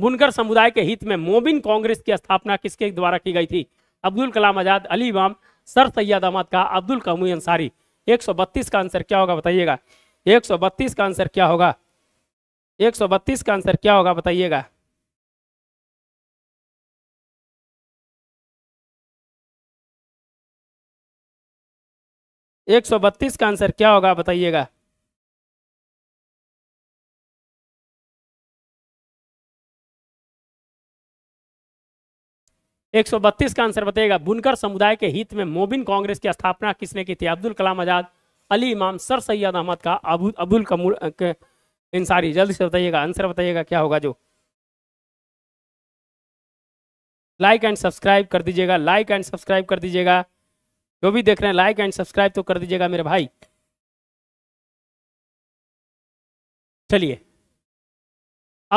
बुनकर समुदाय के हित में मोबिन कांग्रेस की स्थापना किसके द्वारा की गई थी अब्दुल कलाम आजाद अली इमाम सर सैयद अहमद का अब्दुल कमुई अंसारी एक सौ बत्तीस का आंसर क्या होगा बताइएगा एक सौ बत्तीस का आंसर क्या होगा एक सौ बत्तीस का आंसर क्या होगा बताइएगा एक सौ बत्तीस का आंसर क्या होगा बताइएगा 132 का आंसर बताइएगा बुनकर समुदाय के हित में मोबिन कांग्रेस की स्थापना किसने की थी अब्दुल कलाम आजाद अली इमाम सर सैयद अहमद का अबू अब्दुल कमूल इंसारी जल्दी से बताइएगा आंसर बताइएगा क्या होगा जो लाइक एंड सब्सक्राइब कर दीजिएगा लाइक एंड सब्सक्राइब कर दीजिएगा जो भी देख रहे हैं लाइक एंड सब्सक्राइब तो कर दीजिएगा मेरे भाई चलिए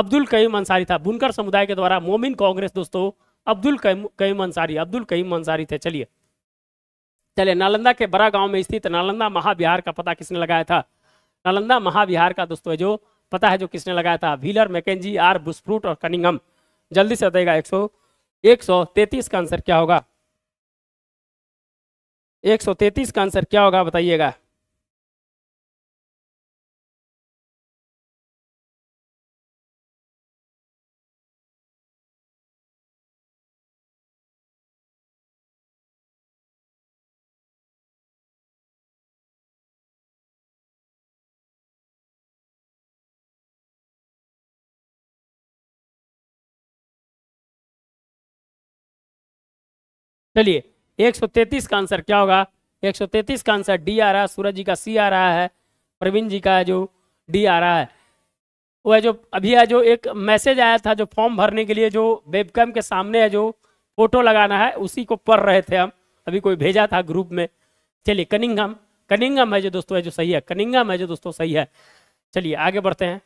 अब्दुल कयूम अंसारी था बुनकर समुदाय के द्वारा मोमिन कांग्रेस दोस्तों अब्दुल कईम अंसारी अब्दुल कईम अंसारी थे चलिए चलिए नालंदा के बड़ा गांव में स्थित नालंदा महाविहार का पता किसने लगाया था नालंदा महाविहार का दोस्तों जो पता है जो किसने लगाया था व्हीलर मैकेजी आर बुस्फ्रूट और कनिंगम जल्दी से बताएगा एक सौ एक सौ तैतीस का आंसर क्या होगा एक सौ तैतीस का आंसर क्या होगा बताइएगा चलिए 133 का आंसर क्या होगा 133 का आंसर डी आ रहा है सूरज जी का सी आ रहा है प्रवीण जी का जो डी आ रहा है वह जो अभी है जो एक मैसेज आया था जो फॉर्म भरने के लिए जो वेबकैम के सामने है जो फोटो लगाना है उसी को पढ़ रहे थे हम अभी कोई भेजा था ग्रुप में चलिए कनिंगम कनिंगम है जो दोस्तों है जो सही है कनिंगम है जो दोस्तों सही है चलिए आगे बढ़ते हैं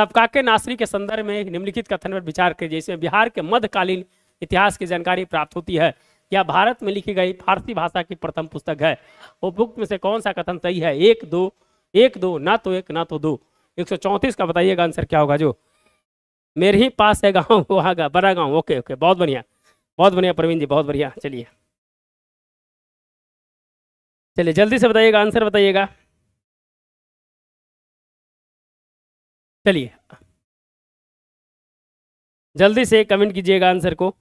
तबका के नासरी के संदर्भ में निम्नलिखित कथन पर विचार कीजिए इसमें बिहार के मध्यकालीन इतिहास की जानकारी प्राप्त होती है यह भारत में लिखी गई फारसी भाषा की प्रथम पुस्तक है उपभुक्त में से कौन सा कथन सही है एक दो एक दो ना तो एक ना तो दो एक सौ चौंतीस का बताइएगा आंसर क्या होगा जो मेरे ही पास है गाँव वहाँ गा, बड़ा गाँव ओके ओके बहुत बढ़िया बहुत बढ़िया प्रवीण जी बहुत बढ़िया चलिए चलिए जल्दी से बताइएगा आंसर बताइएगा चलिए जल्दी से कमेंट कीजिएगा आंसर को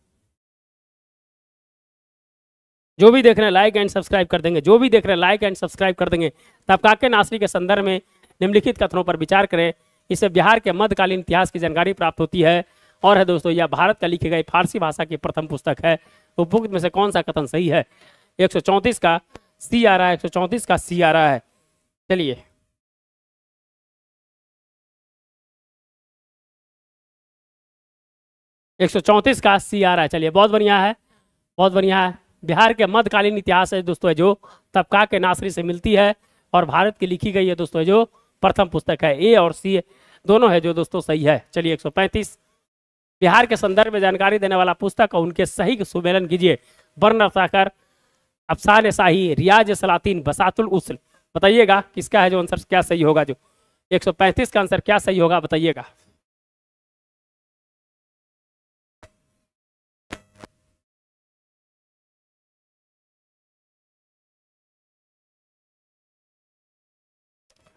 जो भी देख रहे हैं लाइक एंड सब्सक्राइब कर देंगे जो भी देख रहे हैं लाइक एंड सब्सक्राइब कर देंगे तबका के नासरी के संदर्भ में निम्नलिखित कथनों पर विचार करें इससे बिहार के मध्यकालीन इतिहास की जानकारी प्राप्त होती है और है दोस्तों यह भारत का लिखी गई फारसी भाषा की प्रथम पुस्तक है उपभुक्त में से कौन सा कथन सही है एक का सी आ रहा है एक का सी आ रहा है चलिए एक का सी आ रहा है चलिए बहुत बढ़िया है बहुत बढ़िया है बिहार के मध्यकालीन इतिहास है दोस्तों जो तबका के नासरी से मिलती है और भारत की लिखी गई है दोस्तों जो प्रथम पुस्तक है ए और सी दोनों है जो दोस्तों सही है चलिए 135 बिहार के संदर्भ में जानकारी देने वाला पुस्तक और उनके सही सुमेलन कीजिए बर्नर साकर अफसान शाही रियाज सलातीन बसातुल उसल बताइएगा किसका है जो आंसर क्या सही होगा जो 135 का आंसर क्या सही होगा बताइएगा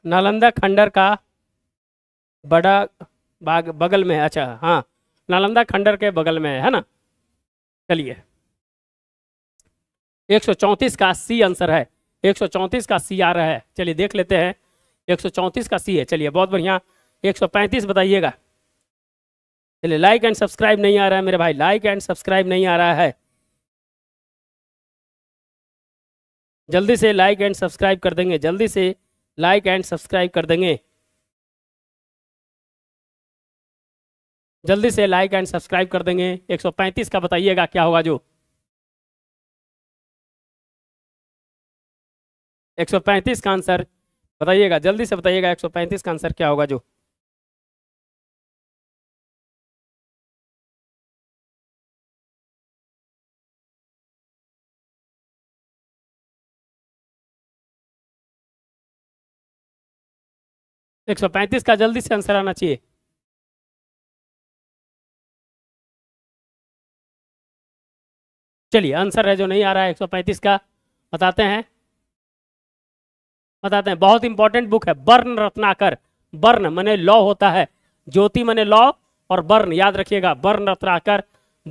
नालंदा खंडर का बड़ा बाग बगल में है अच्छा हाँ नालंदा खंडर के बगल में है, है ना चलिए 134 का सी आंसर है 134 का सी आ रहा है चलिए देख लेते हैं 134 का सी है चलिए बहुत बढ़िया 135 बताइएगा चलिए लाइक एंड सब्सक्राइब नहीं आ रहा है मेरे भाई लाइक एंड सब्सक्राइब नहीं आ रहा है जल्दी से लाइक एंड सब्सक्राइब कर देंगे जल्दी से लाइक एंड सब्सक्राइब कर देंगे जल्दी से लाइक एंड सब्सक्राइब कर देंगे 135 का बताइएगा क्या होगा जो 135 का आंसर बताइएगा जल्दी से बताइएगा 135 का आंसर क्या होगा जो 135 का जल्दी से आंसर आना चाहिए चलिए आंसर है जो नहीं आ रहा है एक का बताते हैं बताते हैं बहुत इंपॉर्टेंट बुक है बर्न रत्नाकर बर्न मने लॉ होता है ज्योति मने लॉ और बर्न याद रखिएगा बर्न रत्नाकर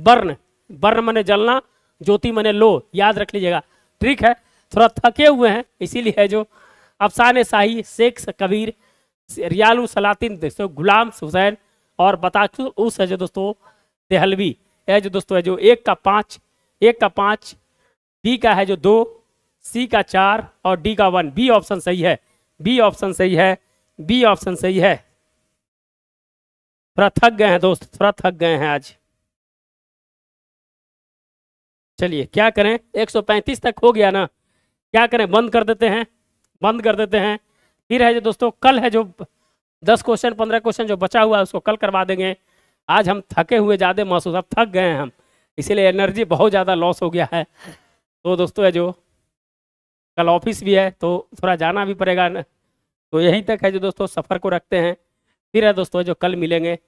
बर्न बर्न मने जलना ज्योति मने लो याद रख लीजिएगा ठीक है थोड़ा थके हुए हैं इसीलिए है जो अफसाने शाही शेख कबीर रियाल सलातीन दोस्तों गुलाम हुसैन और बता उस है जो दोस्तों देहलवी है जो दोस्तों है जो एक का पाँच एक का पाँच बी का है जो दो सी का चार और डी का वन बी ऑप्शन सही है बी ऑप्शन सही है बी ऑप्शन सही है थोड़ा थक गए हैं दोस्त थोड़ा थक गए हैं आज चलिए क्या करें 135 तक हो गया ना क्या करें बंद कर देते हैं बंद कर देते हैं फिर है जो दोस्तों कल है जो दस क्वेश्चन पंद्रह क्वेश्चन जो बचा हुआ है उसको कल करवा देंगे आज हम थके हुए ज़्यादा महसूस अब थक गए हैं हम इसीलिए एनर्जी बहुत ज़्यादा लॉस हो गया है तो दोस्तों है जो कल ऑफिस भी है तो थोड़ा जाना भी पड़ेगा तो यहीं तक है जो दोस्तों सफ़र को रखते हैं फिर है दोस्तों जो कल मिलेंगे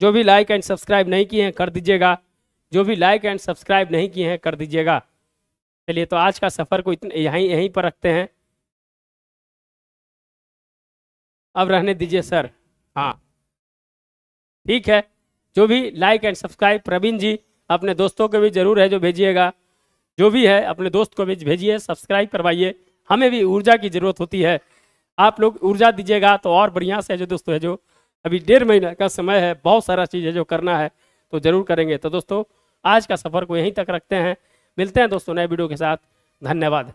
जो भी लाइक एंड सब्सक्राइब नहीं किए हैं कर दीजिएगा जो भी लाइक एंड सब्सक्राइब नहीं किए हैं कर दीजिएगा चलिए तो आज का सफ़र को इतने यहीं यहीं पर रखते हैं अब रहने दीजिए सर हाँ ठीक है जो भी like and subscribe Praveen ji अपने दोस्तों को भी ज़रूर है जो भेजिएगा जो भी है अपने दोस्त को भी भेजिए सब्सक्राइब करवाइए हमें भी ऊर्जा की ज़रूरत होती है आप लोग ऊर्जा दीजिएगा तो और बढ़िया से जो दोस्तों है जो अभी डेढ़ महीना का समय है बहुत सारा चीज़ है जो करना है तो ज़रूर करेंगे तो दोस्तों आज का सफर को यहीं तक रखते हैं मिलते हैं दोस्तों नए वीडियो के साथ धन्यवाद